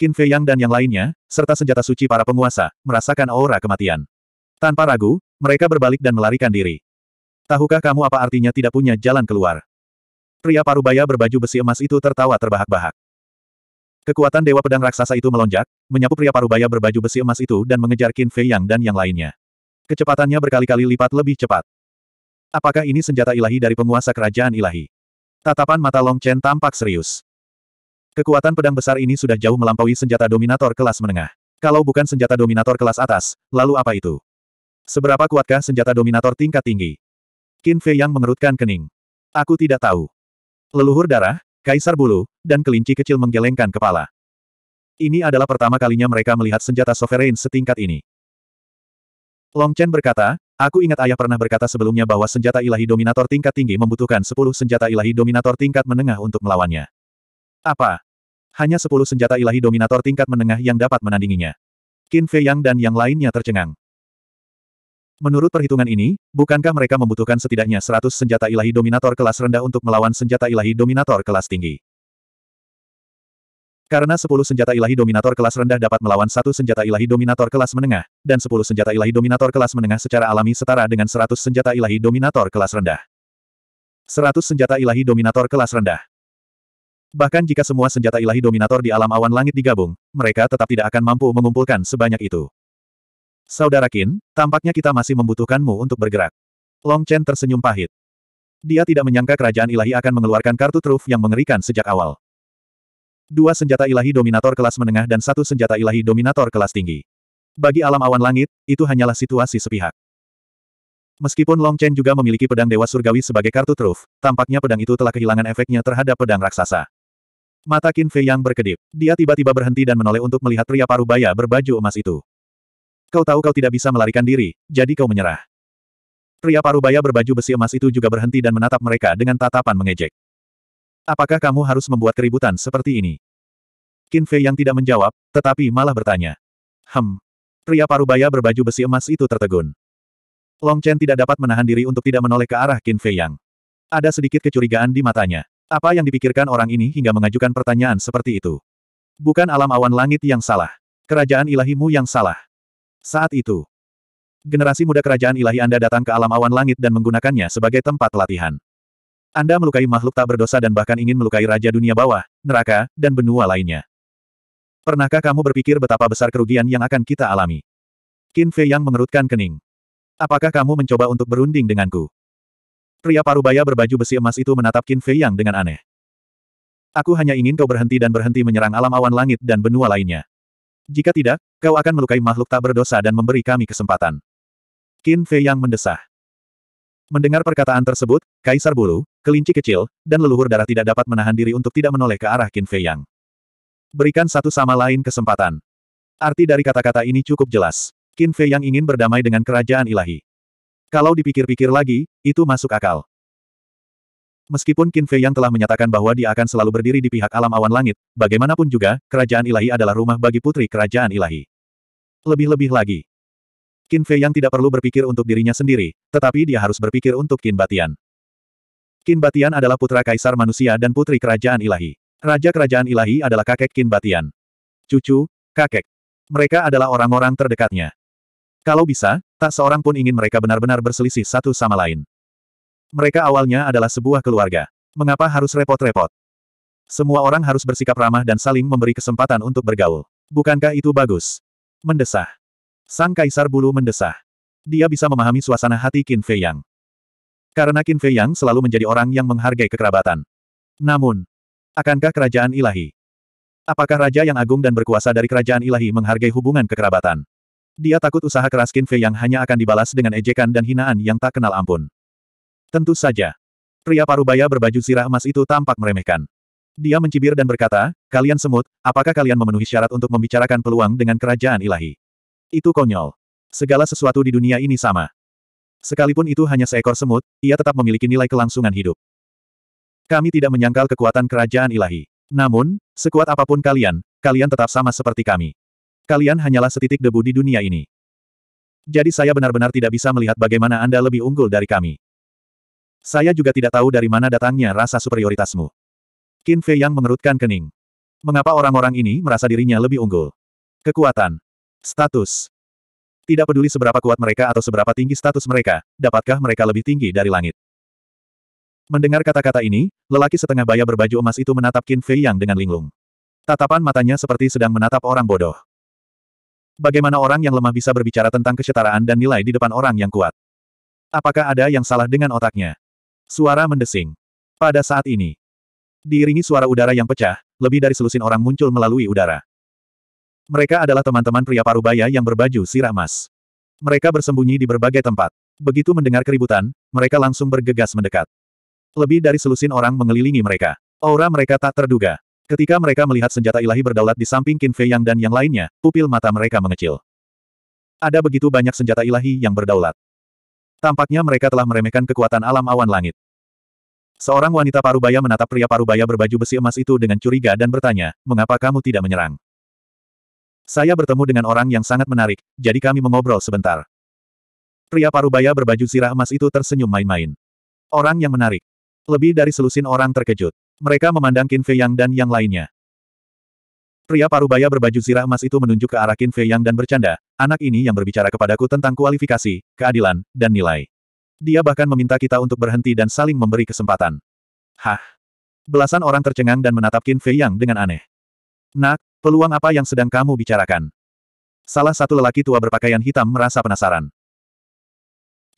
Qin Fei Yang dan yang lainnya, serta senjata suci para penguasa, merasakan aura kematian. Tanpa ragu, mereka berbalik dan melarikan diri. Tahukah kamu apa artinya tidak punya jalan keluar? Pria parubaya berbaju besi emas itu tertawa terbahak-bahak. Kekuatan Dewa Pedang Raksasa itu melonjak, menyapu pria parubaya berbaju besi emas itu dan mengejar Qin Fei Yang dan yang lainnya. Kecepatannya berkali-kali lipat lebih cepat. Apakah ini senjata ilahi dari penguasa kerajaan ilahi? Tatapan mata Long Chen tampak serius. Kekuatan pedang besar ini sudah jauh melampaui senjata dominator kelas menengah. Kalau bukan senjata dominator kelas atas, lalu apa itu? Seberapa kuatkah senjata dominator tingkat tinggi? Qin Fei yang mengerutkan kening. Aku tidak tahu. Leluhur darah, kaisar bulu, dan kelinci kecil menggelengkan kepala. Ini adalah pertama kalinya mereka melihat senjata sovereign setingkat ini. Long Chen berkata, aku ingat ayah pernah berkata sebelumnya bahwa senjata ilahi dominator tingkat tinggi membutuhkan 10 senjata ilahi dominator tingkat menengah untuk melawannya. Apa? Hanya 10 senjata ilahi dominator tingkat menengah yang dapat menandinginya. Qin Fei Yang dan yang lainnya tercengang. Menurut perhitungan ini, bukankah mereka membutuhkan setidaknya 100 senjata ilahi dominator kelas rendah untuk melawan senjata ilahi dominator kelas tinggi? Karena 10 senjata ilahi dominator kelas rendah dapat melawan satu senjata ilahi dominator kelas menengah, dan 10 senjata ilahi dominator kelas menengah secara alami setara dengan 100 senjata ilahi dominator kelas rendah. 100 senjata ilahi dominator kelas rendah. Bahkan jika semua senjata ilahi dominator di alam awan langit digabung, mereka tetap tidak akan mampu mengumpulkan sebanyak itu. Saudara Qin, tampaknya kita masih membutuhkanmu untuk bergerak. Long Chen tersenyum pahit. Dia tidak menyangka kerajaan ilahi akan mengeluarkan kartu truf yang mengerikan sejak awal. Dua senjata ilahi dominator kelas menengah dan satu senjata ilahi dominator kelas tinggi. Bagi alam awan langit, itu hanyalah situasi sepihak. Meskipun Long Chen juga memiliki pedang Dewa Surgawi sebagai kartu truf, tampaknya pedang itu telah kehilangan efeknya terhadap pedang raksasa. Mata Qin Fei yang berkedip. Dia tiba-tiba berhenti dan menoleh untuk melihat pria paruh baya berbaju emas itu. Kau tahu kau tidak bisa melarikan diri, jadi kau menyerah. Pria parubaya berbaju besi emas itu juga berhenti dan menatap mereka dengan tatapan mengejek. Apakah kamu harus membuat keributan seperti ini? Qin Fei yang tidak menjawab, tetapi malah bertanya. Hem. Pria parubaya berbaju besi emas itu tertegun. Long Chen tidak dapat menahan diri untuk tidak menoleh ke arah Qin Fei Yang. Ada sedikit kecurigaan di matanya. Apa yang dipikirkan orang ini hingga mengajukan pertanyaan seperti itu? Bukan alam awan langit yang salah. Kerajaan ilahimu yang salah. Saat itu, generasi muda kerajaan ilahi Anda datang ke alam awan langit dan menggunakannya sebagai tempat latihan. Anda melukai makhluk tak berdosa dan bahkan ingin melukai raja dunia bawah, neraka, dan benua lainnya. Pernahkah kamu berpikir betapa besar kerugian yang akan kita alami? Qin Fei yang mengerutkan kening. Apakah kamu mencoba untuk berunding denganku? Pria parubaya berbaju besi emas itu menatap Qin Fei Yang dengan aneh. Aku hanya ingin kau berhenti dan berhenti menyerang alam awan langit dan benua lainnya. Jika tidak, kau akan melukai makhluk tak berdosa dan memberi kami kesempatan. Qin Fei yang mendesah. Mendengar perkataan tersebut, Kaisar Bulu, kelinci kecil, dan leluhur darah tidak dapat menahan diri untuk tidak menoleh ke arah Qin Fei yang. Berikan satu sama lain kesempatan. Arti dari kata-kata ini cukup jelas. Qin Fei yang ingin berdamai dengan kerajaan ilahi. Kalau dipikir-pikir lagi, itu masuk akal. Meskipun Qin Fei yang telah menyatakan bahwa dia akan selalu berdiri di pihak alam awan langit, bagaimanapun juga, kerajaan ilahi adalah rumah bagi putri kerajaan ilahi. Lebih-lebih lagi. Qin Fei yang tidak perlu berpikir untuk dirinya sendiri, tetapi dia harus berpikir untuk Qin Batian. Qin Batian adalah putra kaisar manusia dan putri kerajaan ilahi. Raja kerajaan ilahi adalah kakek Qin Batian. Cucu, kakek. Mereka adalah orang-orang terdekatnya. Kalau bisa, tak seorang pun ingin mereka benar-benar berselisih satu sama lain. Mereka awalnya adalah sebuah keluarga. Mengapa harus repot-repot? Semua orang harus bersikap ramah dan saling memberi kesempatan untuk bergaul. Bukankah itu bagus? Mendesah. Sang Kaisar Bulu mendesah. Dia bisa memahami suasana hati Qin Fei Yang. Karena Qin Fei Yang selalu menjadi orang yang menghargai kekerabatan. Namun, akankah kerajaan ilahi? Apakah raja yang agung dan berkuasa dari kerajaan ilahi menghargai hubungan kekerabatan? Dia takut usaha keras Qin Fei Yang hanya akan dibalas dengan ejekan dan hinaan yang tak kenal ampun. Tentu saja. Pria parubaya berbaju sirah emas itu tampak meremehkan. Dia mencibir dan berkata, kalian semut, apakah kalian memenuhi syarat untuk membicarakan peluang dengan kerajaan ilahi? Itu konyol. Segala sesuatu di dunia ini sama. Sekalipun itu hanya seekor semut, ia tetap memiliki nilai kelangsungan hidup. Kami tidak menyangkal kekuatan kerajaan ilahi. Namun, sekuat apapun kalian, kalian tetap sama seperti kami. Kalian hanyalah setitik debu di dunia ini. Jadi saya benar-benar tidak bisa melihat bagaimana Anda lebih unggul dari kami. Saya juga tidak tahu dari mana datangnya rasa superioritasmu. Qin Fei yang mengerutkan kening. Mengapa orang-orang ini merasa dirinya lebih unggul? Kekuatan. Status. Tidak peduli seberapa kuat mereka atau seberapa tinggi status mereka, dapatkah mereka lebih tinggi dari langit? Mendengar kata-kata ini, lelaki setengah baya berbaju emas itu menatap Qin Fei Yang dengan linglung. Tatapan matanya seperti sedang menatap orang bodoh. Bagaimana orang yang lemah bisa berbicara tentang kesetaraan dan nilai di depan orang yang kuat? Apakah ada yang salah dengan otaknya? Suara mendesing. Pada saat ini, diiringi suara udara yang pecah, lebih dari selusin orang muncul melalui udara. Mereka adalah teman-teman pria parubaya yang berbaju sirah emas. Mereka bersembunyi di berbagai tempat. Begitu mendengar keributan, mereka langsung bergegas mendekat. Lebih dari selusin orang mengelilingi mereka. Aura mereka tak terduga. Ketika mereka melihat senjata ilahi berdaulat di samping Qin Fei Yang dan yang lainnya, pupil mata mereka mengecil. Ada begitu banyak senjata ilahi yang berdaulat. Tampaknya mereka telah meremehkan kekuatan alam awan langit. Seorang wanita parubaya menatap pria parubaya berbaju besi emas itu dengan curiga dan bertanya, mengapa kamu tidak menyerang? Saya bertemu dengan orang yang sangat menarik, jadi kami mengobrol sebentar. Pria parubaya berbaju sirah emas itu tersenyum main-main. Orang yang menarik. Lebih dari selusin orang terkejut. Mereka memandang Qin Fei Yang dan yang lainnya. Pria parubaya berbaju zirah emas itu menunjuk ke arah Qin Fei Yang dan bercanda, Anak ini yang berbicara kepadaku tentang kualifikasi, keadilan, dan nilai. Dia bahkan meminta kita untuk berhenti dan saling memberi kesempatan. Hah? Belasan orang tercengang dan menatap Qin Fei Yang dengan aneh. Nak, peluang apa yang sedang kamu bicarakan? Salah satu lelaki tua berpakaian hitam merasa penasaran.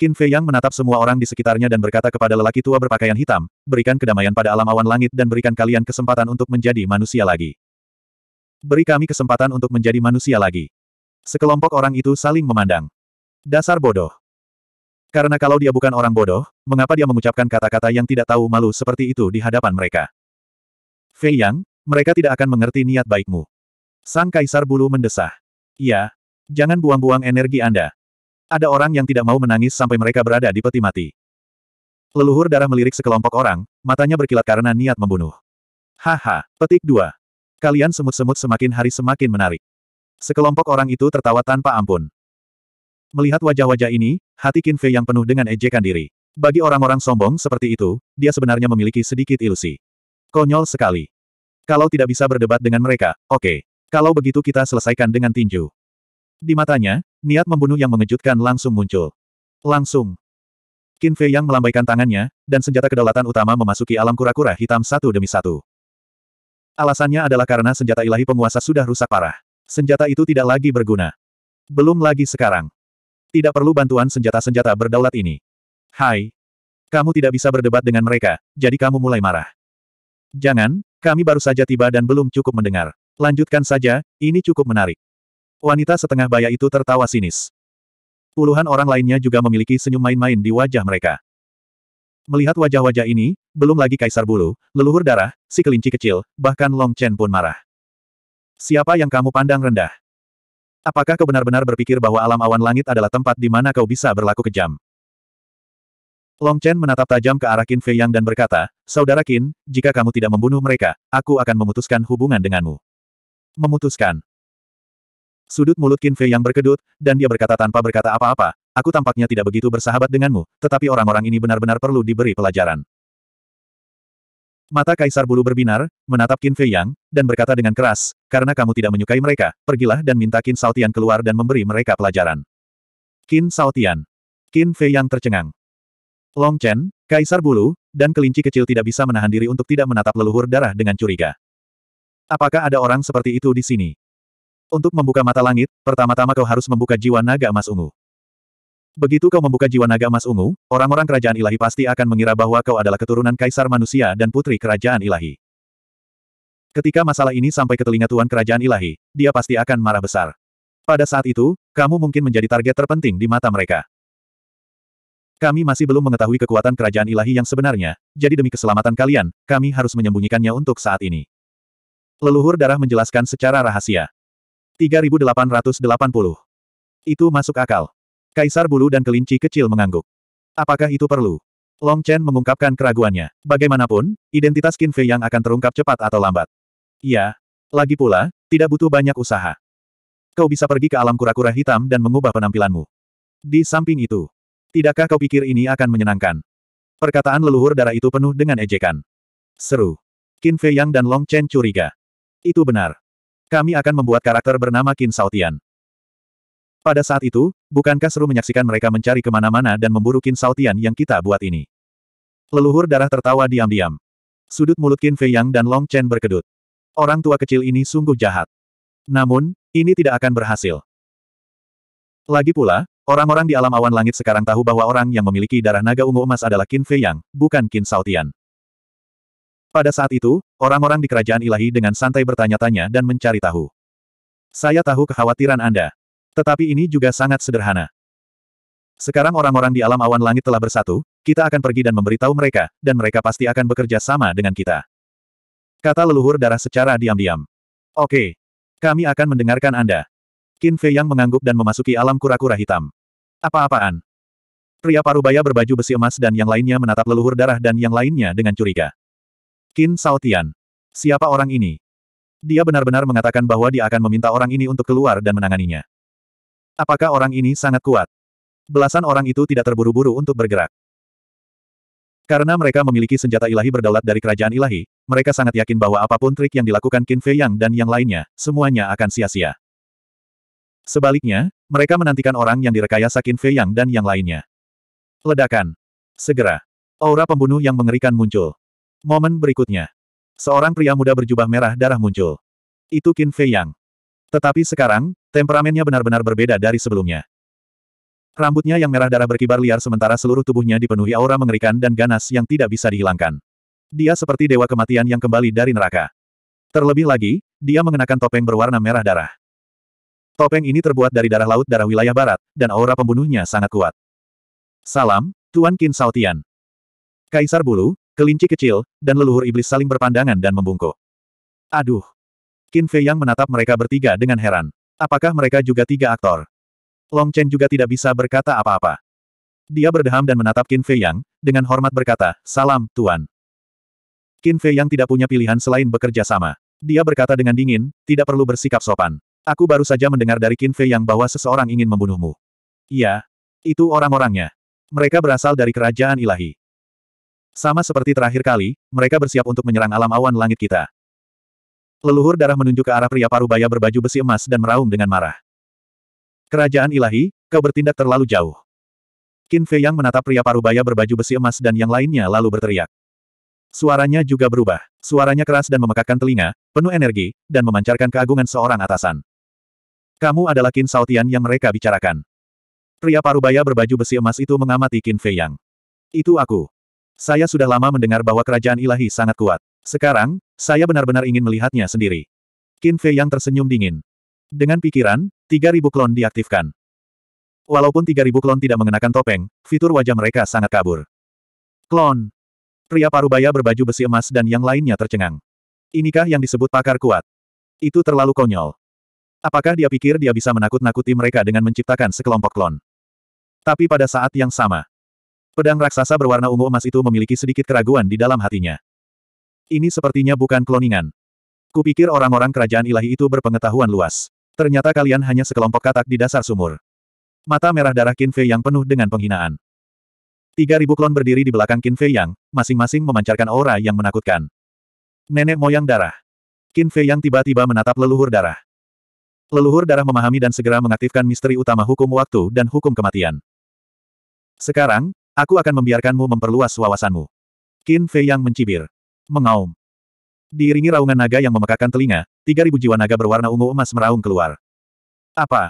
Qin Fei Yang menatap semua orang di sekitarnya dan berkata kepada lelaki tua berpakaian hitam, berikan kedamaian pada alam awan langit dan berikan kalian kesempatan untuk menjadi manusia lagi. Beri kami kesempatan untuk menjadi manusia lagi. Sekelompok orang itu saling memandang. Dasar bodoh. Karena kalau dia bukan orang bodoh, mengapa dia mengucapkan kata-kata yang tidak tahu malu seperti itu di hadapan mereka? Fei Yang, mereka tidak akan mengerti niat baikmu. Sang Kaisar Bulu mendesah. Iya, jangan buang-buang energi Anda. Ada orang yang tidak mau menangis sampai mereka berada di peti mati. Leluhur darah melirik sekelompok orang, matanya berkilat karena niat membunuh. Haha, petik dua. Kalian semut-semut semakin hari semakin menarik. Sekelompok orang itu tertawa tanpa ampun. Melihat wajah-wajah ini, hati Qin Fei yang penuh dengan ejekan diri. Bagi orang-orang sombong seperti itu, dia sebenarnya memiliki sedikit ilusi. Konyol sekali. Kalau tidak bisa berdebat dengan mereka, oke. Okay. Kalau begitu kita selesaikan dengan tinju. Di matanya, niat membunuh yang mengejutkan langsung muncul. Langsung. Qin Fei yang melambaikan tangannya, dan senjata kedaulatan utama memasuki alam kura-kura hitam satu demi satu. Alasannya adalah karena senjata ilahi penguasa sudah rusak parah. Senjata itu tidak lagi berguna. Belum lagi sekarang. Tidak perlu bantuan senjata-senjata berdaulat ini. Hai. Kamu tidak bisa berdebat dengan mereka, jadi kamu mulai marah. Jangan, kami baru saja tiba dan belum cukup mendengar. Lanjutkan saja, ini cukup menarik. Wanita setengah baya itu tertawa sinis. Puluhan orang lainnya juga memiliki senyum main-main di wajah mereka. Melihat wajah-wajah ini, belum lagi kaisar bulu, leluhur darah, si kelinci kecil, bahkan Long Chen pun marah. Siapa yang kamu pandang rendah? Apakah kau benar-benar berpikir bahwa alam awan langit adalah tempat di mana kau bisa berlaku kejam? Long Chen menatap tajam ke arah Qin Fei Yang dan berkata, Saudara Qin, jika kamu tidak membunuh mereka, aku akan memutuskan hubungan denganmu. Memutuskan. Sudut mulut Qin Fei yang berkedut, dan dia berkata tanpa berkata apa-apa, aku tampaknya tidak begitu bersahabat denganmu, tetapi orang-orang ini benar-benar perlu diberi pelajaran. Mata kaisar bulu berbinar, menatap Qin Fei Yang, dan berkata dengan keras, karena kamu tidak menyukai mereka, pergilah dan minta Qin Saotian keluar dan memberi mereka pelajaran. Qin Saotian. Qin Fei Yang tercengang. Long Chen, kaisar bulu, dan kelinci kecil tidak bisa menahan diri untuk tidak menatap leluhur darah dengan curiga. Apakah ada orang seperti itu di sini? Untuk membuka mata langit, pertama-tama kau harus membuka jiwa naga emas ungu. Begitu kau membuka jiwa naga emas ungu, orang-orang kerajaan ilahi pasti akan mengira bahwa kau adalah keturunan kaisar manusia dan putri kerajaan ilahi. Ketika masalah ini sampai ke telinga tuan kerajaan ilahi, dia pasti akan marah besar. Pada saat itu, kamu mungkin menjadi target terpenting di mata mereka. Kami masih belum mengetahui kekuatan kerajaan ilahi yang sebenarnya, jadi demi keselamatan kalian, kami harus menyembunyikannya untuk saat ini. Leluhur darah menjelaskan secara rahasia. 3880. Itu masuk akal. Kaisar bulu dan kelinci kecil mengangguk. Apakah itu perlu? Long Chen mengungkapkan keraguannya. Bagaimanapun, identitas Qin Fei yang akan terungkap cepat atau lambat. Ya, Lagi pula, tidak butuh banyak usaha. Kau bisa pergi ke alam kura-kura hitam dan mengubah penampilanmu. Di samping itu, tidakkah kau pikir ini akan menyenangkan? Perkataan leluhur darah itu penuh dengan ejekan. Seru. Qin Fei Yang dan Long Chen curiga. Itu benar. Kami akan membuat karakter bernama Qin Saotian. Pada saat itu, bukankah seru menyaksikan mereka mencari kemana-mana dan memburu Qin Saotian yang kita buat ini? Leluhur darah tertawa diam-diam. Sudut mulut Qin Fei Yang dan Long Chen berkedut. Orang tua kecil ini sungguh jahat. Namun, ini tidak akan berhasil. Lagi pula, orang-orang di alam awan langit sekarang tahu bahwa orang yang memiliki darah naga ungu emas adalah Qin Fei Yang, bukan Qin Saotian. Pada saat itu, orang-orang di kerajaan ilahi dengan santai bertanya-tanya dan mencari tahu. Saya tahu kekhawatiran Anda. Tetapi ini juga sangat sederhana. Sekarang orang-orang di alam awan langit telah bersatu, kita akan pergi dan memberitahu mereka, dan mereka pasti akan bekerja sama dengan kita. Kata leluhur darah secara diam-diam. Oke. Kami akan mendengarkan Anda. Qin Fei yang mengangguk dan memasuki alam kura-kura hitam. Apa-apaan? Pria parubaya berbaju besi emas dan yang lainnya menatap leluhur darah dan yang lainnya dengan curiga. Qin Saotian. Siapa orang ini? Dia benar-benar mengatakan bahwa dia akan meminta orang ini untuk keluar dan menanganinya. Apakah orang ini sangat kuat? Belasan orang itu tidak terburu-buru untuk bergerak. Karena mereka memiliki senjata ilahi berdaulat dari kerajaan ilahi, mereka sangat yakin bahwa apapun trik yang dilakukan Qin Fei Yang dan yang lainnya, semuanya akan sia-sia. Sebaliknya, mereka menantikan orang yang direkayasa Qin Fei Yang dan yang lainnya. Ledakan. Segera. Aura pembunuh yang mengerikan muncul. Momen berikutnya. Seorang pria muda berjubah merah darah muncul. Itu Qin Fei Yang. Tetapi sekarang, Temperamennya benar-benar berbeda dari sebelumnya. Rambutnya yang merah darah berkibar liar sementara seluruh tubuhnya dipenuhi aura mengerikan dan ganas yang tidak bisa dihilangkan. Dia seperti dewa kematian yang kembali dari neraka. Terlebih lagi, dia mengenakan topeng berwarna merah darah. Topeng ini terbuat dari darah laut darah wilayah barat, dan aura pembunuhnya sangat kuat. Salam, Tuan Qin Saotian. Kaisar bulu, kelinci kecil, dan leluhur iblis saling berpandangan dan membungkuk. Aduh. Qin Fei Yang menatap mereka bertiga dengan heran. Apakah mereka juga tiga aktor? Long Chen juga tidak bisa berkata apa-apa. Dia berdeham dan menatap Qin Fei Yang, dengan hormat berkata, Salam, Tuan. Qin Fei Yang tidak punya pilihan selain bekerja sama. Dia berkata dengan dingin, tidak perlu bersikap sopan. Aku baru saja mendengar dari Qin Fei Yang bahwa seseorang ingin membunuhmu. Iya, itu orang-orangnya. Mereka berasal dari kerajaan ilahi. Sama seperti terakhir kali, mereka bersiap untuk menyerang alam awan langit kita. Leluhur darah menunjuk ke arah pria parubaya berbaju besi emas dan meraung dengan marah. Kerajaan ilahi, kau bertindak terlalu jauh. Qin Fei yang menatap pria parubaya berbaju besi emas dan yang lainnya lalu berteriak. Suaranya juga berubah. Suaranya keras dan memekakkan telinga, penuh energi, dan memancarkan keagungan seorang atasan. Kamu adalah Qin Saotian yang mereka bicarakan. Pria parubaya berbaju besi emas itu mengamati Qin Fei Yang. Itu aku. Saya sudah lama mendengar bahwa kerajaan ilahi sangat kuat. Sekarang, saya benar-benar ingin melihatnya sendiri. Qin Fei yang tersenyum dingin. Dengan pikiran, 3000 klon diaktifkan. Walaupun 3000 klon tidak mengenakan topeng, fitur wajah mereka sangat kabur. Klon. Pria parubaya berbaju besi emas dan yang lainnya tercengang. Inikah yang disebut pakar kuat? Itu terlalu konyol. Apakah dia pikir dia bisa menakut-nakuti mereka dengan menciptakan sekelompok klon? Tapi pada saat yang sama, pedang raksasa berwarna ungu emas itu memiliki sedikit keraguan di dalam hatinya. Ini sepertinya bukan kloningan. Kupikir orang-orang kerajaan ilahi itu berpengetahuan luas. Ternyata kalian hanya sekelompok katak di dasar sumur. Mata merah darah Qin Fei yang penuh dengan penghinaan. Tiga ribu klon berdiri di belakang Qin Fei yang, masing-masing memancarkan aura yang menakutkan. Nenek moyang darah. Qin Fei yang tiba-tiba menatap leluhur darah. Leluhur darah memahami dan segera mengaktifkan misteri utama hukum waktu dan hukum kematian. Sekarang, aku akan membiarkanmu memperluas wawasanmu. Qin Fei yang mencibir mengaum. Diiringi raungan naga yang memekakan telinga, 3.000 jiwa naga berwarna ungu emas meraung keluar. Apa?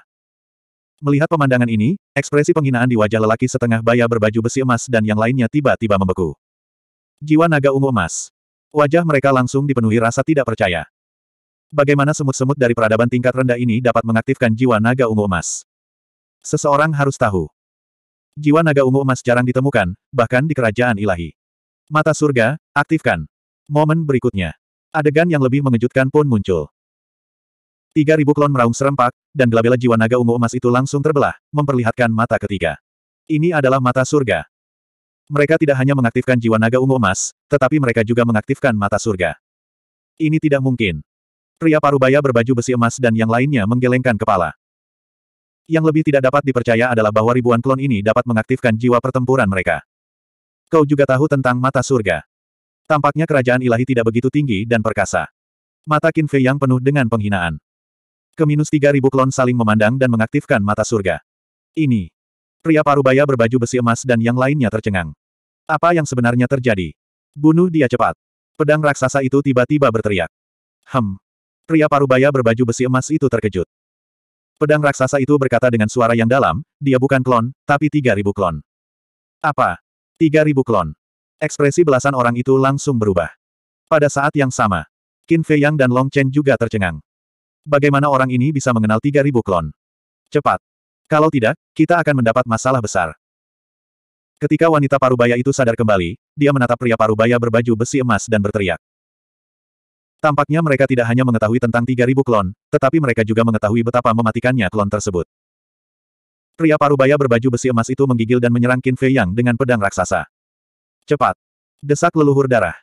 Melihat pemandangan ini, ekspresi penghinaan di wajah lelaki setengah baya berbaju besi emas dan yang lainnya tiba-tiba membeku. Jiwa naga ungu emas. Wajah mereka langsung dipenuhi rasa tidak percaya. Bagaimana semut-semut dari peradaban tingkat rendah ini dapat mengaktifkan jiwa naga ungu emas? Seseorang harus tahu. Jiwa naga ungu emas jarang ditemukan, bahkan di kerajaan ilahi. Mata surga, aktifkan. Momen berikutnya. Adegan yang lebih mengejutkan pun muncul. 3000 klon meraung serempak, dan gelabela jiwa naga ungu emas itu langsung terbelah, memperlihatkan mata ketiga. Ini adalah mata surga. Mereka tidak hanya mengaktifkan jiwa naga ungu emas, tetapi mereka juga mengaktifkan mata surga. Ini tidak mungkin. Pria parubaya berbaju besi emas dan yang lainnya menggelengkan kepala. Yang lebih tidak dapat dipercaya adalah bahwa ribuan klon ini dapat mengaktifkan jiwa pertempuran mereka. Kau juga tahu tentang mata surga. Tampaknya kerajaan ilahi tidak begitu tinggi dan perkasa. Mata Qin Fei yang penuh dengan penghinaan. Ke minus ribu klon saling memandang dan mengaktifkan mata surga. Ini. Pria parubaya berbaju besi emas dan yang lainnya tercengang. Apa yang sebenarnya terjadi? Bunuh dia cepat. Pedang raksasa itu tiba-tiba berteriak. Hem. Pria parubaya berbaju besi emas itu terkejut. Pedang raksasa itu berkata dengan suara yang dalam, dia bukan klon, tapi tiga ribu klon. Apa? Tiga ribu klon. Ekspresi belasan orang itu langsung berubah. Pada saat yang sama, Qin Fei Yang dan Long Chen juga tercengang. Bagaimana orang ini bisa mengenal 3000 klon? Cepat. Kalau tidak, kita akan mendapat masalah besar. Ketika wanita parubaya itu sadar kembali, dia menatap pria parubaya berbaju besi emas dan berteriak. Tampaknya mereka tidak hanya mengetahui tentang 3000 klon, tetapi mereka juga mengetahui betapa mematikannya klon tersebut. Pria parubaya berbaju besi emas itu menggigil dan menyerang Qin Fei Yang dengan pedang raksasa. Cepat. Desak leluhur darah.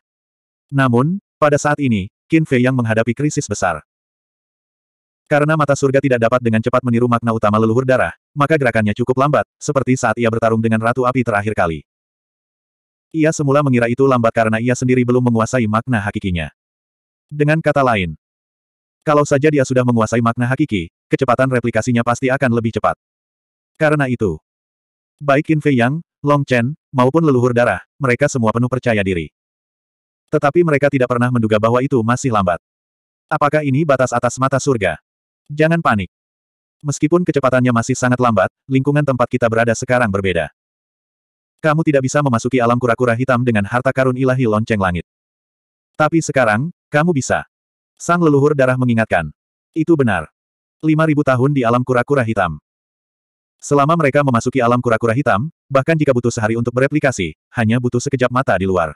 Namun, pada saat ini, Qin Fei yang menghadapi krisis besar. Karena mata surga tidak dapat dengan cepat meniru makna utama leluhur darah, maka gerakannya cukup lambat, seperti saat ia bertarung dengan Ratu Api terakhir kali. Ia semula mengira itu lambat karena ia sendiri belum menguasai makna hakikinya. Dengan kata lain, kalau saja dia sudah menguasai makna hakiki, kecepatan replikasinya pasti akan lebih cepat. Karena itu, baik Qin Fei Yang, Long Chen, maupun leluhur darah, mereka semua penuh percaya diri. Tetapi mereka tidak pernah menduga bahwa itu masih lambat. Apakah ini batas atas mata surga? Jangan panik. Meskipun kecepatannya masih sangat lambat, lingkungan tempat kita berada sekarang berbeda. Kamu tidak bisa memasuki alam kura-kura hitam dengan harta karun ilahi lonceng langit. Tapi sekarang, kamu bisa. Sang leluhur darah mengingatkan. Itu benar. 5.000 tahun di alam kura-kura hitam. Selama mereka memasuki alam kura-kura hitam, bahkan jika butuh sehari untuk bereplikasi, hanya butuh sekejap mata di luar.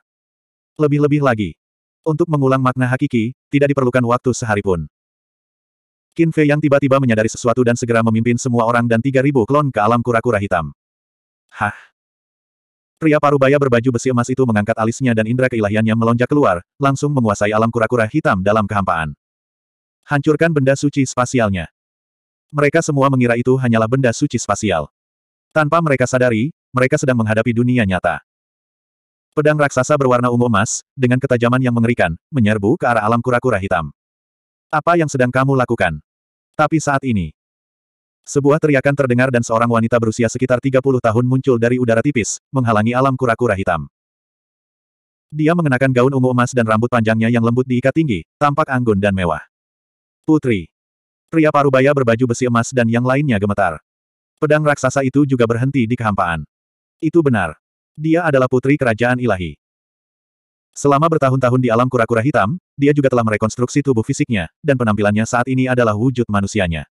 Lebih-lebih lagi. Untuk mengulang makna hakiki, tidak diperlukan waktu sehari pun. Qin Fei yang tiba-tiba menyadari sesuatu dan segera memimpin semua orang dan 3.000 klon ke alam kura-kura hitam. Hah? Pria parubaya berbaju besi emas itu mengangkat alisnya dan indera keilahiannya melonjak keluar, langsung menguasai alam kura-kura hitam dalam kehampaan. Hancurkan benda suci spasialnya. Mereka semua mengira itu hanyalah benda suci spasial. Tanpa mereka sadari, mereka sedang menghadapi dunia nyata. Pedang raksasa berwarna ungu emas, dengan ketajaman yang mengerikan, menyerbu ke arah alam kura-kura hitam. Apa yang sedang kamu lakukan? Tapi saat ini, sebuah teriakan terdengar dan seorang wanita berusia sekitar 30 tahun muncul dari udara tipis, menghalangi alam kura-kura hitam. Dia mengenakan gaun ungu emas dan rambut panjangnya yang lembut diikat tinggi, tampak anggun dan mewah. Putri. Pria parubaya berbaju besi emas dan yang lainnya gemetar. Pedang raksasa itu juga berhenti di kehampaan. Itu benar. Dia adalah putri kerajaan ilahi. Selama bertahun-tahun di alam kura-kura hitam, dia juga telah merekonstruksi tubuh fisiknya, dan penampilannya saat ini adalah wujud manusianya.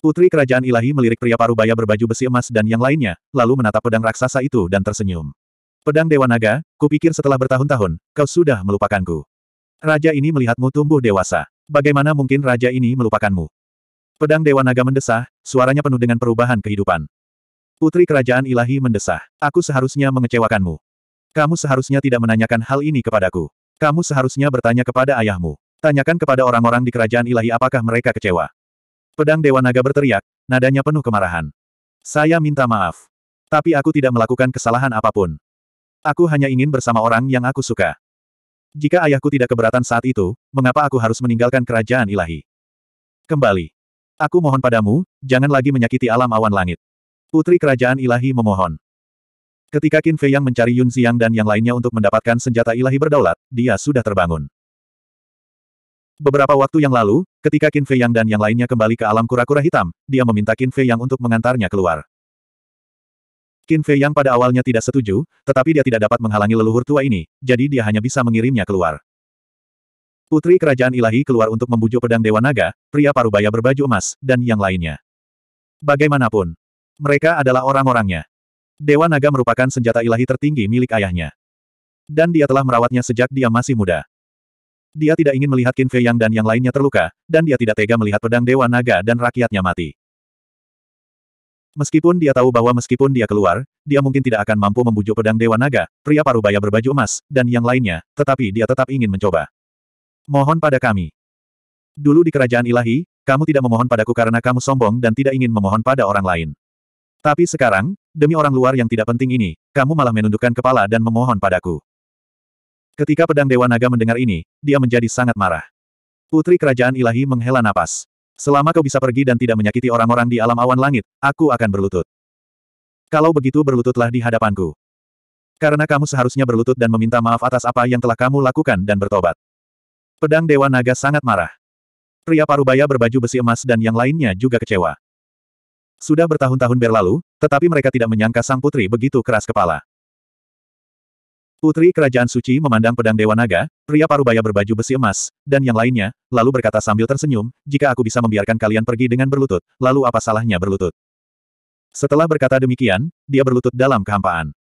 Putri kerajaan ilahi melirik pria parubaya berbaju besi emas dan yang lainnya, lalu menatap pedang raksasa itu dan tersenyum. Pedang Dewa Naga, kupikir setelah bertahun-tahun, kau sudah melupakanku. Raja ini melihatmu tumbuh dewasa. Bagaimana mungkin raja ini melupakanmu? Pedang Dewa Naga mendesah, suaranya penuh dengan perubahan kehidupan. Putri Kerajaan Ilahi mendesah. Aku seharusnya mengecewakanmu. Kamu seharusnya tidak menanyakan hal ini kepadaku. Kamu seharusnya bertanya kepada ayahmu. Tanyakan kepada orang-orang di Kerajaan Ilahi apakah mereka kecewa. Pedang Dewa Naga berteriak, nadanya penuh kemarahan. Saya minta maaf. Tapi aku tidak melakukan kesalahan apapun. Aku hanya ingin bersama orang yang aku suka. Jika ayahku tidak keberatan saat itu, mengapa aku harus meninggalkan kerajaan ilahi? Kembali. Aku mohon padamu, jangan lagi menyakiti alam awan langit. Putri kerajaan ilahi memohon. Ketika Qin Fei yang mencari Yun Xiang dan yang lainnya untuk mendapatkan senjata ilahi berdaulat, dia sudah terbangun. Beberapa waktu yang lalu, ketika Qin Fei yang dan yang lainnya kembali ke alam kura-kura hitam, dia meminta Qin Fei yang untuk mengantarnya keluar. Qin Fei Yang pada awalnya tidak setuju, tetapi dia tidak dapat menghalangi leluhur tua ini, jadi dia hanya bisa mengirimnya keluar. Putri kerajaan ilahi keluar untuk membujuk pedang Dewa Naga, pria parubaya berbaju emas, dan yang lainnya. Bagaimanapun, mereka adalah orang-orangnya. Dewa Naga merupakan senjata ilahi tertinggi milik ayahnya. Dan dia telah merawatnya sejak dia masih muda. Dia tidak ingin melihat Qin Fei Yang dan yang lainnya terluka, dan dia tidak tega melihat pedang Dewa Naga dan rakyatnya mati. Meskipun dia tahu bahwa meskipun dia keluar, dia mungkin tidak akan mampu membujuk pedang Dewa Naga, pria parubaya berbaju emas, dan yang lainnya, tetapi dia tetap ingin mencoba. Mohon pada kami. Dulu di kerajaan ilahi, kamu tidak memohon padaku karena kamu sombong dan tidak ingin memohon pada orang lain. Tapi sekarang, demi orang luar yang tidak penting ini, kamu malah menundukkan kepala dan memohon padaku. Ketika pedang Dewa Naga mendengar ini, dia menjadi sangat marah. Putri kerajaan ilahi menghela napas. Selama kau bisa pergi dan tidak menyakiti orang-orang di alam awan langit, aku akan berlutut. Kalau begitu berlututlah di hadapanku. Karena kamu seharusnya berlutut dan meminta maaf atas apa yang telah kamu lakukan dan bertobat. Pedang Dewa Naga sangat marah. Pria parubaya berbaju besi emas dan yang lainnya juga kecewa. Sudah bertahun-tahun berlalu, tetapi mereka tidak menyangka sang putri begitu keras kepala. Putri Kerajaan Suci memandang pedang Dewa Naga, pria parubaya berbaju besi emas, dan yang lainnya, lalu berkata sambil tersenyum, jika aku bisa membiarkan kalian pergi dengan berlutut, lalu apa salahnya berlutut? Setelah berkata demikian, dia berlutut dalam kehampaan.